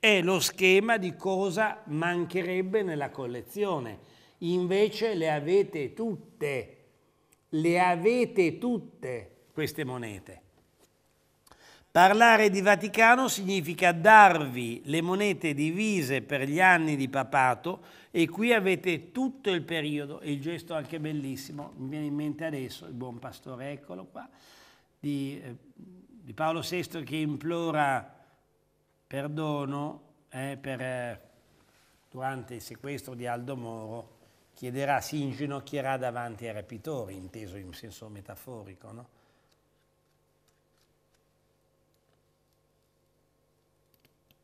è lo schema di cosa mancherebbe nella collezione Invece le avete tutte, le avete tutte queste monete. Parlare di Vaticano significa darvi le monete divise per gli anni di papato e qui avete tutto il periodo, e il gesto anche bellissimo, mi viene in mente adesso il buon pastore, eccolo qua, di, eh, di Paolo VI che implora perdono eh, per, eh, durante il sequestro di Aldo Moro chiederà, si inginocchierà davanti ai rapitori, inteso in senso metaforico, no?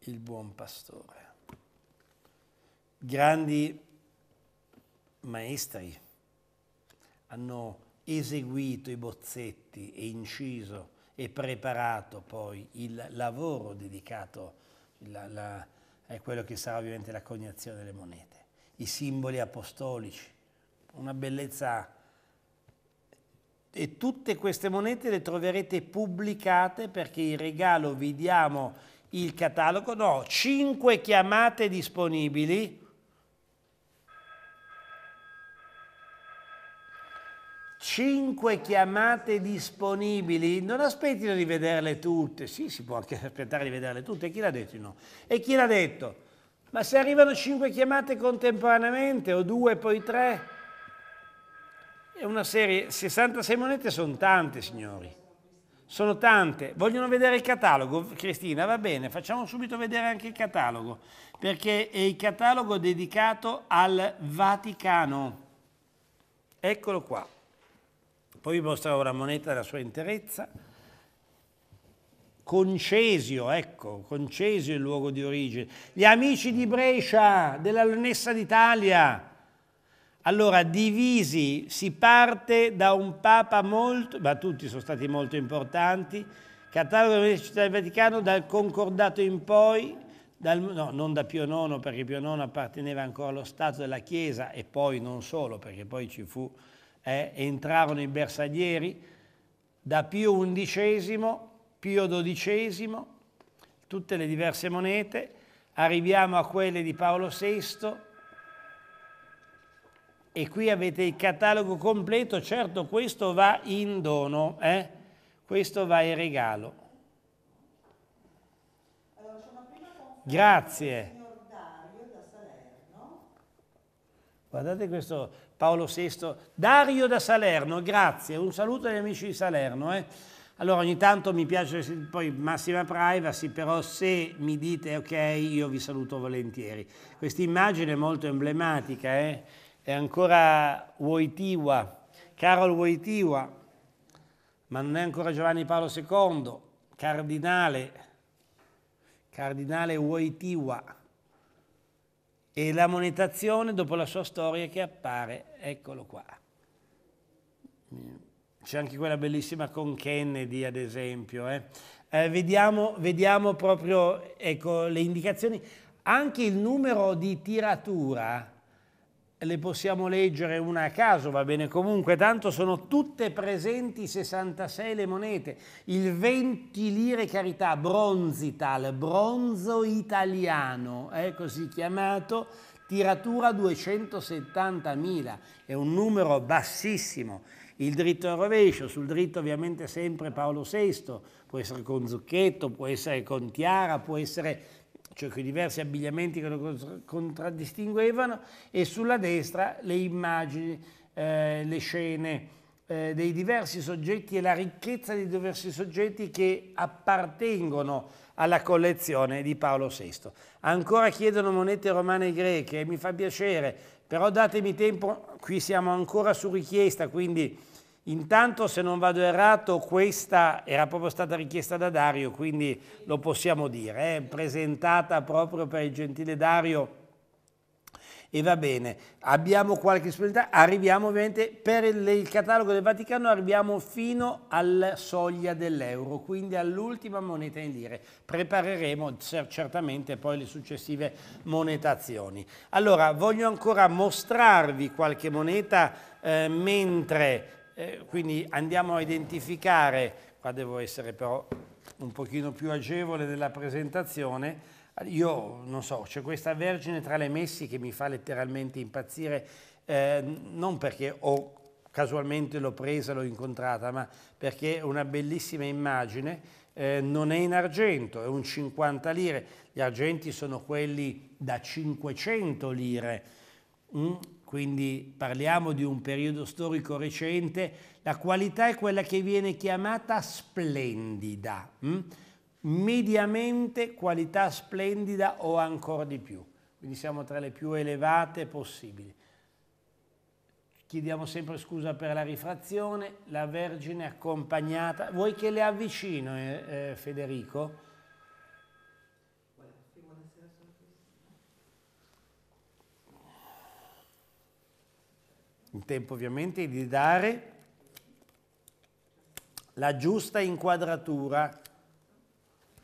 Il buon pastore. Grandi maestri hanno eseguito i bozzetti e inciso e preparato poi il lavoro dedicato a quello che sarà ovviamente la coniazione delle monete i simboli apostolici, una bellezza. E tutte queste monete le troverete pubblicate perché in regalo vi diamo il catalogo, no, 5 chiamate disponibili. 5 chiamate disponibili, non aspettino di vederle tutte, sì si può anche aspettare di vederle tutte, e chi l'ha detto no? E chi l'ha detto? Ma se arrivano cinque chiamate contemporaneamente o due, poi tre, è una serie, 66 monete sono tante signori, sono tante. Vogliono vedere il catalogo? Cristina, va bene, facciamo subito vedere anche il catalogo, perché è il catalogo dedicato al Vaticano. Eccolo qua. Poi vi mostrerò la moneta nella sua interezza. Concesio, ecco, Concesio è il luogo di origine. Gli amici di Brescia, della Lunessa d'Italia. Allora, divisi, si parte da un papa molto, ma tutti sono stati molto importanti, catalogo delle città del Vaticano dal concordato in poi, dal, no, non da Pio IX perché Pio IX apparteneva ancora allo Stato della Chiesa e poi non solo perché poi ci fu, eh, entrarono i bersaglieri, da Pio XI Pio XII, tutte le diverse monete, arriviamo a quelle di Paolo VI e qui avete il catalogo completo, certo questo va in dono, eh? questo va in regalo. Grazie. Guardate questo Paolo VI, Dario da Salerno, grazie, un saluto agli amici di Salerno. Eh? Allora ogni tanto mi piace poi massima privacy, però se mi dite ok io vi saluto volentieri. Questa immagine è molto emblematica, eh? è ancora Wojtyła, Carol Wojtyła, ma non è ancora Giovanni Paolo II, cardinale, cardinale Wojtyła. E la monetazione dopo la sua storia che appare, eccolo qua c'è anche quella bellissima con Kennedy, ad esempio. Eh. Eh, vediamo, vediamo, proprio ecco, le indicazioni. Anche il numero di tiratura le possiamo leggere una a caso, va bene comunque, tanto sono tutte presenti 66 le monete, il 20 lire carità, bronzital, bronzo italiano, è così chiamato, tiratura 270.000, è un numero bassissimo il dritto al rovescio, sul dritto ovviamente sempre Paolo VI, può essere con Zucchetto, può essere con Tiara, può essere cioè con i diversi abbigliamenti che lo contraddistinguevano, e sulla destra le immagini, eh, le scene eh, dei diversi soggetti e la ricchezza dei diversi soggetti che appartengono alla collezione di Paolo VI. Ancora chiedono monete romane e greche e mi fa piacere però datemi tempo, qui siamo ancora su richiesta, quindi intanto se non vado errato questa era proprio stata richiesta da Dario, quindi lo possiamo dire, è eh? presentata proprio per il gentile Dario e va bene, abbiamo qualche disponibilità, arriviamo ovviamente per il, il catalogo del Vaticano, arriviamo fino alla soglia dell'euro, quindi all'ultima moneta in lire. Prepareremo certamente poi le successive monetazioni. Allora, voglio ancora mostrarvi qualche moneta eh, mentre, eh, quindi andiamo a identificare, qua devo essere però un pochino più agevole nella presentazione, io non so, c'è questa vergine tra le messi che mi fa letteralmente impazzire, eh, non perché ho casualmente l'ho presa, l'ho incontrata, ma perché è una bellissima immagine, eh, non è in argento, è un 50 lire, gli argenti sono quelli da 500 lire, mm? quindi parliamo di un periodo storico recente, la qualità è quella che viene chiamata splendida. Mm? mediamente qualità splendida o ancora di più. Quindi siamo tra le più elevate possibili. Chiediamo sempre scusa per la rifrazione, la Vergine accompagnata. Vuoi che le avvicino, eh, eh, Federico? in tempo ovviamente di dare la giusta inquadratura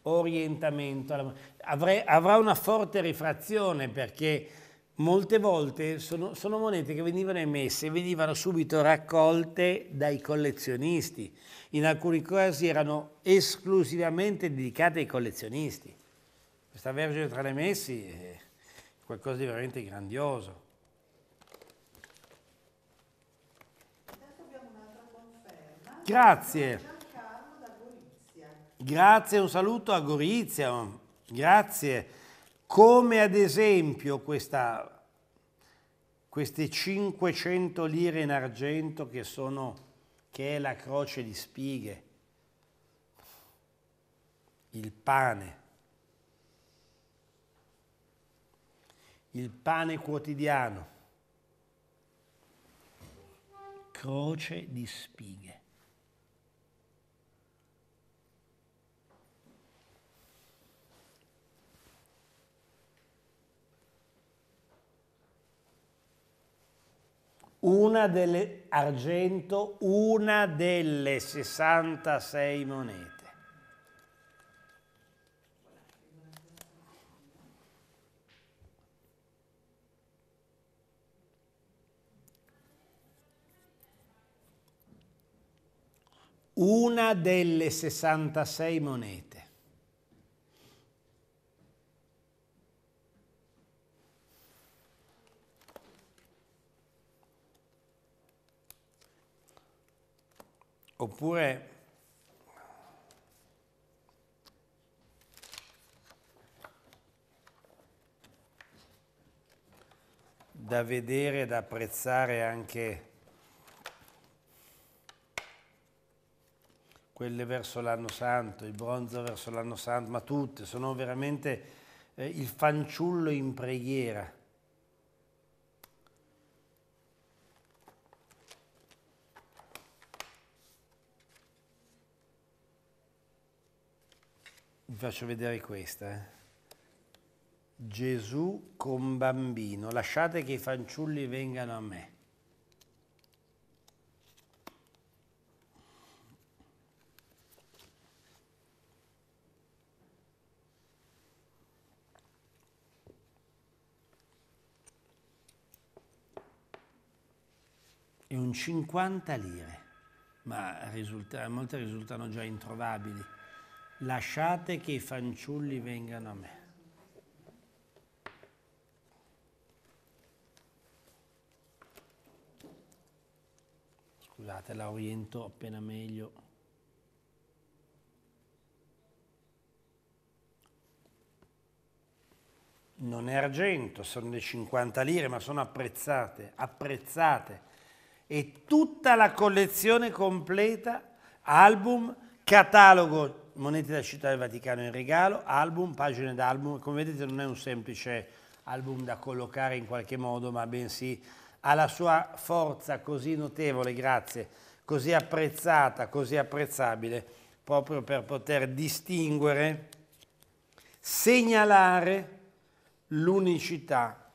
orientamento, Avrei, avrà una forte rifrazione perché molte volte sono, sono, monete che venivano emesse e venivano subito raccolte dai collezionisti. In alcuni casi erano esclusivamente dedicate ai collezionisti. Questa Vergine tra le Messi è qualcosa di veramente grandioso. Grazie. Grazie, un saluto a Gorizia, grazie. Come ad esempio questa, queste 500 lire in argento che, sono, che è la croce di spighe, il pane, il pane quotidiano, croce di spighe. una delle argento, una delle 66 monete. Una delle 66 monete. Oppure da vedere, da apprezzare anche quelle verso l'anno santo, il bronzo verso l'anno santo, ma tutte, sono veramente eh, il fanciullo in preghiera. faccio vedere questa. Eh. Gesù con bambino, lasciate che i fanciulli vengano a me. E un 50 lire, ma risulta, molte risultano già introvabili lasciate che i fanciulli vengano a me. Scusate, la oriento appena meglio. Non è argento, sono le 50 lire, ma sono apprezzate, apprezzate. E tutta la collezione completa, album, catalogo monete da città del Vaticano in regalo, album, pagine d'album, come vedete non è un semplice album da collocare in qualche modo, ma bensì ha la sua forza così notevole, grazie, così apprezzata, così apprezzabile, proprio per poter distinguere, segnalare l'unicità,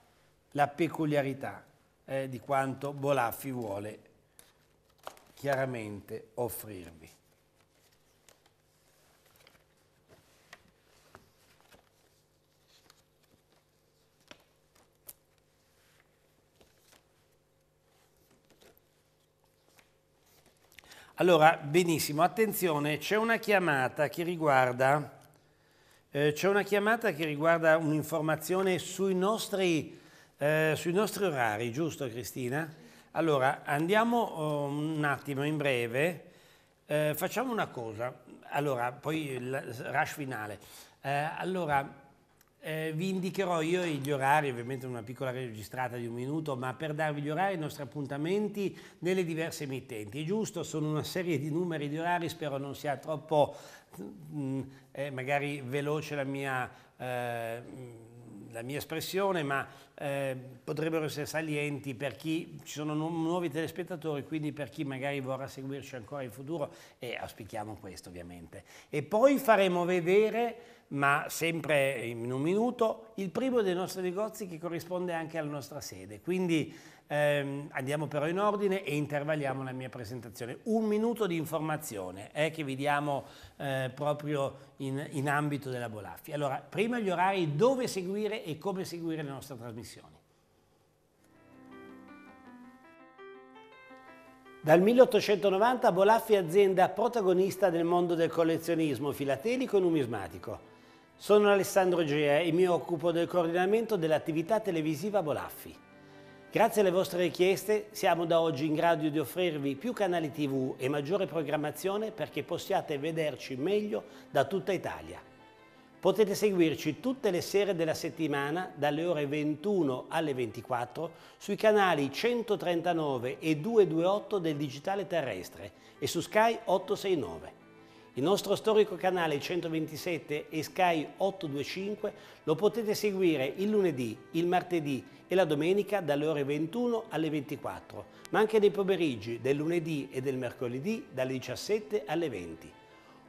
la peculiarità eh, di quanto Bolaffi vuole chiaramente offrirvi. Allora, benissimo, attenzione, c'è una chiamata che riguarda, eh, c'è una chiamata che riguarda un'informazione sui nostri, eh, sui nostri orari, giusto Cristina? Allora, andiamo oh, un attimo in breve, eh, facciamo una cosa, allora, poi il rush finale. Eh, allora, eh, vi indicherò io gli orari, ovviamente una piccola registrata di un minuto, ma per darvi gli orari i nostri appuntamenti nelle diverse emittenti. È giusto, sono una serie di numeri di orari, spero non sia troppo mh, mm, eh, magari veloce la mia... Eh, la mia espressione, ma eh, potrebbero essere salienti per chi ci sono nu nuovi telespettatori, quindi per chi magari vorrà seguirci ancora in futuro e auspichiamo questo ovviamente. E poi faremo vedere ma sempre in un minuto, il primo dei nostri negozi che corrisponde anche alla nostra sede. Quindi ehm, andiamo però in ordine e intervalliamo la mia presentazione. Un minuto di informazione eh, che vi diamo eh, proprio in, in ambito della Bolaffi. Allora, prima gli orari dove seguire e come seguire le nostre trasmissioni. Dal 1890 Bolaffi è azienda protagonista del mondo del collezionismo filatelico e numismatico. Sono Alessandro Gea e mi occupo del coordinamento dell'attività televisiva Bolaffi. Grazie alle vostre richieste siamo da oggi in grado di offrirvi più canali tv e maggiore programmazione perché possiate vederci meglio da tutta Italia. Potete seguirci tutte le sere della settimana dalle ore 21 alle 24 sui canali 139 e 228 del Digitale Terrestre e su Sky 869. Il nostro storico canale 127 e Sky 825 lo potete seguire il lunedì, il martedì e la domenica dalle ore 21 alle 24, ma anche nei pomeriggi del lunedì e del mercoledì dalle 17 alle 20.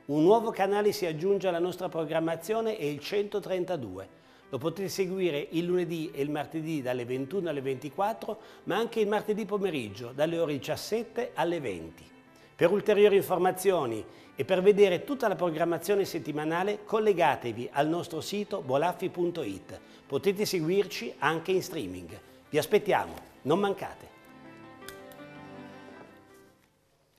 Un nuovo canale si aggiunge alla nostra programmazione è il 132. Lo potete seguire il lunedì e il martedì dalle 21 alle 24, ma anche il martedì pomeriggio dalle ore 17 alle 20. Per ulteriori informazioni e per vedere tutta la programmazione settimanale collegatevi al nostro sito bolaffi.it. Potete seguirci anche in streaming. Vi aspettiamo, non mancate.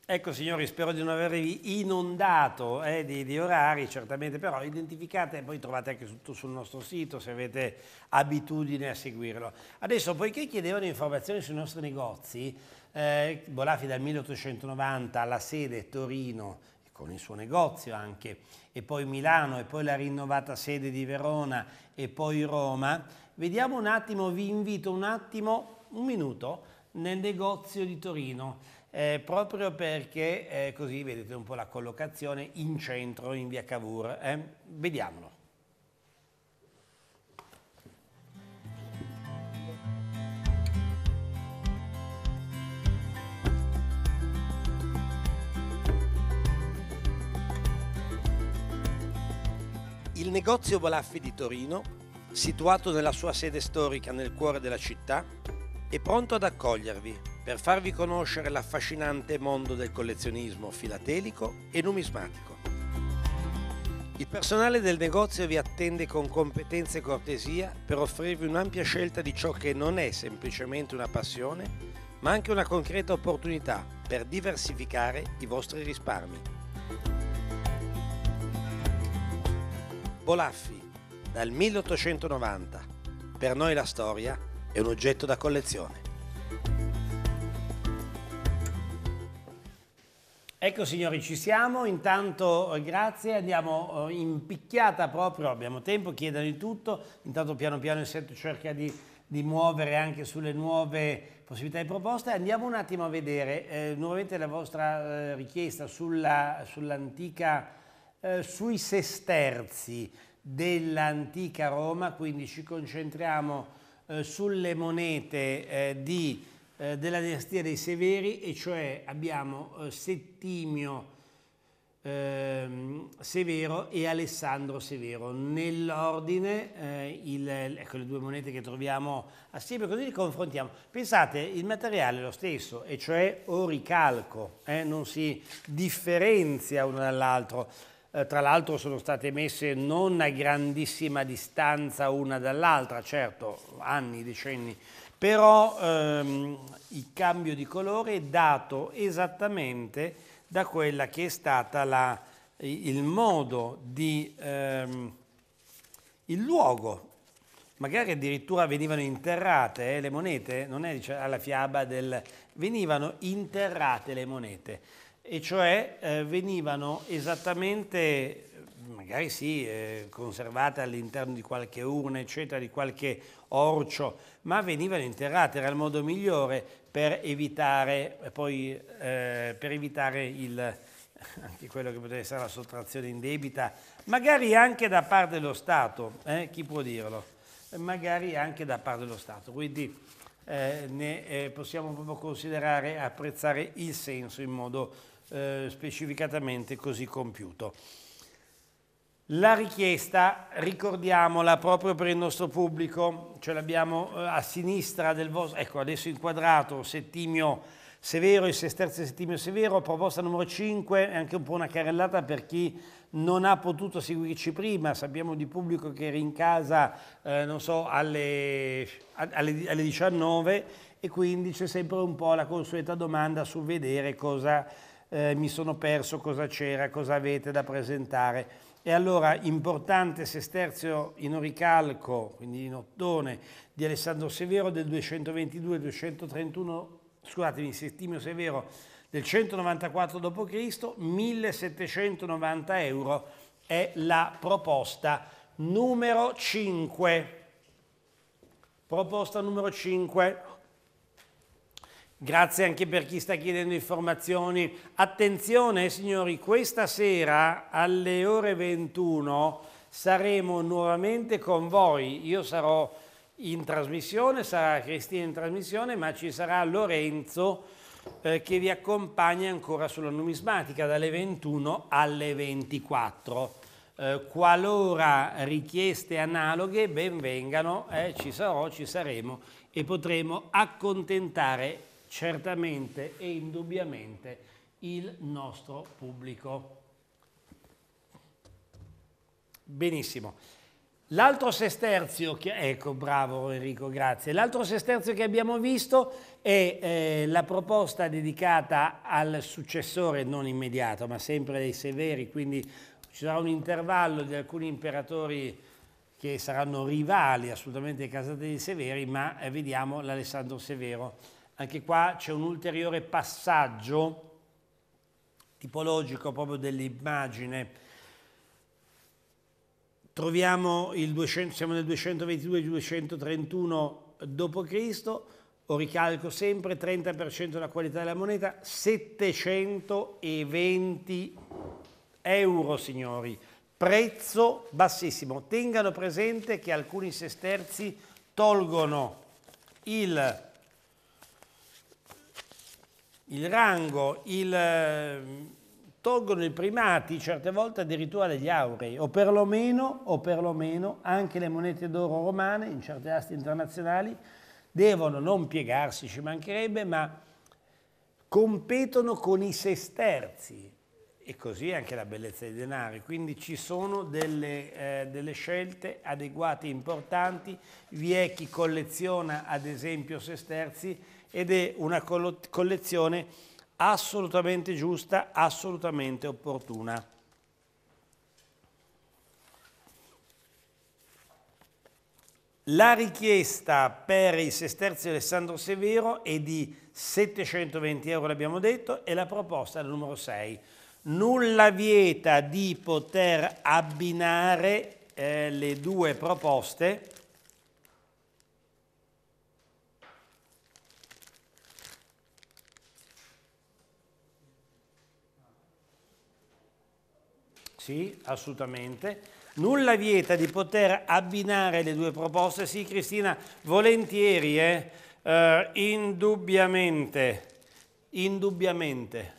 Ecco signori, spero di non avervi inondato eh, di, di, orari, certamente, però identificate, poi trovate anche tutto sul nostro sito se avete abitudine a seguirlo. Adesso, poiché chiedevano informazioni sui nostri negozi, eh, Bolafi dal 1890 alla sede Torino con il suo negozio anche, e poi Milano, e poi la rinnovata sede di Verona, e poi Roma. Vediamo un attimo, vi invito un attimo, un minuto, nel negozio di Torino, eh, proprio perché eh, così vedete un po' la collocazione in centro, in via Cavour. Eh? Vediamolo. Il negozio Balaffi di Torino, situato nella sua sede storica nel cuore della città, è pronto ad accogliervi per farvi conoscere l'affascinante mondo del collezionismo filatelico e numismatico. Il personale del negozio vi attende con competenza e cortesia per offrirvi un'ampia scelta di ciò che non è semplicemente una passione, ma anche una concreta opportunità per diversificare i vostri risparmi. Bolaffi dal 1890. Per noi la storia è un oggetto da collezione. Ecco signori, ci siamo, intanto eh, grazie, andiamo eh, in picchiata proprio, abbiamo tempo, chiedono di tutto, intanto piano piano il set cerca di, di muovere anche sulle nuove possibilità e proposte. Andiamo un attimo a vedere eh, nuovamente la vostra eh, richiesta sull'antica... Eh, sui sesterzi dell'antica Roma, quindi ci concentriamo eh, sulle monete eh, di, eh, della dinastia dei Severi, e cioè abbiamo eh, Settimio ehm, Severo e Alessandro Severo. Nell'ordine, ecco le due monete che troviamo assieme, così li confrontiamo. Pensate, il materiale è lo stesso, e cioè oricalco, non si differenzia uno dall'altro eh, tra l'altro sono state messe non a grandissima distanza una dall'altra, certo, anni, decenni, però ehm, il cambio di colore è dato esattamente da quella che è stata la, il modo di... Ehm, il luogo magari addirittura venivano interrate eh, le monete, non è alla fiaba del... venivano interrate le monete e cioè eh, venivano esattamente, magari sì, eh, conservate all'interno di qualche urna, eccetera, di qualche orcio, ma venivano interrate, era il modo migliore per evitare, eh, poi, eh, per evitare il, anche quello che potrebbe essere la sottrazione in debita, magari anche da parte dello Stato, eh, chi può dirlo? Magari anche da parte dello Stato, quindi eh, ne possiamo proprio considerare, apprezzare il senso in modo eh, specificatamente così compiuto. La richiesta, ricordiamola proprio per il nostro pubblico, ce l'abbiamo eh, a sinistra del vostro, ecco adesso inquadrato Settimio Severo e Sesterze Settimio Severo, proposta numero 5, è anche un po' una carrellata per chi non ha potuto seguirci prima, sappiamo di pubblico che era in casa, eh, non so, alle, alle, alle 19 e quindi c'è sempre un po' la consueta domanda su vedere cosa eh, mi sono perso cosa c'era, cosa avete da presentare. E allora importante sesterzio in oricalco, quindi in ottone, di Alessandro Severo del 222-231, scusatemi, Settimio Severo del 194 d.C., 1790 euro è la proposta numero 5. Proposta numero 5. Grazie anche per chi sta chiedendo informazioni. Attenzione signori, questa sera alle ore 21 saremo nuovamente con voi. Io sarò in trasmissione, sarà Cristina in trasmissione, ma ci sarà Lorenzo eh, che vi accompagna ancora sulla numismatica dalle 21 alle 24. Eh, qualora richieste analoghe benvengano, eh, ci sarò, ci saremo e potremo accontentare certamente e indubbiamente il nostro pubblico. Benissimo. L'altro sesterzio, che, ecco bravo Enrico, grazie. L'altro sesterzio che abbiamo visto è eh, la proposta dedicata al successore non immediato, ma sempre dei severi, quindi ci sarà un intervallo di alcuni imperatori che saranno rivali assolutamente ai casati dei severi, ma eh, vediamo l'Alessandro Severo anche qua c'è un ulteriore passaggio tipologico proprio dell'immagine. Troviamo il 200, siamo nel 222-231 d.C., o ricalco sempre 30% della qualità della moneta, 720 euro signori, prezzo bassissimo. Tengano presente che alcuni sesterzi tolgono il il rango, il, eh, tolgono i primati certe volte addirittura degli aurei, o perlomeno, o perlomeno anche le monete d'oro romane in certe aste internazionali devono non piegarsi, ci mancherebbe, ma competono con i sesterzi e così anche la bellezza dei denari. Quindi ci sono delle, eh, delle scelte adeguate importanti. Vi è chi colleziona ad esempio sesterzi ed è una collezione assolutamente giusta, assolutamente opportuna. La richiesta per i sesterzi Alessandro Severo è di 720 euro, l'abbiamo detto, e la proposta è la numero 6. Nulla vieta di poter abbinare eh, le due proposte Sì, assolutamente. Nulla vieta di poter abbinare le due proposte. Sì, Cristina, volentieri, eh? uh, indubbiamente, indubbiamente.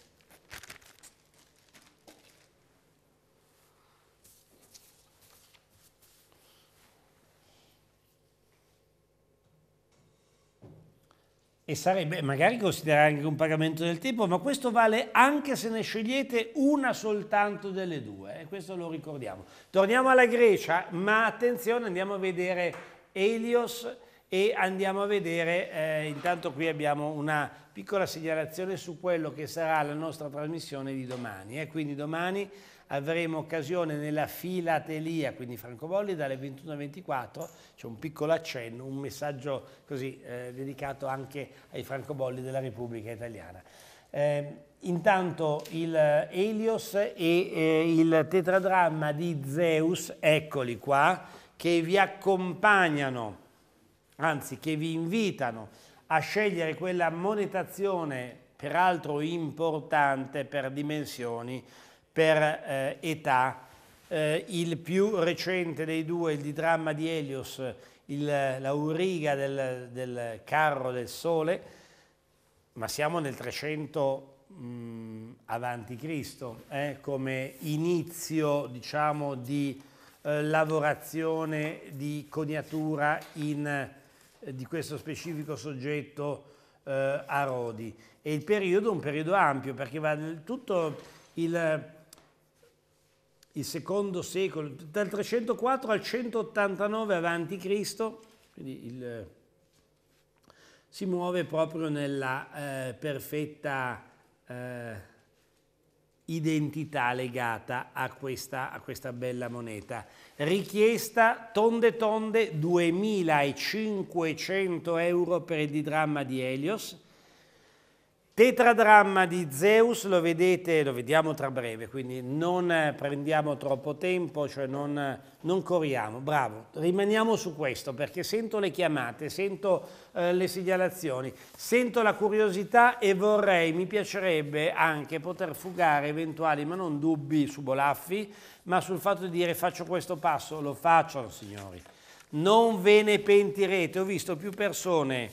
e sarebbe magari considerare anche un pagamento del tempo, ma questo vale anche se ne scegliete una soltanto delle due, e eh? questo lo ricordiamo. Torniamo alla Grecia, ma attenzione, andiamo a vedere Elios e andiamo a vedere, eh, intanto qui abbiamo una piccola segnalazione su quello che sarà la nostra trasmissione di domani, eh? quindi domani avremo occasione nella filatelia, quindi francobolli, dalle 21 alle 24, c'è un piccolo accenno, un messaggio così eh, dedicato anche ai francobolli della Repubblica Italiana. Eh, intanto il Helios e eh, il tetradramma di Zeus, eccoli qua, che vi accompagnano, anzi che vi invitano a scegliere quella monetazione peraltro importante per dimensioni per eh, età. Eh, il più recente dei due, il di dramma di Helios, il, l'auriga del, del, carro del sole, ma siamo nel 300 mh, mm, avanti Cristo, eh, come inizio diciamo, di eh, lavorazione, di coniatura in, eh, di questo specifico soggetto eh, a Rodi. E il periodo è un periodo ampio perché va tutto il il secondo secolo, dal 304 al 189 avanti Cristo, quindi il, si muove proprio nella eh, perfetta eh, identità legata a questa, a questa bella moneta. Richiesta tonde tonde 2500 euro per il didramma di Helios, Tetradramma di Zeus lo vedete, lo vediamo tra breve, quindi non eh, prendiamo troppo tempo, cioè non, eh, non corriamo, bravo, rimaniamo su questo perché sento le chiamate, sento eh, le segnalazioni, sento la curiosità e vorrei, mi piacerebbe anche poter fugare eventuali, ma non dubbi su Bolaffi, ma sul fatto di dire faccio questo passo, lo faccio signori, non ve ne pentirete, ho visto più persone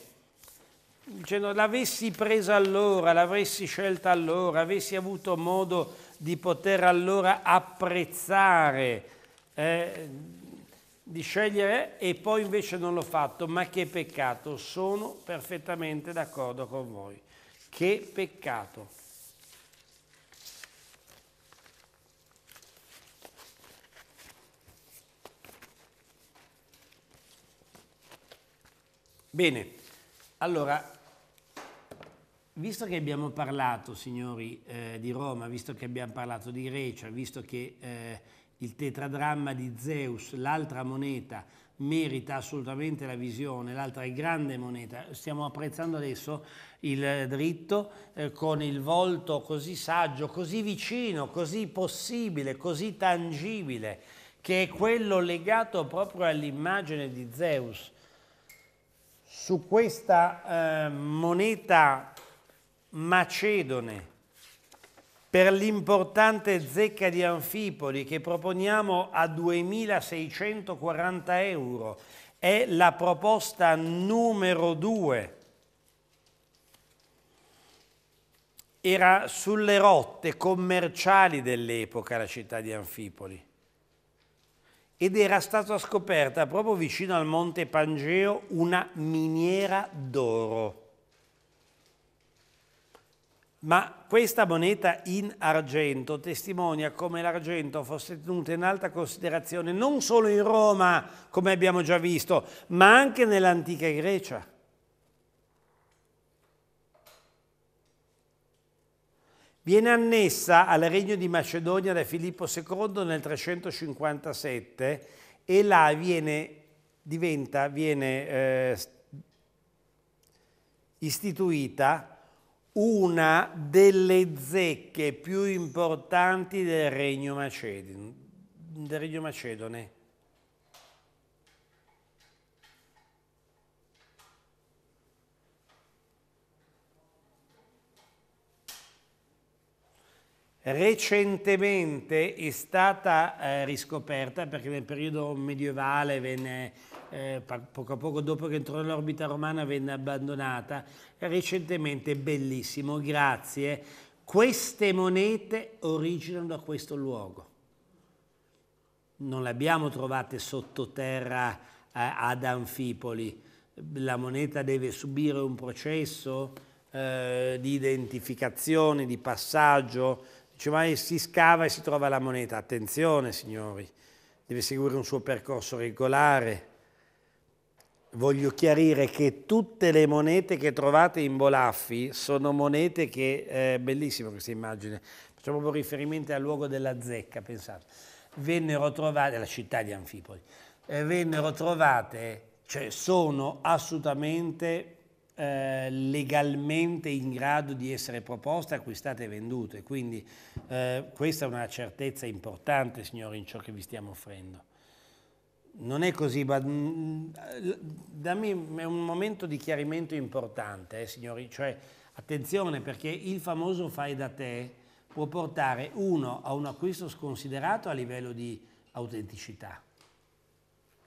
dicendo l'avessi presa allora, l'avessi scelta allora, avessi avuto modo di poter allora apprezzare, eh, di scegliere e poi invece non l'ho fatto, ma che peccato, sono perfettamente d'accordo con voi, che peccato. Bene, allora Visto che abbiamo parlato, signori, eh, di Roma, visto che abbiamo parlato di Grecia, visto che eh, il tetradramma di Zeus, l'altra moneta, merita assolutamente la visione, l'altra è grande moneta. Stiamo apprezzando adesso il dritto eh, con il volto così saggio, così vicino, così possibile, così tangibile, che è quello legato proprio all'immagine di Zeus. Su questa eh, moneta Macedone, per l'importante zecca di Anfipoli che proponiamo a 2.640 euro. È la proposta numero due. Era sulle rotte commerciali dell'epoca la città di Anfipoli ed era stata scoperta proprio vicino al monte Pangeo una miniera d'oro ma questa moneta in argento testimonia come l'argento fosse tenuto in alta considerazione non solo in Roma, come abbiamo già visto, ma anche nell'antica Grecia. Viene annessa al regno di Macedonia da Filippo II nel 357 e là viene, diventa, viene eh, istituita una delle zecche più importanti del regno macedone. Del regno macedone. Recentemente è stata eh, riscoperta, perché nel periodo medievale venne eh, poco a poco dopo che entrò nell'orbita romana venne abbandonata, recentemente bellissimo, grazie. Queste monete originano da questo luogo. Non le abbiamo trovate sottoterra eh, ad Anfipoli. La moneta deve subire un processo eh, di identificazione, di passaggio. Dice, ma eh, si scava e si trova la moneta. Attenzione, signori, deve seguire un suo percorso regolare voglio chiarire che tutte le monete che trovate in Bolaffi sono monete che, eh, bellissima questa immagine, facciamo proprio riferimento al luogo della zecca, pensate, vennero trovate, la città di Anfipoli, eh, vennero trovate, cioè sono assolutamente eh, legalmente in grado di essere proposte, acquistate e vendute, quindi eh, questa è una certezza importante signori in ciò che vi stiamo offrendo. Non è così, ma mm, dammi un momento di chiarimento importante, eh, signori, cioè attenzione perché il famoso fai da te può portare uno a un acquisto sconsiderato a livello di autenticità.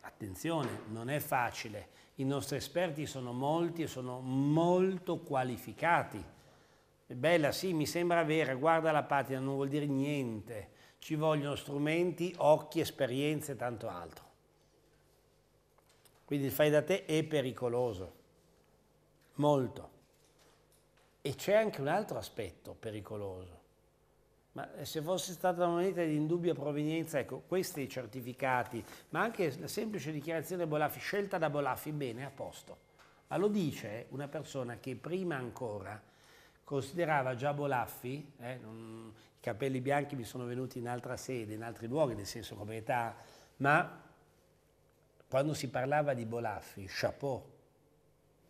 Attenzione, non è facile. I nostri esperti sono molti e sono molto qualificati. È bella, sì, mi sembra vera, guarda la patina, non vuol dire niente. Ci vogliono strumenti, occhi, esperienze e tanto altro. Quindi il fai da te è pericoloso, molto. E c'è anche un altro aspetto pericoloso. Ma eh, se fosse stata una moneta di indubbia provenienza, ecco, questi certificati, ma anche la semplice dichiarazione Bolaffi, scelta da Bolaffi, bene, a posto. Ma lo dice una persona che prima ancora considerava già Bolaffi, eh, non, i capelli bianchi mi sono venuti in altra sede, in altri luoghi, nel senso come età, ma quando si parlava di Bolaffi, chapeau,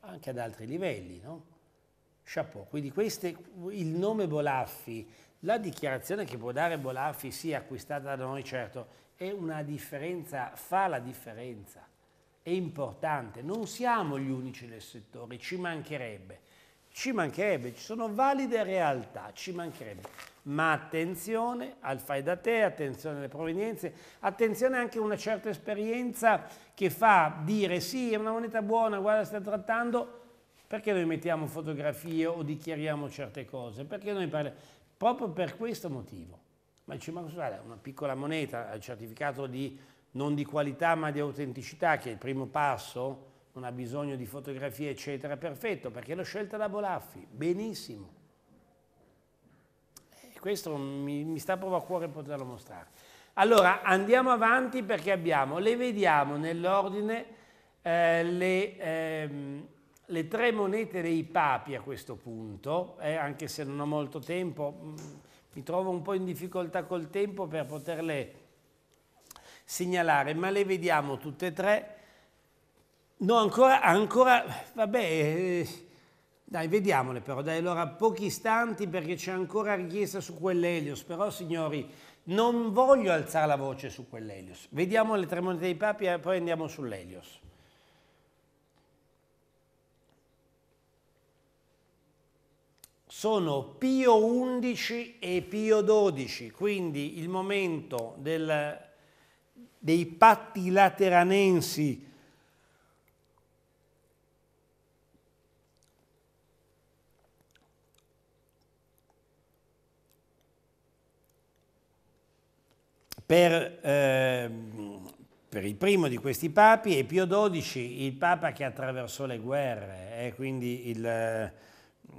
anche ad altri livelli, no? Chapeau. Quindi queste, il nome Bolaffi, la dichiarazione che può dare Bolaffi sì, acquistata da noi, certo, è una differenza, fa la differenza, è importante. Non siamo gli unici nel settore, ci mancherebbe. Ci mancherebbe, ci sono valide realtà, ci mancherebbe ma attenzione al fai da te, attenzione alle provenienze, attenzione anche a una certa esperienza che fa dire sì è una moneta buona, guarda stai trattando, perché noi mettiamo fotografie o dichiariamo certe cose? Perché noi parliamo? Proprio per questo motivo. Ma dice, ma scusate, vale? una piccola moneta, il certificato di, non di qualità ma di autenticità, che è il primo passo, non ha bisogno di fotografie eccetera, perfetto, perché l'ho scelta da Bolaffi, benissimo questo mi, mi sta proprio a cuore poterlo mostrare. Allora, andiamo avanti perché abbiamo, le vediamo nell'ordine, eh, le, ehm, le, tre monete dei papi a questo punto, eh, anche se non ho molto tempo, mh, mm, mi trovo un po' in difficoltà col tempo per poterle segnalare, ma le vediamo tutte e tre. No, ancora, ancora vabbè... Eh, dai, vediamole però, dai, allora pochi istanti perché c'è ancora richiesta su quell'Elios, però signori non voglio alzare la voce su quell'Elios. Vediamo le tre monete dei papi e poi andiamo sull'Elios. Sono Pio XI e Pio XII, quindi il momento del, dei patti lateranensi Per, eh, per, il primo di questi papi e Pio XII, il papa che attraversò le guerre, è eh, quindi il, mm,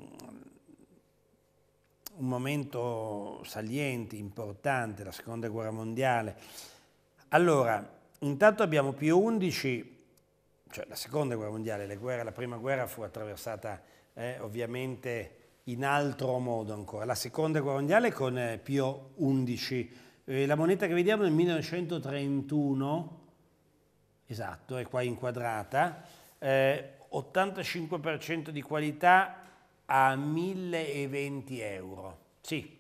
un momento saliente, importante, la seconda guerra mondiale. Allora, intanto abbiamo Pio XI, cioè la seconda guerra mondiale, guerre, la prima guerra fu attraversata eh, ovviamente in altro modo ancora, la seconda guerra mondiale con eh, Pio XI eh, la moneta che vediamo è del 1931, esatto, è qua inquadrata, eh, 85% di qualità a 1020 euro. Sì.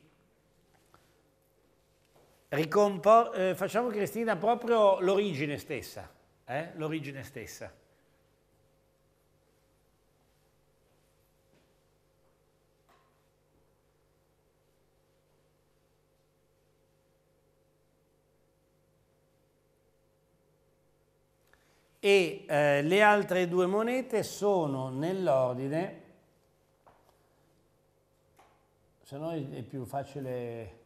Ricompor- eh, facciamo Cristina proprio l'origine stessa, eh? l'origine stessa. e eh, le altre due monete sono nell'ordine, se no è più facile...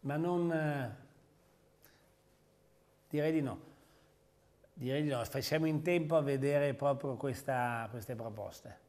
Ma non... Eh, direi di no. Direi di no, siamo in tempo a vedere proprio questa, queste proposte.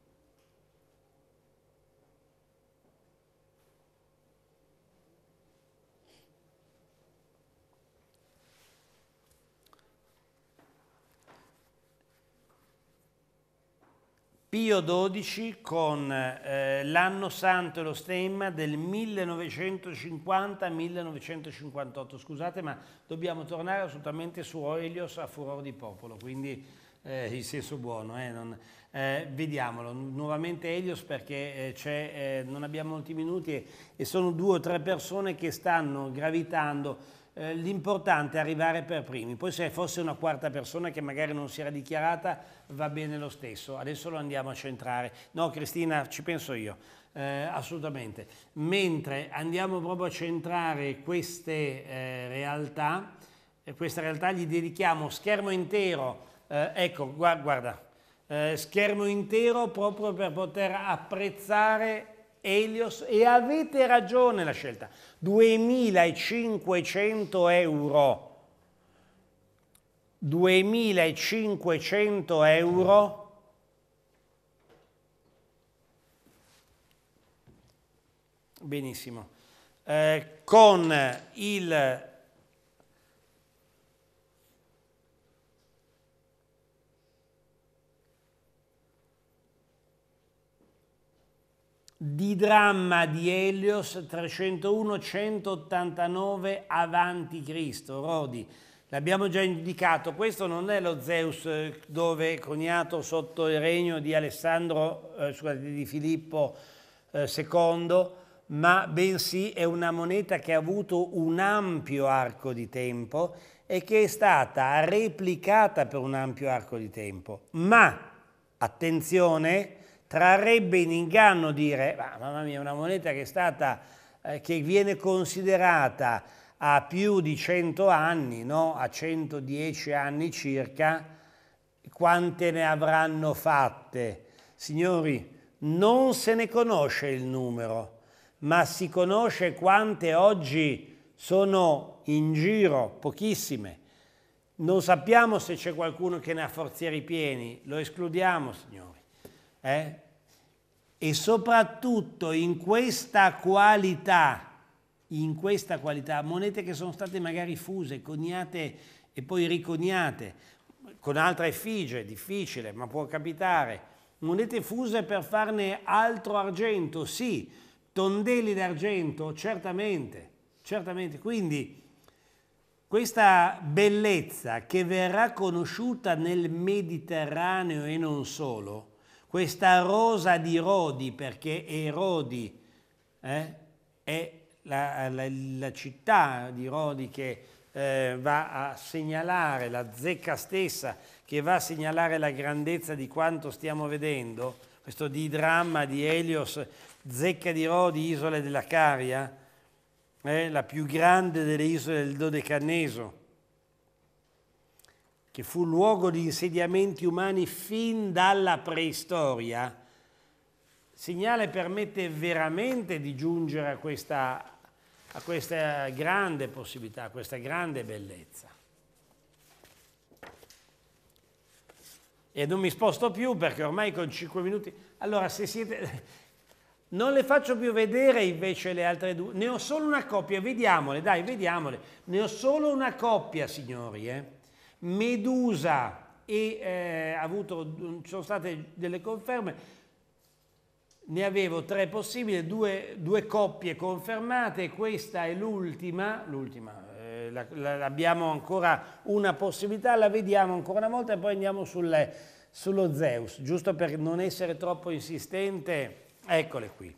Pio XII con eh, l'anno santo e lo stemma del 1950-1958. Scusate, ma dobbiamo tornare assolutamente su Aurelius a furor di popolo, quindi eh, il senso buono. Eh, non, eh, vediamolo, nuovamente Elios perché eh, eh, non abbiamo molti minuti e, e sono due o tre persone che stanno gravitando eh, l'importante è arrivare per primi, poi se fosse una quarta persona che magari non si era dichiarata va bene lo stesso, adesso lo andiamo a centrare. No Cristina, ci penso io, eh, assolutamente. Mentre andiamo proprio a centrare queste eh, realtà, eh, questa realtà gli dedichiamo schermo intero, eh, ecco guarda, schermo intero proprio per poter apprezzare Helios e avete ragione la scelta, 2.500 euro. 2.500 euro benissimo eh, con il di dramma di Elios 301-189 avanti Cristo, Rodi. L'abbiamo già indicato, questo non è lo Zeus eh, dove coniato sotto il regno di Alessandro, eh, scusate, di Filippo eh, II, ma bensì è una moneta che ha avuto un ampio arco di tempo e che è stata replicata per un ampio arco di tempo. Ma, attenzione, trarrebbe in inganno dire, ah, mamma mia, una moneta che è stata, eh, che viene considerata a più di 100 anni, no? a 110 anni circa, quante ne avranno fatte? Signori, non se ne conosce il numero, ma si conosce quante oggi sono in giro, pochissime. Non sappiamo se c'è qualcuno che ne ha forzieri pieni, lo escludiamo, signori eh? e soprattutto in questa qualità, in questa qualità, monete che sono state magari fuse, coniate e poi riconiate con altra effigie, difficile, ma può capitare, monete fuse per farne altro argento, sì, tondelli d'argento, certamente, certamente. Quindi questa bellezza che verrà conosciuta nel Mediterraneo e non solo, questa rosa di Rodi, perché Erodi eh, è la, la, la, città di Rodi che eh, va a segnalare, la zecca stessa che va a segnalare la grandezza di quanto stiamo vedendo, questo di dramma di Helios, zecca di Rodi, isole della Caria, eh, la più grande delle isole del Dodecanneso che fu luogo di insediamenti umani fin dalla preistoria, segnale permette veramente di giungere a questa, a questa grande possibilità, a questa grande bellezza. e non mi sposto più perché ormai con 5 minuti... Allora, se siete... Non le faccio più vedere invece le altre due. Ne ho solo una coppia, vediamole, dai, vediamole. Ne ho solo una coppia, signori, eh. Medusa e eh, avuto, sono state delle conferme, ne avevo tre possibili, due, due coppie confermate, questa è l'ultima, eh, la, la, abbiamo ancora una possibilità, la vediamo ancora una volta e poi andiamo sulle, sullo Zeus, giusto per non essere troppo insistente, eccole qui.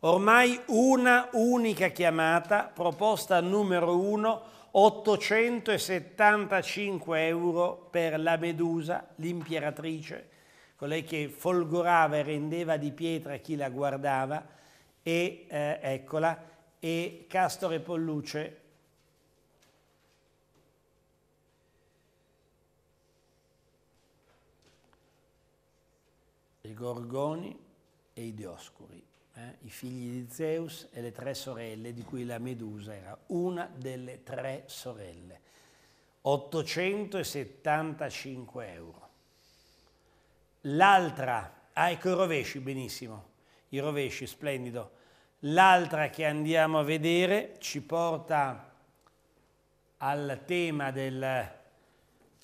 Ormai una unica chiamata, proposta numero uno, 875 euro per la Medusa, l'imperatrice, colei che folgorava e rendeva di pietra chi la guardava, e eh, eccola, e Castore Polluce i Gorgoni e i Dioscuri eh, i figli di Zeus e le tre sorelle, di cui la Medusa era una delle tre sorelle. 875 euro. L'altra, ah ecco i rovesci, benissimo, i rovesci, splendido. L'altra che andiamo a vedere ci porta al tema del,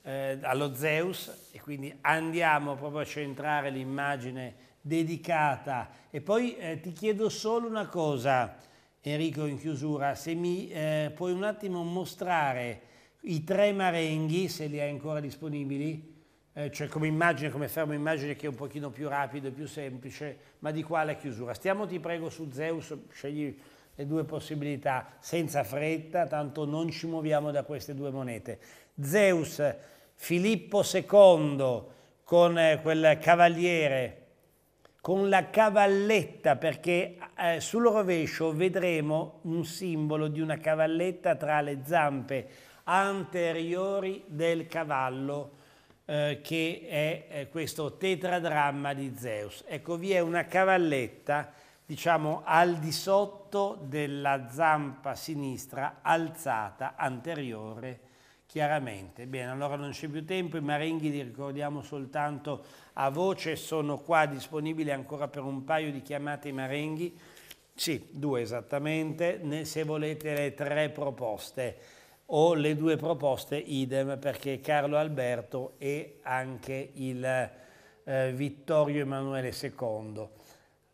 eh, allo Zeus e quindi andiamo proprio a centrare l'immagine dedicata. E poi eh, ti chiedo solo una cosa, Enrico, in chiusura, se mi eh, puoi un attimo mostrare i tre marenghi, se li hai ancora disponibili, eh, cioè come immagine, come fermo immagine che è un pochino più rapido e più semplice, ma di quale chiusura. Stiamo, ti prego, su Zeus, scegli le due possibilità, senza fretta, tanto non ci muoviamo da queste due monete. Zeus, Filippo II con eh, quel cavaliere con la cavalletta perché eh, sul rovescio vedremo un simbolo di una cavalletta tra le zampe anteriori del cavallo eh, che è eh, questo tetradramma di Zeus. Ecco, vi è una cavalletta diciamo al di sotto della zampa sinistra alzata anteriore chiaramente. Bene, allora non c'è più tempo, i marenghi li ricordiamo soltanto a voce sono qua disponibile ancora per un paio di chiamate i marenghi, sì, due esattamente, se volete le tre proposte o le due proposte idem perché Carlo Alberto e anche il eh, Vittorio Emanuele II.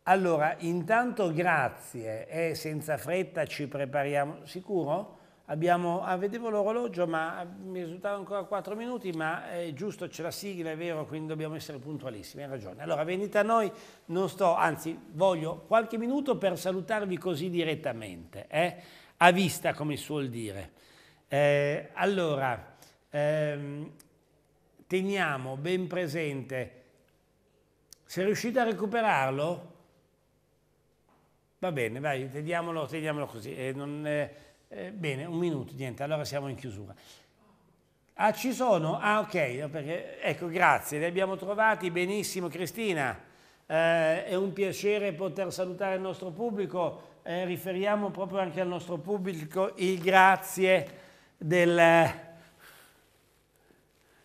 Allora, intanto grazie, eh, senza fretta ci prepariamo, sicuro? Abbiamo, ah, vedevo l'orologio, ma mi risultava ancora 4 minuti, ma è giusto, c'è la sigla, è vero, quindi dobbiamo essere puntualissimi, hai ragione. Allora, venite a noi, non sto, anzi, voglio qualche minuto per salutarvi così direttamente, eh? a vista, come suol dire. Eh, allora, ehm, teniamo ben presente, se riuscite a recuperarlo, va bene, vai, teniamolo, teniamolo così. Eh, non, eh, bene, un minuto, niente, allora siamo in chiusura. Ah, ci sono? Ah, ok, perché, ecco, grazie, li abbiamo trovati benissimo, Cristina. Eh, è un piacere poter salutare il nostro pubblico. Eh, riferiamo proprio anche al nostro pubblico il grazie del,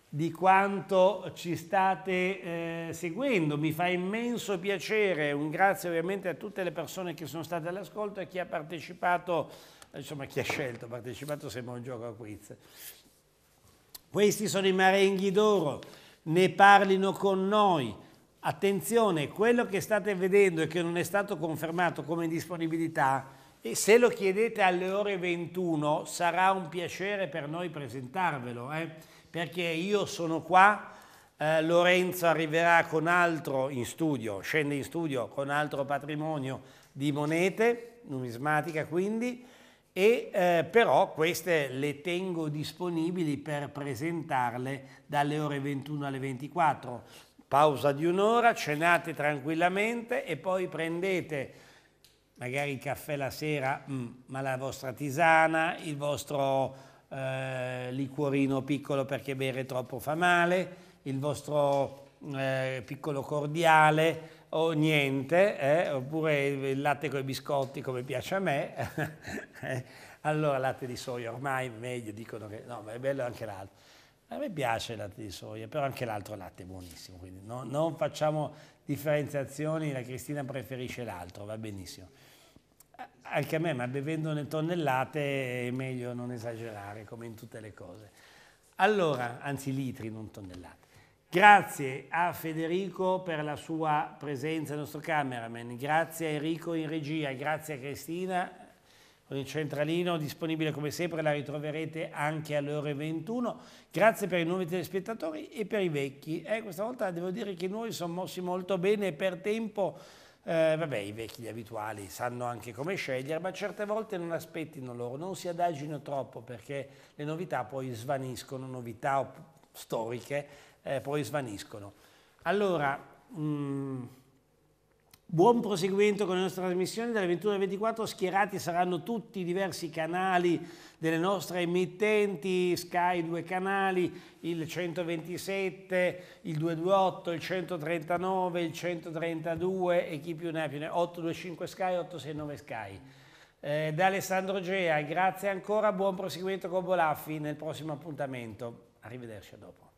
di quanto ci state eh, seguendo. Mi fa immenso piacere, un grazie ovviamente a tutte le persone che sono state all'ascolto e a chi ha partecipato insomma chi ha scelto, ha partecipato, sembra un gioco a quiz. Questi sono i marenghi d'oro, ne parlino con noi. Attenzione, quello che state vedendo e che non è stato confermato come disponibilità, e se lo chiedete alle ore 21 sarà un piacere per noi presentarvelo, eh? perché io sono qua, eh, Lorenzo arriverà con altro in studio, scende in studio con altro patrimonio di monete, numismatica quindi, e eh, però queste le tengo disponibili per presentarle dalle ore 21 alle 24. Pausa di un'ora, cenate tranquillamente e poi prendete magari il caffè la sera, mm, ma la vostra tisana, il vostro eh, liquorino piccolo perché bere troppo fa male, il vostro eh, piccolo cordiale, o niente, eh? oppure il latte con i biscotti come piace a me, eh, allora latte di soia ormai meglio, dicono che no, ma è bello anche l'altro. A me piace il latte di soia, però anche l'altro latte è buonissimo, quindi no, non facciamo differenziazioni, la Cristina preferisce l'altro, va benissimo. Anche a me, ma bevendo bevendone tonnellate è meglio non esagerare, come in tutte le cose. Allora, anzi litri, non tonnellate. Grazie a Federico per la sua presenza, il nostro cameraman, grazie a Enrico in regia, grazie a Cristina con il centralino disponibile come sempre, la ritroverete anche alle ore 21. Grazie per i nuovi telespettatori e per i vecchi. Eh, questa volta devo dire che noi siamo mossi molto bene per tempo, eh, vabbè i vecchi gli abituali sanno anche come scegliere, ma certe volte non aspettino loro, non si adagino troppo perché le novità poi svaniscono, novità storiche eh, poi svaniscono. Allora, mh, mm, buon proseguimento con le nostre trasmissioni. Dalle 21 alle 24 schierati saranno tutti i diversi canali delle nostre emittenti, Sky due canali, il 127, il 228, il 139, il 132 e chi più ne ha più ne ha, 825 Sky, 869 Sky. Eh, da Alessandro Gea, grazie ancora, buon proseguimento con Bolaffi nel prossimo appuntamento. Arrivederci a dopo.